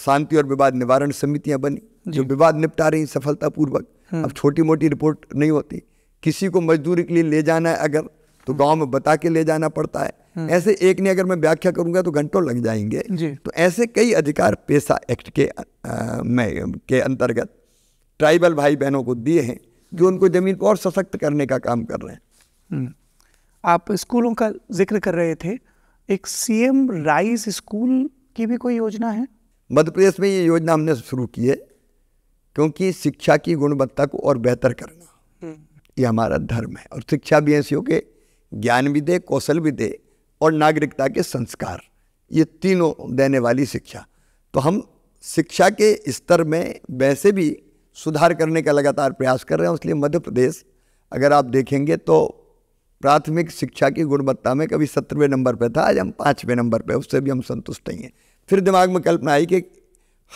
शांति और विवाद निवारण समितियां बनी जो विवाद निपटा रही सफलतापूर्वक हम्म। अब छोटी मोटी रिपोर्ट नहीं होती किसी को मजदूरी के लिए ले जाना है अगर तो हम्म। गांव में बता के ले जाना पड़ता है ऐसे एक ने अगर मैं व्याख्या करूंगा तो घंटों लग जाएंगे तो ऐसे कई अधिकार पेशा एक्ट के आ, में के अंतर्गत ट्राइबल भाई बहनों को दिए हैं जो उनको जमीन को और सशक्त करने का काम कर रहे हैं आप स्कूलों का जिक्र कर रहे थे एक सीएम राइज स्कूल की भी कोई योजना है मध्य प्रदेश में ये योजना हमने शुरू की है क्योंकि शिक्षा की गुणवत्ता को और बेहतर करना हम्म। ये हमारा धर्म है और शिक्षा भी ऐसी हो के ज्ञान भी दे कौशल भी दे और नागरिकता के संस्कार ये तीनों देने वाली शिक्षा तो हम शिक्षा के स्तर में वैसे भी सुधार करने का लगातार प्रयास कर रहे हैं इसलिए मध्य प्रदेश अगर आप देखेंगे तो प्राथमिक शिक्षा की गुणवत्ता में कभी सत्रहवें नंबर पर था आज हम पाँचवें नंबर पर उससे भी हम संतुष्ट नहीं हैं फिर दिमाग में कल्पना आई कि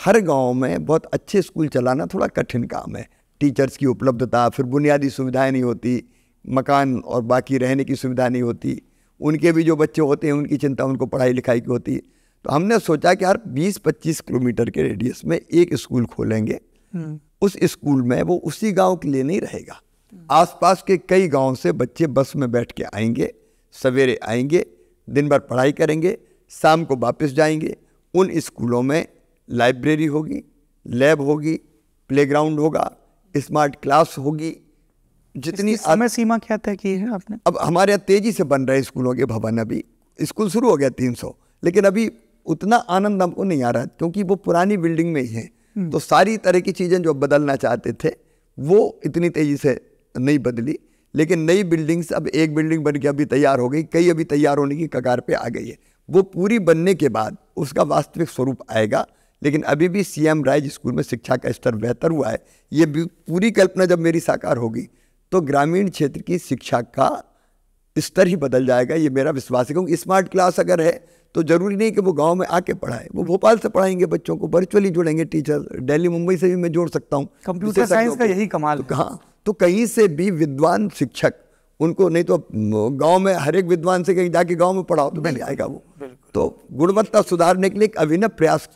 हर गांव में बहुत अच्छे स्कूल चलाना थोड़ा कठिन काम है टीचर्स की उपलब्धता फिर बुनियादी सुविधाएं नहीं होती मकान और बाकी रहने की सुविधा नहीं होती उनके भी जो बच्चे होते हैं उनकी चिंता उनको पढ़ाई लिखाई की होती तो हमने सोचा कि यार 20-25 किलोमीटर के रेडियस में एक स्कूल खोलेंगे हम्म। उस स्कूल में वो उसी गांव के लिए नहीं रहेगा आसपास के कई गांव से बच्चे बस में बैठ के आएंगे सवेरे आएंगे दिन भर पढ़ाई करेंगे शाम को वापस जाएंगे उन स्कूलों में लाइब्रेरी होगी लैब होगी प्लेग्राउंड होगा स्मार्ट क्लास होगी जितनी समय सीमा क्या तय की है आपने अब हमारे यहाँ तेज़ी से बन रहे स्कूलों के भवन अभी स्कूल शुरू हो गया सौ लेकिन अभी उतना आनंद हमको नहीं आ रहा क्योंकि वो पुरानी बिल्डिंग में ही है हम्म। तो सारी तरह की चीज़ें जो बदलना चाहते थे वो इतनी तेज़ी से नहीं बदली लेकिन नई बिल्डिंग्स अब एक बिल्डिंग बन के अभी तैयार हो गई कई अभी तैयार होने की कगार पे आ गई है वो पूरी बनने के बाद उसका वास्तविक स्वरूप आएगा लेकिन अभी भी सी एम राइज स्कूल में शिक्षा का स्तर बेहतर हुआ है ये पूरी कल्पना जब मेरी साकार होगी तो ग्रामीण क्षेत्र की शिक्षा का स्तर ही बदल जाएगा ये मेरा विश्वास है क्योंकि स्मार्ट क्लास अगर है तो ज़रूरी नहीं कि वो गांव में आके पढ़ाए वो भोपाल से पढ़ाएंगे बच्चों को वर्चुअली जुड़ेंगे टीचर दिल्ली मुंबई से भी मैं जोड़ सकता हूँ कंप्यूटर साइंस का यही कमाल तो कहाँ तो कहीं से भी विद्वान शिक्षक उनको नहीं तो गांव में हर एक विद्वान से कहीं जाके गांव में पढ़ाओ तो मिल जाएगा वो तो गुणवत्ता सुधारने के लिए एक अभिनव प्रयास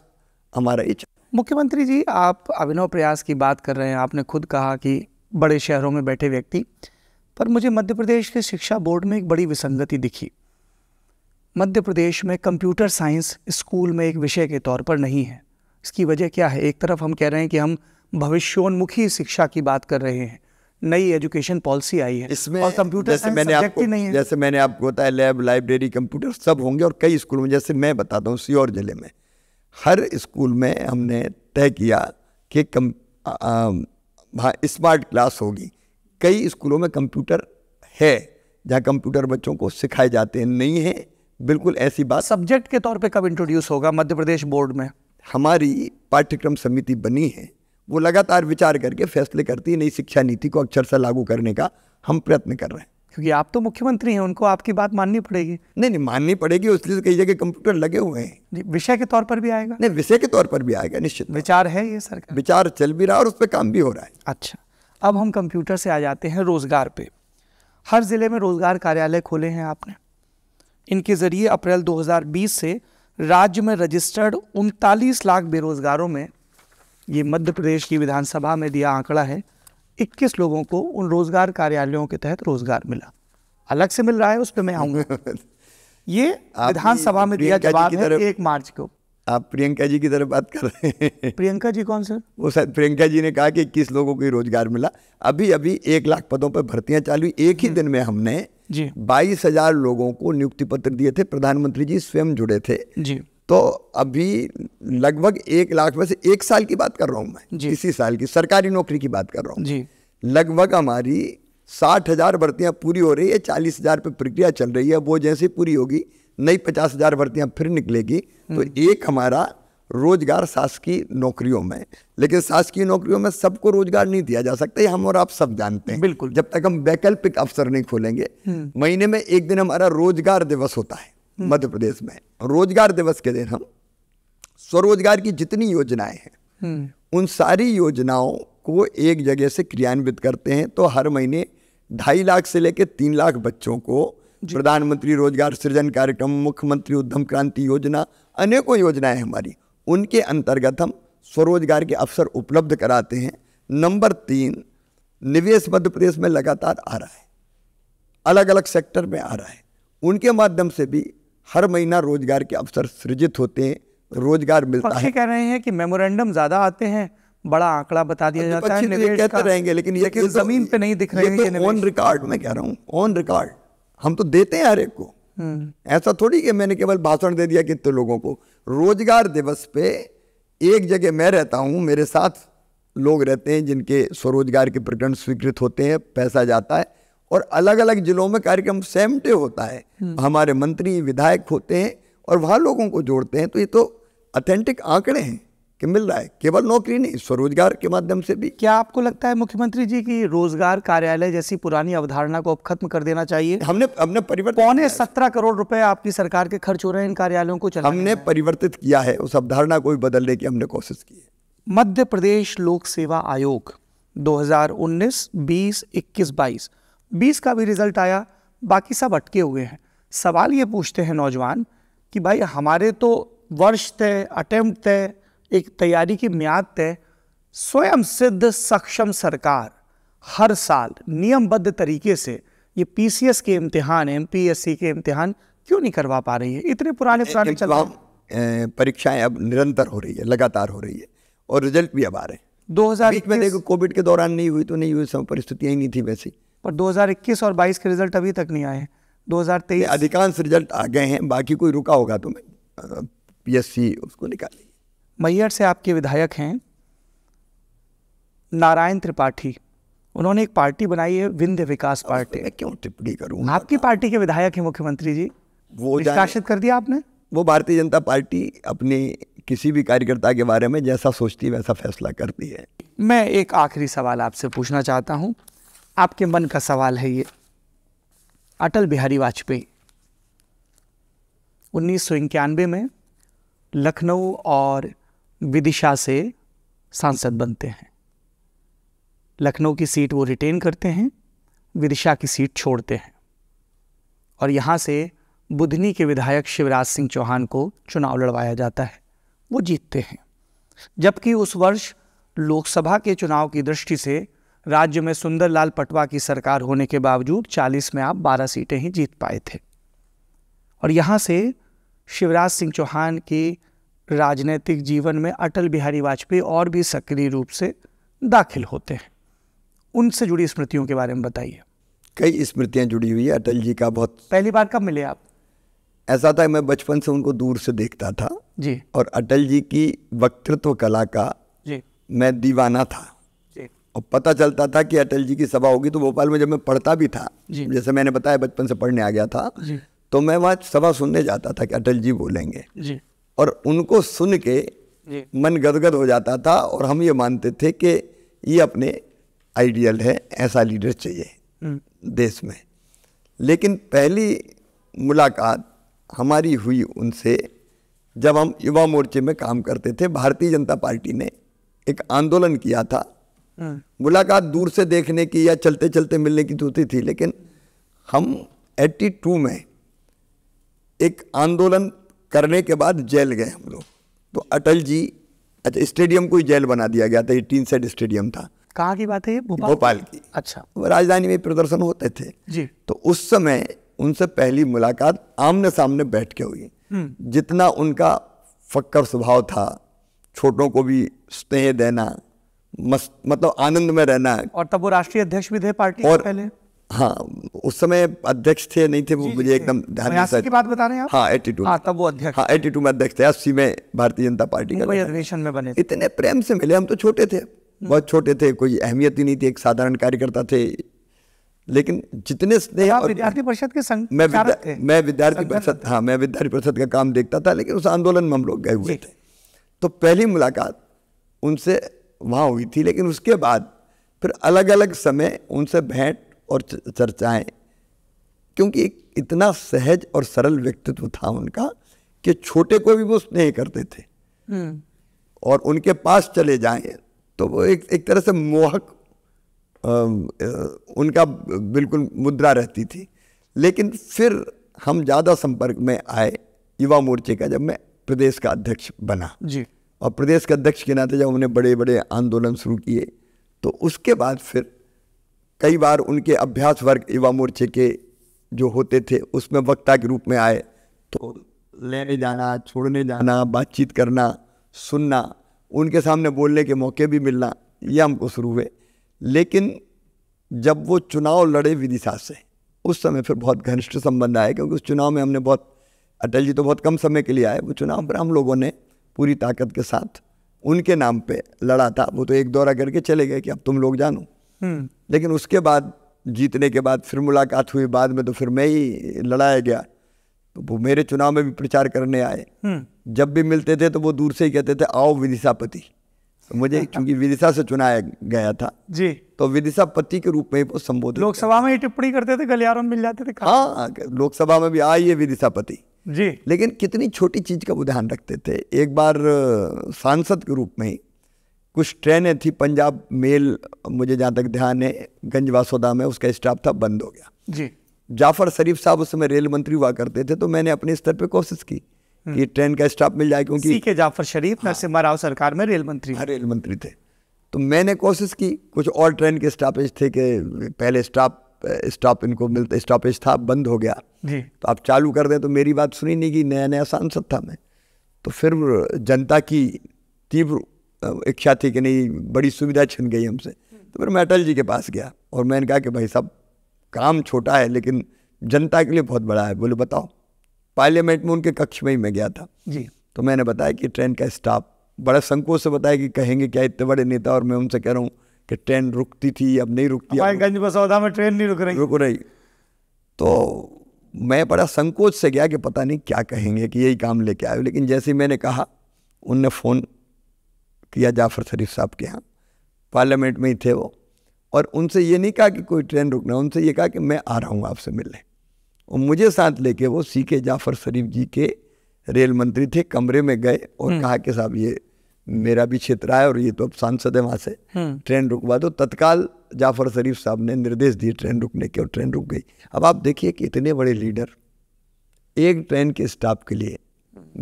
हमारा ही मुख्यमंत्री जी आप अभिनव प्रयास की बात कर रहे हैं आपने खुद कहा कि बड़े शहरों में बैठे व्यक्ति पर मुझे मध्य प्रदेश के शिक्षा बोर्ड में एक बड़ी विसंगति दिखी मध्य प्रदेश में कंप्यूटर साइंस स्कूल में एक विषय के तौर पर नहीं है इसकी वजह क्या है एक तरफ हम कह रहे हैं कि हम भविष्योन्मुखी शिक्षा की बात कर रहे हैं नई एजुकेशन पॉलिसी आई है इसमें और कंप्यूटर जैसे मैंने आपको नहीं है। जैसे मैंने आपको बताया लैब लाइब्रेरी कंप्यूटर सब होंगे और कई स्कूलों में जैसे मैं बताता हूँ सीओर जिले में हर स्कूल में हमने तय किया कि कम स्मार्ट क्लास होगी कई स्कूलों में कंप्यूटर है जहाँ कंप्यूटर बच्चों को सिखाए जाते हैं नहीं है बिल्कुल ऐसी बात सब्जेक्ट के तौर पे कब इंट्रोड्यूस होगा मध्य प्रदेश बोर्ड में हमारी पाठ्यक्रम समिति बनी है वो लगातार विचार करके फैसले करती है नई शिक्षा नीति को अक्षर से लागू करने का हम प्रयत्न कर रहे हैं क्योंकि आप तो मुख्यमंत्री हैं उनको आपकी बात माननी पड़ेगी नहीं नहीं माननी पड़ेगी उसलिए तो कई जगह कंप्यूटर लगे हुए हैं विषय के तौर पर भी आएगा नहीं विषय के तौर पर भी आएगा निश्चित विचार है ये सर विचार चल भी रहा है और उस पर काम भी हो रहा है अच्छा अब हम कंप्यूटर से आ जाते हैं रोजगार पे हर ज़िले में रोजगार कार्यालय खोले हैं आपने इनके ज़रिए अप्रैल 2020 से राज्य में रजिस्टर्ड उनतालीस लाख बेरोजगारों में ये मध्य प्रदेश की विधानसभा में दिया आंकड़ा है 21 लोगों को उन रोज़गार कार्यालयों के तहत रोज़गार मिला अलग से मिल रहा है उस पर मैं आऊंगा <laughs> ये विधानसभा में दिया जवाब है एक मार्च को आप प्रियंका जी की तरफ बात कर रहे हैं <laughs> प्रियंका जी कौन सर वो सर प्रियंका जी ने कहा कि इक्कीस लोगों को रोजगार मिला अभी अभी एक लाख पदों पर भर्तियां चालू एक ही हम्म। दिन में हमने जी बाईस हजार लोगों को नियुक्ति पत्र दिए थे प्रधानमंत्री जी स्वयं जुड़े थे जी तो अभी लगभग एक लाख में से एक साल की बात कर रहा हूँ मैं इसी साल की सरकारी नौकरी की बात कर रहा हूँ जी लगभग हमारी साठ हज़ार भर्तियाँ पूरी हो रही है चालीस हज़ार पर प्रक्रिया चल रही है वो जैसे पूरी होगी नई पचास हज़ार भर्तियाँ फिर निकलेगी तो हम्म। एक हमारा रोजगार शासकीय नौकरियों में लेकिन शासकीय नौकरियों में सबको रोजगार नहीं दिया जा सकता ये हम और आप सब जानते हैं बिल्कुल जब तक हम वैकल्पिक अवसर नहीं खोलेंगे हम्म। महीने में एक दिन हमारा रोजगार दिवस होता है हम्म। मध्य प्रदेश में रोजगार दिवस के दिन हम स्वरोजगार की जितनी योजनाएं हैं हम्म। उन सारी योजनाओं को एक जगह से क्रियान्वित करते हैं तो हर महीने ढाई लाख से लेकर तीन लाख बच्चों को प्रधानमंत्री रोजगार सृजन कार्यक्रम मुख्यमंत्री उद्यम क्रांति योजना अनेकों योजनाएं हमारी उनके अंतर्गत हम स्वरोजगार के अवसर उपलब्ध कराते हैं नंबर तीन निवेश मध्य प्रदेश में लगातार आ रहा है अलग अलग सेक्टर में आ रहा है उनके माध्यम से भी हर महीना रोजगार के अवसर सृजित होते हैं रोजगार मिलता है कह रहे हैं कि मेमोरेंडम ज्यादा आते हैं बड़ा आंकड़ा बता दिया तो जाता है तो निवेश कहते रहेंगे लेकिन ये लेकिन तो- जमीन पे नहीं दिख रहे हैं ऑन रिकॉर्ड मैं कह रहा हूँ ऑन रिकॉर्ड हम तो देते हैं हर एक को हम्म। ऐसा थोड़ी कि मैंने केवल भाषण दे दिया कितने लोगों को रोजगार दिवस पे एक जगह मैं रहता हूँ मेरे साथ लोग रहते हैं जिनके स्वरोजगार के प्रकरण स्वीकृत होते हैं पैसा जाता है और अलग अलग जिलों में कार्यक्रम सेम डे होता है हम्म। हमारे मंत्री विधायक होते हैं और वहाँ लोगों को जोड़ते हैं तो ये तो अथेंटिक आंकड़े हैं कि मिल रहा है केवल नौकरी नहीं स्वरोजगार के माध्यम से भी क्या आपको लगता है मुख्यमंत्री जी की रोजगार कार्यालय जैसी पुरानी अवधारणा को अब खत्म कर देना चाहिए हमने हमने परिवर्तन पौने सत्रह करोड़ रुपए आपकी सरकार के खर्च हो रहे हैं इन कार्यालयों को हमने परिवर्तित किया है उस अवधारणा को भी बदलने की हमने कोशिश की है मध्य प्रदेश लोक सेवा आयोग 2019, 20, 21, 22 बीस का भी रिज़ल्ट आया बाकी सब अटके हुए हैं सवाल ये पूछते हैं नौजवान कि भाई हमारे तो वर्ष थे अटैम्प्ट थे एक तैयारी की म्याद थे स्वयं सिद्ध सक्षम सरकार हर साल नियमबद्ध तरीके से ये पीसीएस के इम्तिहान एमपीएससी के इम्तिहान क्यों नहीं करवा पा रही है इतने पुराने पुराने चल परीक्षाएं अब निरंतर हो रही है लगातार हो रही है और रिजल्ट भी अब आ रहे हैं दो हजार में देखो कोविड के दौरान नहीं हुई तो नहीं हुई सब परिस्थितियाँ ही नहीं थी वैसी पर 2021 और 22 के रिजल्ट अभी तक नहीं आए हैं 2023 अधिकांश रिजल्ट आ गए हैं बाकी कोई रुका होगा तो मैं पीएससी उसको निकालेगी मैयर से आपके विधायक हैं नारायण त्रिपाठी उन्होंने एक पार्टी बनाई है विंध्य विकास पार्टी मैं क्यों टिप्पणी करूँ आपकी पार्टी के विधायक हैं मुख्यमंत्री जी वो निष्कासित कर दिया आपने वो भारतीय जनता पार्टी अपने किसी भी कार्यकर्ता के बारे में जैसा सोचती है वैसा फैसला करती है मैं एक आखिरी सवाल आपसे पूछना चाहता हूँ आपके मन का सवाल है ये अटल बिहारी वाजपेयी उन्नीस में लखनऊ और विदिशा से सांसद बनते हैं लखनऊ की सीट वो रिटेन करते हैं विदिशा की सीट छोड़ते हैं और यहाँ से बुधनी के विधायक शिवराज सिंह चौहान को चुनाव लड़वाया जाता है वो जीतते हैं जबकि उस वर्ष लोकसभा के चुनाव की दृष्टि से राज्य में सुंदरलाल पटवा की सरकार होने के बावजूद 40 में आप 12 सीटें ही जीत पाए थे और यहाँ से शिवराज सिंह चौहान के राजनीतिक जीवन में अटल बिहारी वाजपेयी और भी सक्रिय रूप से दाखिल होते हैं उनसे जुड़ी स्मृतियों के बारे में बताइए कई स्मृतियाँ जुड़ी हुई है अटल जी का बहुत पहली बार कब मिले आप ऐसा था मैं बचपन से उनको दूर से देखता था जी और अटल जी की वक्तृत्व कला का जी मैं दीवाना था और पता चलता था कि अटल जी की सभा होगी तो भोपाल में जब मैं पढ़ता भी था जैसे मैंने बताया बचपन से पढ़ने आ गया था तो मैं वहाँ सभा सुनने जाता था कि अटल जी बोलेंगे जी। और उनको सुन के मन गदगद हो जाता था और हम ये मानते थे कि ये अपने आइडियल है ऐसा लीडर चाहिए हम्म। देश में लेकिन पहली मुलाकात हमारी हुई उनसे जब हम युवा मोर्चे में काम करते थे भारतीय जनता पार्टी ने एक आंदोलन किया था मुलाकात दूर से देखने की या चलते चलते मिलने की होती थी लेकिन हम 82 में एक आंदोलन करने के बाद जेल गए हम लोग तो अटल जी अच्छा स्टेडियम को ही जेल बना दिया गया था ये टीन सेट स्टेडियम था कहाँ की बात है भोपाल भोपाल की अच्छा राजधानी में प्रदर्शन होते थे जी तो उस समय उनसे पहली मुलाकात आमने सामने बैठ के हुई हम्म। जितना उनका फक्कर स्वभाव था छोटों को भी स्नेह देना मतलब आनंद में रहना है और तब वो राष्ट्रीय अध्यक्ष भी थे पार्टी और पहले हाँ उस समय अध्यक्ष थे नहीं थे वो मुझे एकदम ध्यान की बात बता रहे हैं आप हाँ एटी टू हाँ तब वो अध्यक्ष हाँ एटी टू में अध्यक्ष थे अस्सी में भारतीय जनता पार्टी का अधिवेशन में बने इतने प्रेम से मिले हम तो छोटे थे हम्म। बहुत छोटे थे कोई अहमियत ही नहीं थी एक साधारण कार्यकर्ता थे लेकिन जितने स्नेह विद्यार्थी परिषद के संग मैं मैं विद्यार्थी परिषद हाँ मैं विद्यार्थी परिषद का काम देखता था लेकिन उस आंदोलन में हम लोग गए हुए थे तो पहली मुलाकात उनसे वहाँ हुई थी लेकिन उसके बाद फिर अलग अलग समय उनसे भेंट और चर्चाएं क्योंकि इतना सहज और सरल व्यक्तित्व था उनका कि छोटे को भी वो स्नेह करते थे हम्म। और उनके पास चले जाएं तो वो एक एक तरह से मोहक आ, उनका बिल्कुल मुद्रा रहती थी लेकिन फिर हम ज़्यादा संपर्क में आए युवा मोर्चे का जब मैं प्रदेश का अध्यक्ष बना जी और प्रदेश के अध्यक्ष के नाते जब उन्होंने बड़े बड़े आंदोलन शुरू किए तो उसके बाद फिर कई बार उनके अभ्यास वर्ग युवा मोर्चे के जो होते थे उसमें वक्ता के रूप में आए तो लेने जाना छोड़ने जाना बातचीत करना सुनना उनके सामने बोलने के मौके भी मिलना ये हमको शुरू हुए लेकिन जब वो चुनाव लड़े विदिशा से उस समय फिर बहुत घनिष्ठ संबंध आए क्योंकि उस चुनाव में हमने बहुत अटल जी तो बहुत कम समय के लिए आए वो चुनाव पर हम लोगों ने पूरी ताकत के साथ उनके नाम पे लड़ा था वो तो एक दौरा करके चले गए कि अब तुम लोग जानो हम्म। लेकिन उसके बाद जीतने के बाद फिर मुलाकात हुई बाद में तो फिर मैं ही लड़ाया गया तो वो मेरे चुनाव में भी प्रचार करने आए हम्म। जब भी मिलते थे तो वो दूर से ही कहते थे आओ विदिशापति तो मुझे क्योंकि अच्छा। विदिशा से चुनाया गया था जी तो विदिशापति के रूप में वो संबोधित लोकसभा में ही टिप्पणी करते थे गलियारों में मिल जाते थे हाँ लोकसभा में भी आइए विदिशापति जी लेकिन कितनी छोटी चीज़ का वो ध्यान रखते थे एक बार सांसद के रूप में ही कुछ ट्रेनें थी पंजाब मेल मुझे जहाँ तक ध्यान है गंज वासोदा में उसका स्टाफ था बंद हो गया जी जाफर शरीफ साहब उस समय रेल मंत्री हुआ करते थे तो मैंने अपने स्तर पे कोशिश की हम्म। कि ट्रेन का स्टाफ मिल जाए क्योंकि के जाफर शरीफ हाँ, नरसिम्हा राव सरकार में रेल मंत्री हाँ, रेल मंत्री थे तो मैंने कोशिश की कुछ और ट्रेन के स्टाफेज थे कि पहले स्टाफ स्टॉप इनको मिलता स्टॉपेज था बंद हो गया जी तो आप चालू कर दें तो मेरी बात सुनी नहीं कि नया नया सांसद था मैं तो फिर जनता की तीव्र इच्छा थी कि नहीं बड़ी सुविधा छिन गई हमसे तो फिर मैं अटल जी के पास गया और मैंने कहा कि भाई साहब काम छोटा है लेकिन जनता के लिए बहुत बड़ा है बोले बताओ पार्लियामेंट में उनके कक्ष में ही मैं गया था जी तो मैंने बताया कि ट्रेन का स्टाफ बड़ा संकोच से बताया कि कहेंगे क्या इतने बड़े नेता और मैं उनसे कह रहा हूँ कि ट्रेन रुकती थी अब नहीं रुकती गंज बसौदा में ट्रेन नहीं रुक रही रुक रही तो मैं बड़ा संकोच से गया कि पता नहीं क्या कहेंगे कि यही काम लेके आए लेकिन जैसे ही मैंने कहा उनने फ़ोन किया जाफर शरीफ साहब के यहाँ पार्लियामेंट में ही थे वो और उनसे ये नहीं कहा कि कोई ट्रेन रुकना उनसे ये कहा कि मैं आ रहा हूँ आपसे मिलने और मुझे साथ लेके वो सी के जाफर शरीफ जी के रेल मंत्री थे कमरे में गए और हम्म। कहा कि साहब ये मेरा भी क्षेत्र है और ये तो अब सांसद है वहाँ से हम्म। ट्रेन रुकवा दो तत्काल जाफर शरीफ साहब ने निर्देश दिए ट्रेन रुकने के और ट्रेन रुक गई अब आप देखिए कि इतने बड़े लीडर एक ट्रेन के स्टाफ के लिए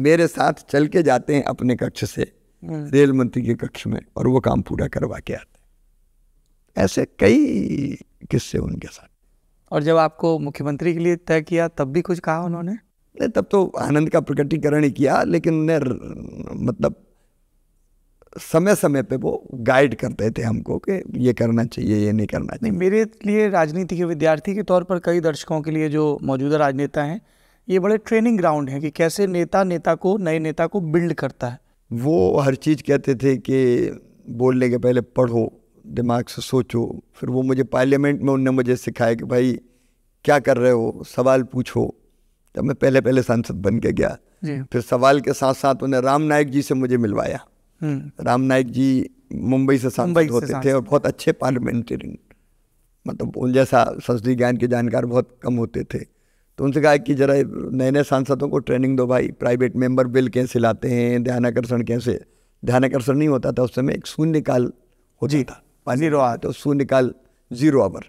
मेरे साथ चल के जाते हैं अपने कक्ष से हम्म। रेल मंत्री के कक्ष में और वो काम पूरा करवा के आते हैं ऐसे कई किस्से उनके साथ और जब आपको मुख्यमंत्री के लिए तय किया तब भी कुछ कहा उन्होंने नहीं तब तो आनंद का प्रकटीकरण ही किया लेकिन उन्हें मतलब समय समय पे वो गाइड करते थे हमको कि ये करना चाहिए ये नहीं करना चाहिए नहीं मेरे लिए राजनीति के विद्यार्थी के तौर पर कई दर्शकों के लिए जो मौजूदा राजनेता हैं ये बड़े ट्रेनिंग ग्राउंड हैं कि कैसे नेता नेता को नए नेता को बिल्ड करता है वो हर चीज़ कहते थे कि बोलने के पहले पढ़ो दिमाग से सोचो फिर वो मुझे पार्लियामेंट में उनने मुझे सिखाया कि भाई क्या कर रहे हो सवाल पूछो जब मैं पहले पहले सांसद बन के गया फिर सवाल के साथ साथ उन्हें राम नायक जी से मुझे मिलवाया हम्म। राम नायक जी मुंबई से सांसद होते थे और बहुत अच्छे पार्लियामेंटेरियन मतलब उन जैसा संसदीय ज्ञान के जानकार बहुत कम होते थे तो उनसे कहा कि जरा नए नए सांसदों को ट्रेनिंग दो भाई प्राइवेट मेंबर बिल कैसे लाते हैं ध्यान आकर्षण कैसे आकर्षण नहीं होता था उस समय एक शून्यकाल हो जी था पानी रहा तो शून्यकाल जीरो आवर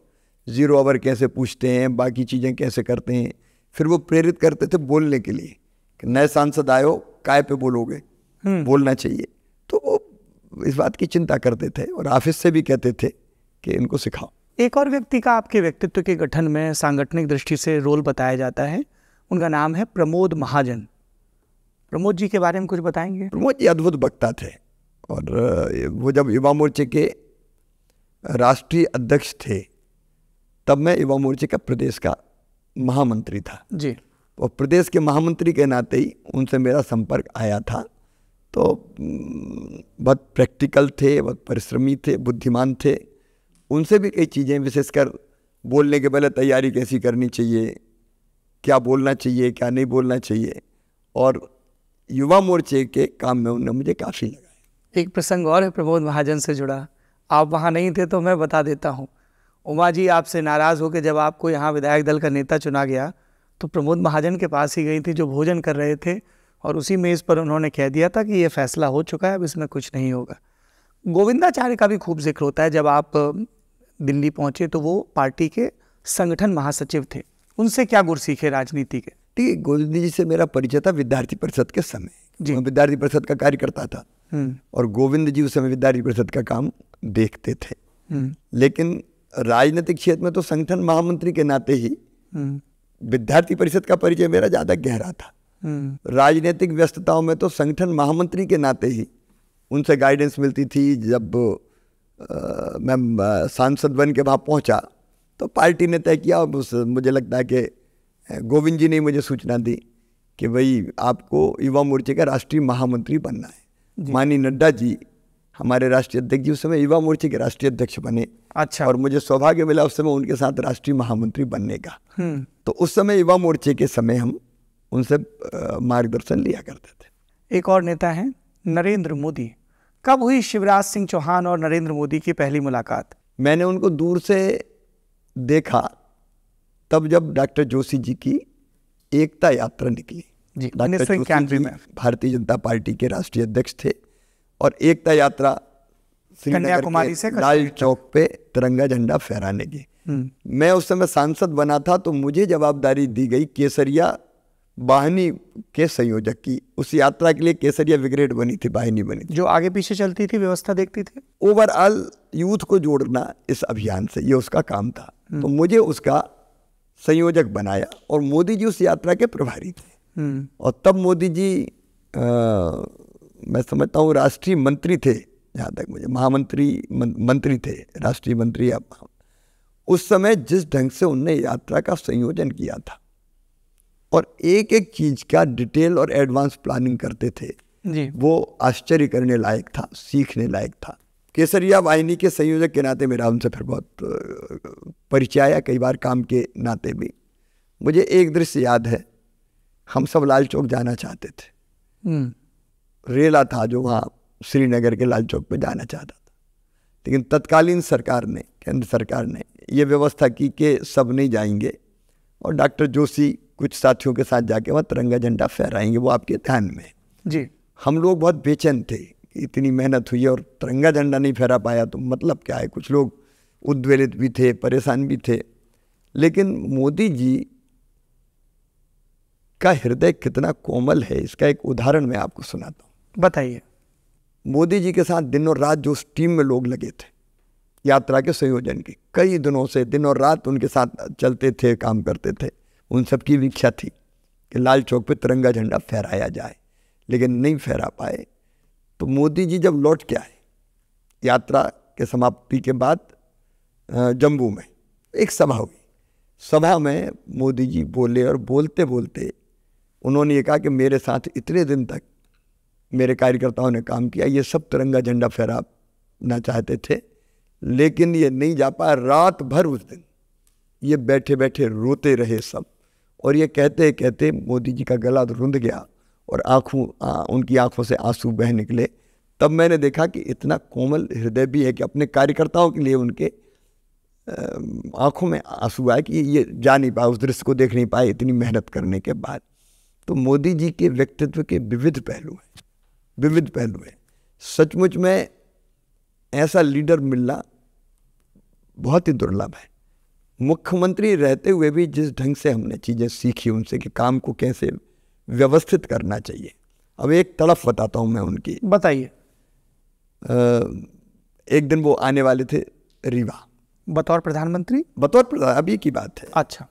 जीरो आवर कैसे पूछते हैं बाकी चीज़ें कैसे करते हैं फिर वो प्रेरित करते थे बोलने के लिए कि नए सांसद आयो काय पे बोलोगे हम्म। बोलना चाहिए तो वो इस बात की चिंता करते थे और ऑफिस से भी कहते थे कि इनको सिखाओ एक और व्यक्ति का आपके व्यक्तित्व के गठन में सांगठनिक दृष्टि से रोल बताया जाता है उनका नाम है प्रमोद महाजन प्रमोद जी के बारे में कुछ बताएंगे प्रमोद जी अद्भुत वक्ता थे और वो जब युवा मोर्चे के राष्ट्रीय अध्यक्ष थे तब मैं युवा मोर्चे का प्रदेश का महामंत्री था जी और प्रदेश के महामंत्री के नाते ही उनसे मेरा संपर्क आया था तो बहुत प्रैक्टिकल थे बहुत परिश्रमी थे बुद्धिमान थे उनसे भी कई चीज़ें विशेषकर बोलने के पहले तैयारी कैसी करनी चाहिए क्या बोलना चाहिए क्या नहीं बोलना चाहिए और युवा मोर्चे के काम में उन्होंने मुझे काफ़ी लगाया एक प्रसंग और है प्रमोद महाजन से जुड़ा आप वहाँ नहीं थे तो मैं बता देता हूँ उमा जी आपसे नाराज़ होकर जब आपको यहाँ विधायक दल का नेता चुना गया तो प्रमोद महाजन के पास ही गई थी जो भोजन कर रहे थे और उसी मेज़ पर उन्होंने कह दिया था कि ये फैसला हो चुका है अब इसमें कुछ नहीं होगा गोविंदाचार्य का भी खूब जिक्र होता है जब आप दिल्ली पहुँचे तो वो पार्टी के संगठन महासचिव थे उनसे क्या गुर सीखे राजनीति के ठीक है गोविंद जी से मेरा परिचय था विद्यार्थी परिषद के समय जी विद्यार्थी परिषद का कार्यकर्ता था हम्म। और गोविंद जी उस समय विद्यार्थी परिषद का काम देखते थे हम्म। लेकिन राजनीतिक क्षेत्र में तो संगठन महामंत्री के नाते ही हम्म। विद्यार्थी परिषद का परिचय मेरा ज़्यादा गहरा था हम्म। राजनीतिक व्यस्तताओं में तो संगठन महामंत्री के नाते ही उनसे गाइडेंस मिलती थी जब आ, मैं सांसद बन के वहाँ पहुँचा तो पार्टी ने तय किया मुझे लगता है कि गोविंद जी ने मुझे सूचना दी कि भाई आपको युवा मोर्चे का राष्ट्रीय महामंत्री बनना है मानी नड्डा जी हमारे राष्ट्रीय अध्यक्ष जी उस समय युवा मोर्चे के राष्ट्रीय अध्यक्ष बने अच्छा और मुझे सौभाग्य मिला उस समय उनके साथ राष्ट्रीय महामंत्री बनने का हम्म। तो उस समय युवा मोर्चे के समय हम उनसे मार्गदर्शन लिया करते थे एक और नेता हैं नरेंद्र मोदी कब हुई शिवराज सिंह चौहान और नरेंद्र मोदी की पहली मुलाकात मैंने उनको दूर से देखा तब जब डॉक्टर जोशी जी की एकता यात्रा निकली जी में भारतीय जनता पार्टी के राष्ट्रीय अध्यक्ष थे और एकता यात्रा कन्याकुमारी से लाल चौक पे तिरंगा झंडा फहराने की हम्म। मैं उस समय सांसद बना था तो मुझे जवाबदारी दी गई केसरिया वाहिनी के संयोजक की उस यात्रा के लिए केसरिया विग्रेड बनी थी वाहिनी बनी थी। जो आगे पीछे चलती थी व्यवस्था देखती थी ओवरऑल यूथ को जोड़ना इस अभियान से ये उसका काम था हम्म। तो मुझे उसका संयोजक बनाया और मोदी जी उस यात्रा के प्रभारी थे हम्म। और तब मोदी जी आ, मैं समझता हूँ राष्ट्रीय मंत्री थे जहाँ तक मुझे महामंत्री मं, मंत्री थे राष्ट्रीय मंत्री या उस समय जिस ढंग से उनने यात्रा का संयोजन किया था और एक एक चीज़ का डिटेल और एडवांस प्लानिंग करते थे जी वो आश्चर्य करने लायक था सीखने लायक था केसरिया वाहिनी के संयोजक के नाते मेरा उनसे फिर बहुत परिचय आया कई बार काम के नाते भी मुझे एक दृश्य याद है हम सब लाल चौक जाना चाहते थे हम्म। रेला था जो वहाँ श्रीनगर के लाल चौक पर जाना चाहता था लेकिन तत्कालीन सरकार ने केंद्र सरकार ने ये व्यवस्था की कि सब नहीं जाएंगे और डॉक्टर जोशी कुछ साथियों के साथ जाके वहाँ तिरंगा झंडा फहराएंगे वो आपके ध्यान में जी हम लोग बहुत बेचैन थे इतनी मेहनत हुई और तिरंगा झंडा नहीं फहरा पाया तो मतलब क्या है कुछ लोग उद्वेलित भी थे परेशान भी थे लेकिन मोदी जी का हृदय कितना कोमल है इसका एक उदाहरण मैं आपको सुनाता हूँ बताइए मोदी जी के साथ दिन और रात जो उस टीम में लोग लगे थे यात्रा के संयोजन के कई दिनों से दिन और रात उनके साथ चलते थे काम करते थे उन सब भी इच्छा थी कि लाल चौक पर तिरंगा झंडा फहराया जाए लेकिन नहीं फहरा पाए तो मोदी जी जब लौट के आए यात्रा के समाप्ति के बाद जम्मू में एक सभा हुई सभा में मोदी जी बोले और बोलते बोलते उन्होंने ये कहा कि मेरे साथ इतने दिन तक मेरे कार्यकर्ताओं ने काम किया ये सब तिरंगा झंडा फहराना चाहते थे लेकिन ये नहीं जा पाया रात भर उस दिन ये बैठे बैठे रोते रहे सब और ये कहते कहते मोदी जी का गला रुंध गया और आँखों उनकी आँखों से आंसू बह निकले तब मैंने देखा कि इतना कोमल हृदय भी है कि अपने कार्यकर्ताओं के लिए उनके आँखों में आंसू आए कि ये जा नहीं पाए उस दृश्य को देख नहीं पाए इतनी मेहनत करने के बाद तो मोदी जी के व्यक्तित्व के विविध पहलू हैं विविध पहलू हैं सचमुच में ऐसा लीडर मिलना बहुत ही दुर्लभ है मुख्यमंत्री रहते हुए भी जिस ढंग से हमने चीज़ें सीखी उनसे कि काम को कैसे व्यवस्थित करना चाहिए अब एक तड़फ बताता हूँ मैं उनकी बताइए एक दिन वो आने वाले थे रीवा बतौर प्रधानमंत्री बतौर प्रधान अभी की बात है अच्छा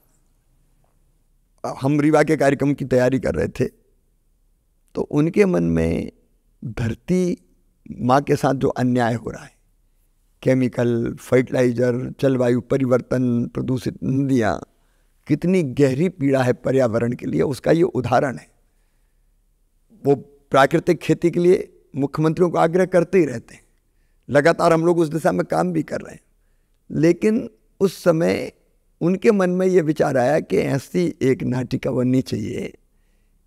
हम रीवा के कार्यक्रम की तैयारी कर रहे थे तो उनके मन में धरती माँ के साथ जो अन्याय हो रहा है केमिकल फर्टिलाइजर जलवायु परिवर्तन प्रदूषित नदियाँ कितनी गहरी पीड़ा है पर्यावरण के लिए उसका ये उदाहरण है वो प्राकृतिक खेती के लिए मुख्यमंत्रियों को आग्रह करते ही रहते हैं लगातार हम लोग उस दिशा में काम भी कर रहे हैं लेकिन उस समय उनके मन में ये विचार आया कि ऐसी एक नाटिका बननी चाहिए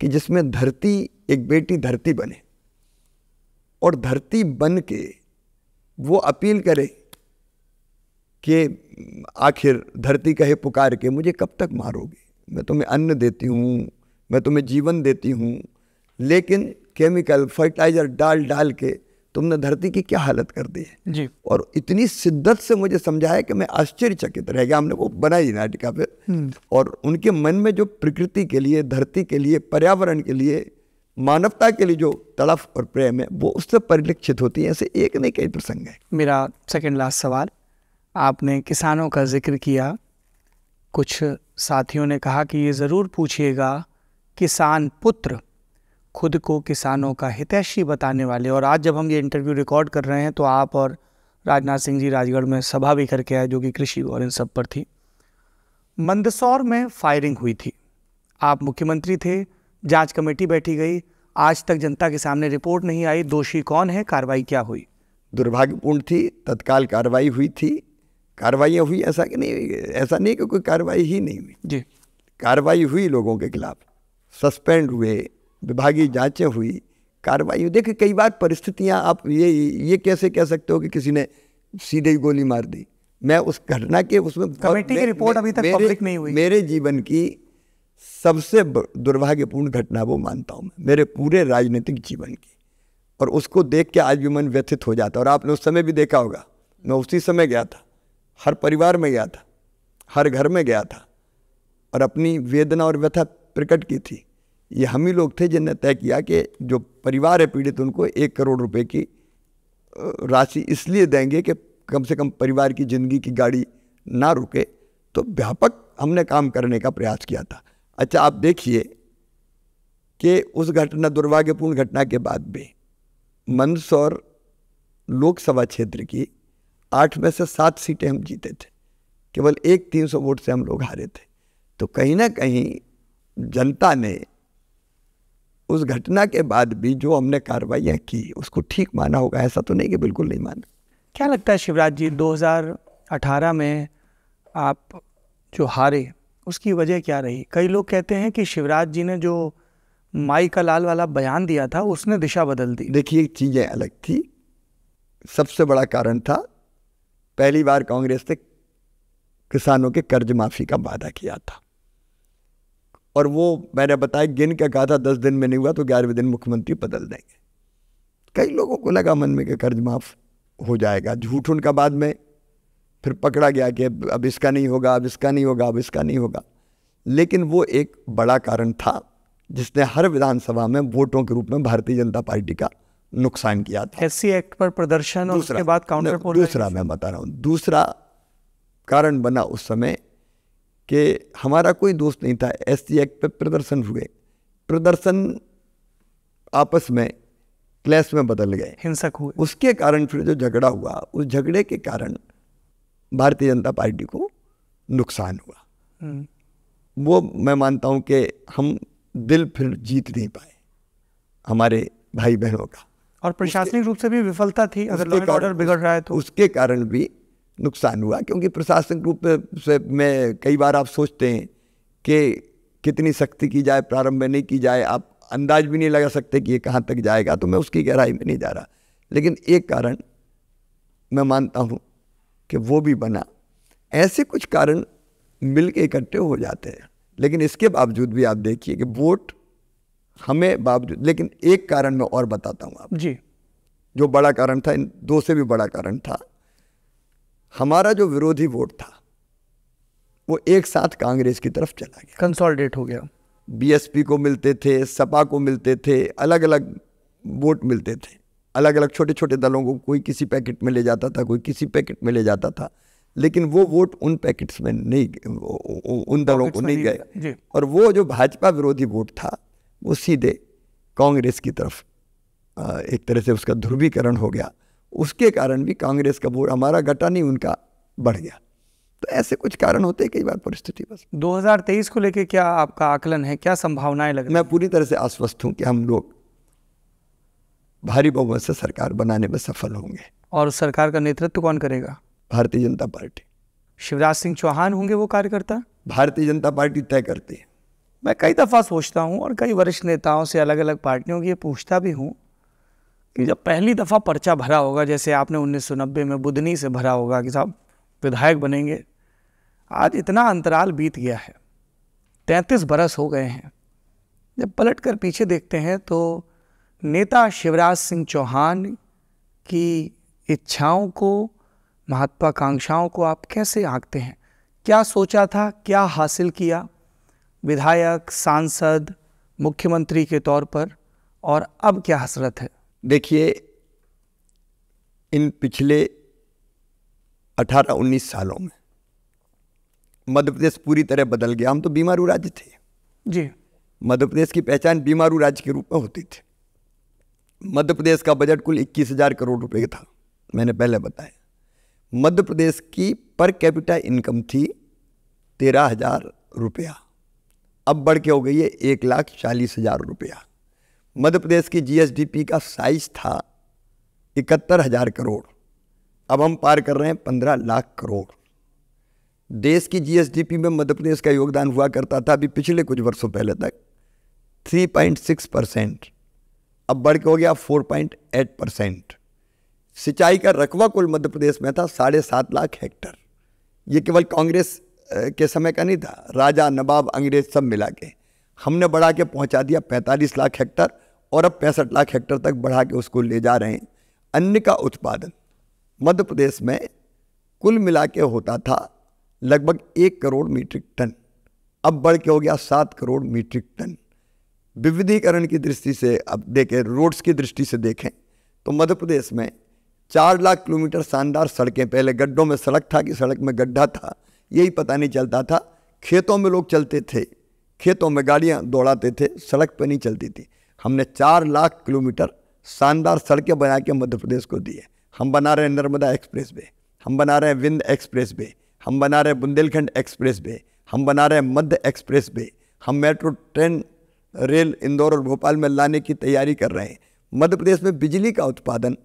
कि जिसमें धरती एक बेटी धरती बने और धरती बन के वो अपील करे कि आखिर धरती कहे पुकार के मुझे कब तक मारोगे मैं तुम्हें अन्न देती हूँ मैं तुम्हें जीवन देती हूँ लेकिन केमिकल फर्टिलाइज़र डाल डाल के तुमने धरती की क्या हालत कर दी है जी और इतनी शिद्दत से मुझे समझाया कि मैं आश्चर्यचकित रह गया हमने वो बनाई नाटिका फिर हम्म। और उनके मन में जो प्रकृति के लिए धरती के लिए पर्यावरण के लिए मानवता के लिए जो तड़फ और प्रेम है वो उससे परिलक्षित होती है ऐसे एक नहीं कई प्रसंग है मेरा सेकंड लास्ट सवाल आपने किसानों का जिक्र किया कुछ साथियों ने कहा कि ये ज़रूर पूछिएगा किसान पुत्र खुद को किसानों का हितैषी बताने वाले और आज जब हम ये इंटरव्यू रिकॉर्ड कर रहे हैं तो आप और राजनाथ सिंह जी राजगढ़ में सभा भी करके आए जो कि कृषि और इन सब पर थी मंदसौर में फायरिंग हुई थी आप मुख्यमंत्री थे जांच कमेटी बैठी गई आज तक जनता के सामने रिपोर्ट नहीं आई दोषी कौन है कार्रवाई क्या हुई दुर्भाग्यपूर्ण थी तत्काल कार्रवाई हुई थी कार्रवाई हुई ऐसा कि नहीं ऐसा नहीं कि कोई कार्रवाई ही नहीं हुई जी कार्रवाई हुई लोगों के खिलाफ सस्पेंड हुए विभागीय जांचें हुई कार्रवाई हुई देखिए कई बार परिस्थितियां आप ये ये कैसे कह सकते हो कि किसी ने सीधे गोली मार दी मैं उस घटना के उसमें कमेटी की रिपोर्ट अभी तक पब्लिक नहीं हुई मेरे जीवन की सबसे दुर्भाग्यपूर्ण घटना वो मानता हूँ मैं मेरे पूरे राजनीतिक जीवन की और उसको देख के आज भी मन व्यथित हो जाता और आपने उस समय भी देखा होगा मैं उसी समय गया था हर परिवार में गया था हर घर में गया था और अपनी वेदना और व्यथा प्रकट की थी ये हम ही लोग थे जिनने तय किया कि जो परिवार है पीड़ित उनको एक करोड़ रुपए की राशि इसलिए देंगे कि कम से कम परिवार की ज़िंदगी की गाड़ी ना रुके तो व्यापक हमने काम करने का प्रयास किया था अच्छा आप देखिए कि उस घटना दुर्भाग्यपूर्ण घटना के बाद भी मंदसौर लोकसभा क्षेत्र की आठ में से सात सीटें हम जीते थे केवल एक तीन सौ वोट से हम लोग हारे थे तो कहीं ना कहीं जनता ने उस घटना के बाद भी जो हमने कार्रवाइयाँ की उसको ठीक माना होगा ऐसा तो नहीं कि बिल्कुल नहीं माना क्या लगता है शिवराज जी 2018 में आप जो हारे उसकी वजह क्या रही कई लोग कहते हैं कि शिवराज जी ने जो माई का लाल वाला बयान दिया था उसने दिशा बदल दी देखिए चीज़ें अलग थी सबसे बड़ा कारण था पहली बार कांग्रेस ने किसानों के कर्ज माफ़ी का वादा किया था और वो मैंने बताया गिन के कहा था दस दिन में नहीं हुआ तो ग्यारहवें दिन मुख्यमंत्री बदल देंगे कई लोगों को लगा मन में कि कर्ज माफ़ हो जाएगा झूठ उनका बाद में फिर पकड़ा गया कि अब इसका नहीं होगा अब इसका नहीं होगा अब इसका नहीं होगा लेकिन वो एक बड़ा कारण था जिसने हर विधानसभा में वोटों के रूप में भारतीय जनता पार्टी का नुकसान किया था एस एक्ट पर प्रदर्शन और उसके बाद काउंटर दूसरा मैं बता रहा हूँ दूसरा कारण बना उस समय कि हमारा कोई दोस्त नहीं था एस एक्ट पर प्रदर्शन हुए प्रदर्शन आपस में क्लैश में बदल गए हिंसक हुए उसके कारण फिर जो झगड़ा हुआ उस झगड़े के कारण भारतीय जनता पार्टी को नुकसान हुआ हम्म। वो मैं मानता हूँ कि हम दिल फिर जीत नहीं पाए हमारे भाई बहनों का और प्रशासनिक रूप से भी विफलता थी अगर ऑर्डर बिगड़ रहा है तो उसके कारण भी नुकसान हुआ क्योंकि प्रशासनिक रूप से मैं कई बार आप सोचते हैं कि कितनी सख्ती की जाए प्रारंभ में नहीं की जाए आप अंदाज भी नहीं लगा सकते कि ये कहाँ तक जाएगा तो मैं उसकी गहराई में नहीं जा रहा लेकिन एक कारण मैं मानता हूँ कि वो भी बना ऐसे कुछ कारण मिल के इकट्ठे हो जाते हैं लेकिन इसके बावजूद भी आप देखिए कि वोट हमें बावजूद लेकिन एक कारण मैं और बताता हूँ आप जी जो बड़ा कारण था इन दो से भी बड़ा कारण था हमारा जो विरोधी वोट था वो एक साथ कांग्रेस की तरफ चला गया कंसोलिडेट हो गया बीएसपी को मिलते थे सपा को मिलते थे अलग अलग वोट मिलते थे अलग अलग छोटे छोटे दलों को कोई किसी पैकेट में ले जाता था कोई किसी पैकेट में ले जाता था लेकिन वो वोट उन पैकेट्स में नहीं उन दलों को नहीं गए और वो जो भाजपा विरोधी वोट था वो सीधे कांग्रेस की तरफ एक तरह से उसका ध्रुवीकरण हो गया उसके कारण भी कांग्रेस का वोट हमारा घटा नहीं उनका बढ़ गया तो ऐसे कुछ कारण होते हैं कई बार परिस्थिति बस 2023 को लेकर क्या आपका आकलन है क्या संभावनाएं लग मैं पूरी तरह से आश्वस्त हूँ कि हम लोग भारी बहुमत से सरकार बनाने में सफल होंगे और सरकार का नेतृत्व कौन करेगा भारतीय जनता पार्टी शिवराज सिंह चौहान होंगे वो कार्यकर्ता भारतीय जनता पार्टी तय करती है मैं कई दफ़ा सोचता हूँ और कई वरिष्ठ नेताओं से अलग अलग पार्टियों की पूछता भी हूँ कि जब पहली दफ़ा पर्चा भरा होगा जैसे आपने उन्नीस में बुधनी से भरा होगा कि साहब विधायक बनेंगे आज इतना अंतराल बीत गया है तैंतीस बरस हो गए हैं जब पलट कर पीछे देखते हैं तो नेता शिवराज सिंह चौहान की इच्छाओं को महत्वाकांक्षाओं को आप कैसे आंकते हैं क्या सोचा था क्या हासिल किया विधायक सांसद मुख्यमंत्री के तौर पर और अब क्या हसरत है देखिए इन पिछले 18-19 सालों में मध्य प्रदेश पूरी तरह बदल गया हम तो बीमारू राज्य थे जी मध्य प्रदेश की पहचान बीमारू राज्य के रूप में होती थी मध्य प्रदेश का बजट कुल इक्कीस हज़ार करोड़ रुपए का था मैंने पहले बताया मध्य प्रदेश की पर कैपिटा इनकम थी तेरह हज़ार रुपया अब बढ़ के हो गई है एक लाख चालीस हज़ार रुपया मध्य प्रदेश की जीएसडीपी का साइज था इकहत्तर हज़ार करोड़ अब हम पार कर रहे हैं पंद्रह लाख करोड़ देश की जीएसडीपी में मध्य प्रदेश का योगदान हुआ करता था अभी पिछले कुछ वर्षों पहले तक सिक्स परसेंट अब बढ़ के हो गया फोर पॉइंट एट परसेंट सिंचाई का रकबा कुल मध्य प्रदेश में था साढ़े सात लाख हेक्टर ये केवल कांग्रेस के समय का नहीं था राजा नवाब अंग्रेज सब मिला के हमने बढ़ा के पहुंचा दिया 45 लाख हेक्टर और अब पैंसठ लाख हेक्टर तक बढ़ा के उसको ले जा रहे हैं अन्य का उत्पादन मध्य प्रदेश में कुल मिला के होता था लगभग एक करोड़ मीट्रिक टन अब बढ़ के हो गया सात करोड़ मीट्रिक टन विविधीकरण की दृष्टि से अब देखें रोड्स की दृष्टि से देखें तो मध्य प्रदेश में चार लाख किलोमीटर शानदार सड़कें पहले गड्ढों में सड़क था कि सड़क में गड्ढा था यही पता नहीं चलता था खेतों में लोग चलते थे खेतों में गाड़ियाँ दौड़ाते थे सड़क पर नहीं चलती थी हमने चार लाख किलोमीटर शानदार सड़कें बना के मध्य प्रदेश को दिए हम बना रहे हैं नर्मदा एक्सप्रेस वे हम बना रहे हैं विंध्य एक्सप्रेस वे हम बना रहे हैं बुंदेलखंड एक्सप्रेस वे हम बना रहे हैं मध्य एक्सप्रेस वे हम मेट्रो ट्रेन रेल इंदौर और भोपाल में लाने की तैयारी कर रहे हैं मध्य प्रदेश में बिजली का उत्पादन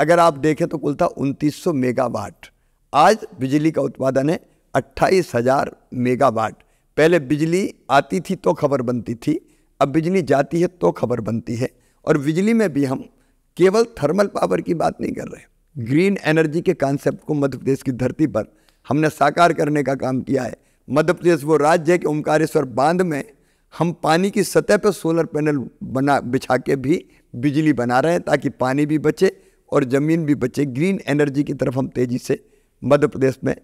अगर आप देखें तो कुल था उनतीस मेगावाट आज बिजली का उत्पादन है अट्ठाईस हज़ार मेगावाट पहले बिजली आती थी तो खबर बनती थी अब बिजली जाती है तो खबर बनती है और बिजली में भी हम केवल थर्मल पावर की बात नहीं कर रहे ग्रीन एनर्जी के कॉन्सेप्ट को मध्य प्रदेश की धरती पर हमने साकार करने का काम किया है मध्य प्रदेश वो राज्य है कि ओंकारेश्वर बांध में हम पानी की सतह पर सोलर पैनल बना बिछा के भी बिजली बना रहे हैं ताकि पानी भी बचे और ज़मीन भी बचे ग्रीन एनर्जी की तरफ हम तेज़ी से मध्य प्रदेश में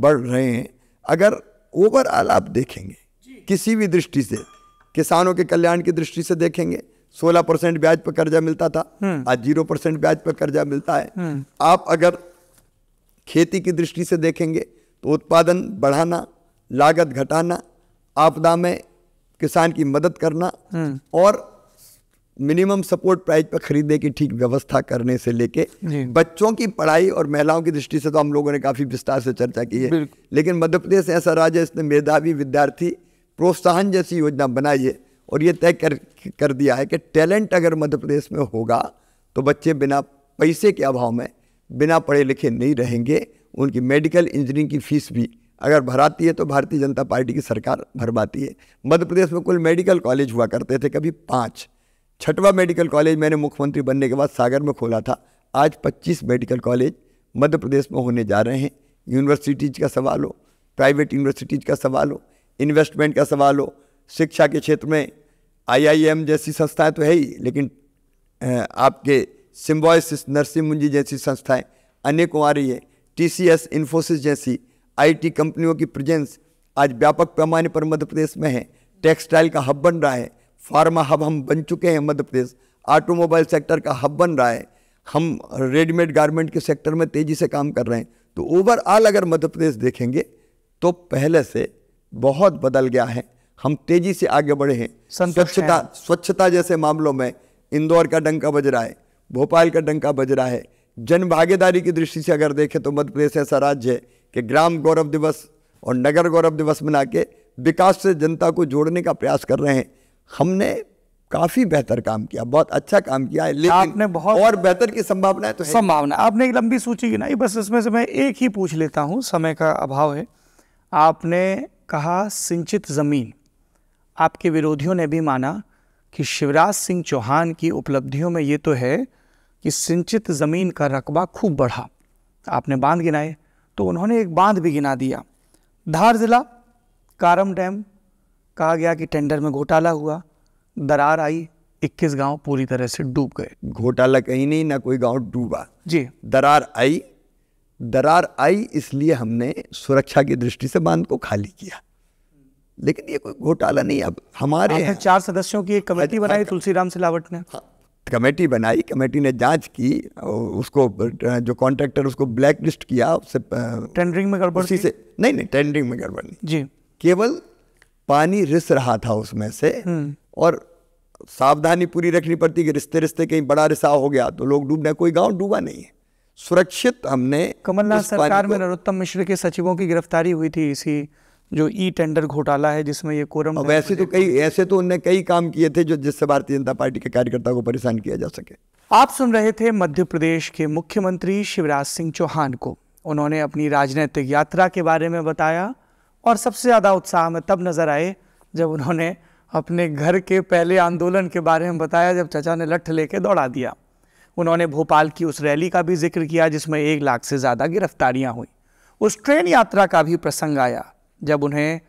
बढ़ रहे हैं अगर ओवरऑल आप देखेंगे किसी भी दृष्टि से किसानों के कल्याण की दृष्टि से देखेंगे 16 परसेंट ब्याज पर कर्जा मिलता था हम्म। आज जीरो परसेंट ब्याज पर कर्जा मिलता है हम्म। आप अगर खेती की दृष्टि से देखेंगे तो उत्पादन बढ़ाना लागत घटाना आपदा में किसान की मदद करना हम्म। और मिनिमम सपोर्ट प्राइस पर खरीदने की ठीक व्यवस्था करने से लेके बच्चों की पढ़ाई और महिलाओं की दृष्टि से तो हम लोगों ने काफ़ी विस्तार से चर्चा की है लेकिन मध्य प्रदेश ऐसा राज्य है इसने मेधावी विद्यार्थी प्रोत्साहन जैसी योजना बनाई है और ये तय कर कर दिया है कि टैलेंट अगर मध्य प्रदेश में होगा तो बच्चे बिना पैसे के अभाव में बिना पढ़े लिखे नहीं रहेंगे उनकी मेडिकल इंजीनियरिंग की फीस भी अगर भराती है तो भारतीय जनता पार्टी की सरकार भरवाती है मध्य प्रदेश में कुल मेडिकल कॉलेज हुआ करते थे कभी पाँच छठवा मेडिकल कॉलेज मैंने मुख्यमंत्री बनने के बाद सागर में खोला था आज 25 मेडिकल कॉलेज मध्य प्रदेश में होने जा रहे हैं यूनिवर्सिटीज़ का सवाल हो प्राइवेट यूनिवर्सिटीज़ का सवाल हो इन्वेस्टमेंट का सवाल हो शिक्षा के क्षेत्र में आईआईएम जैसी संस्थाएं तो है ही लेकिन आपके सिम्बॉयसिस नरसिंह मुंजी जैसी संस्थाएं अनेकों आ रही है टीसीएस इन्फोसिस जैसी आईटी कंपनियों की प्रेजेंस आज व्यापक पैमाने पर मध्य प्रदेश में है टेक्सटाइल का हब बन रहा है फार्मा हब हम बन चुके हैं मध्य प्रदेश ऑटोमोबाइल सेक्टर का हब बन रहा है हम रेडीमेड गारमेंट के सेक्टर में तेज़ी से काम कर रहे हैं तो ओवरऑल अगर मध्य प्रदेश देखेंगे तो पहले से बहुत बदल गया है हम तेज़ी से आगे बढ़े हैं स्वच्छता स्वच्छता जैसे मामलों में इंदौर का डंका बज रहा है भोपाल का डंका बज रहा है जन भागीदारी की दृष्टि से अगर देखें तो मध्य प्रदेश ऐसा राज्य है कि ग्राम गौरव दिवस और नगर गौरव दिवस मना के विकास से जनता को जोड़ने का प्रयास कर रहे हैं हमने काफ़ी बेहतर काम किया बहुत अच्छा काम किया है लेकिन आपने बहुत और बेहतर की संभावना तो है तो संभावना आपने एक लंबी सूची गिनाई बस इसमें से मैं एक ही पूछ लेता हूँ समय का अभाव है आपने कहा सिंचित ज़मीन आपके विरोधियों ने भी माना कि शिवराज सिंह चौहान की उपलब्धियों में ये तो है कि सिंचित ज़मीन का रकबा खूब बढ़ा आपने बांध गिनाए तो उन्होंने एक बांध भी गिना दिया धार ज़िला कारम डैम कहा गया कि टेंडर में घोटाला हुआ दरार आई 21 गांव पूरी तरह से डूब गए घोटाला कहीं नहीं ना कोई गांव डूबा जी दरार आई दरार आई इसलिए हमने सुरक्षा की दृष्टि से बांध को खाली किया लेकिन ये कोई घोटाला नहीं अब हमारे चार सदस्यों की एक कमेटी अच्छा, बनाई अच्छा। तुलसीराम सिलावट ने हाँ कमेटी बनाई कमेटी ने जांच की और उसको जो कॉन्ट्रैक्टर उसको ब्लैक लिस्ट किया उससे टेंडरिंग में गड़बड़ उसी से नहीं नहीं टेंडरिंग में गड़बड़ नहीं जी केवल पानी रिस रहा था उसमें से हम्म। और सावधानी पूरी रखनी पड़ती कि रिश्ते रिश्ते कहीं बड़ा रिसाव हो गया तो लोग डूबने कोई गांव डूबा नहीं है सुरक्षित हमने कमलनाथ सरकार में नरोत्तम मिश्र के सचिवों की गिरफ्तारी हुई थी इसी जो ई टेंडर घोटाला है जिसमें ये कोरम वैसे तो कई तो- ऐसे तो उनने कई काम किए थे जो जिससे भारतीय जनता पार्टी के कार्यकर्ता को परेशान किया जा सके आप सुन रहे थे मध्य प्रदेश के मुख्यमंत्री शिवराज सिंह चौहान को उन्होंने अपनी राजनीतिक यात्रा के बारे में बताया और सबसे ज़्यादा उत्साह में तब नज़र आए जब उन्होंने अपने घर के पहले आंदोलन के बारे में बताया जब चचा ने लठ लेके दौड़ा दिया उन्होंने भोपाल की उस रैली का भी जिक्र किया जिसमें एक लाख से ज़्यादा गिरफ्तारियां हुई उस ट्रेन यात्रा का भी प्रसंग आया जब उन्हें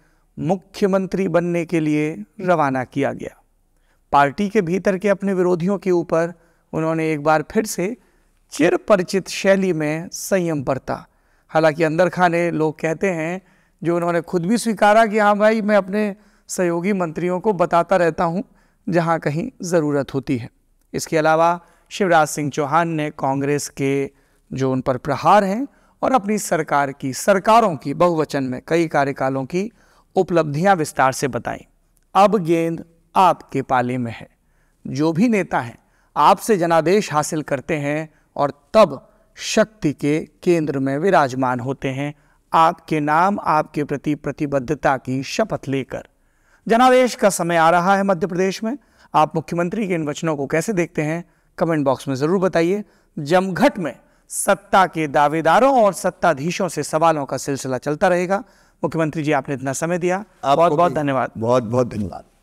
मुख्यमंत्री बनने के लिए रवाना किया गया पार्टी के भीतर के अपने विरोधियों के ऊपर उन्होंने एक बार फिर से चिर परिचित शैली में संयम बरता हालांकि अंदर खाने लोग कहते हैं जो उन्होंने खुद भी स्वीकारा कि हाँ भाई मैं अपने सहयोगी मंत्रियों को बताता रहता हूँ जहाँ कहीं ज़रूरत होती है इसके अलावा शिवराज सिंह चौहान ने कांग्रेस के जो उन पर प्रहार हैं और अपनी सरकार की सरकारों की बहुवचन में कई कार्यकालों की उपलब्धियां विस्तार से बताई अब गेंद आपके पाले में है जो भी नेता है आपसे जनादेश हासिल करते हैं और तब शक्ति के केंद्र में विराजमान होते हैं आपके नाम आपके प्रति प्रतिबद्धता की शपथ लेकर जनादेश का समय आ रहा है मध्य प्रदेश में आप मुख्यमंत्री के इन वचनों को कैसे देखते हैं कमेंट बॉक्स में ज़रूर बताइए जमघट में सत्ता के दावेदारों और सत्ताधीशों से सवालों का सिलसिला चलता रहेगा मुख्यमंत्री जी आपने इतना समय दिया बहुत बहुत धन्यवाद बहुत बहुत धन्यवाद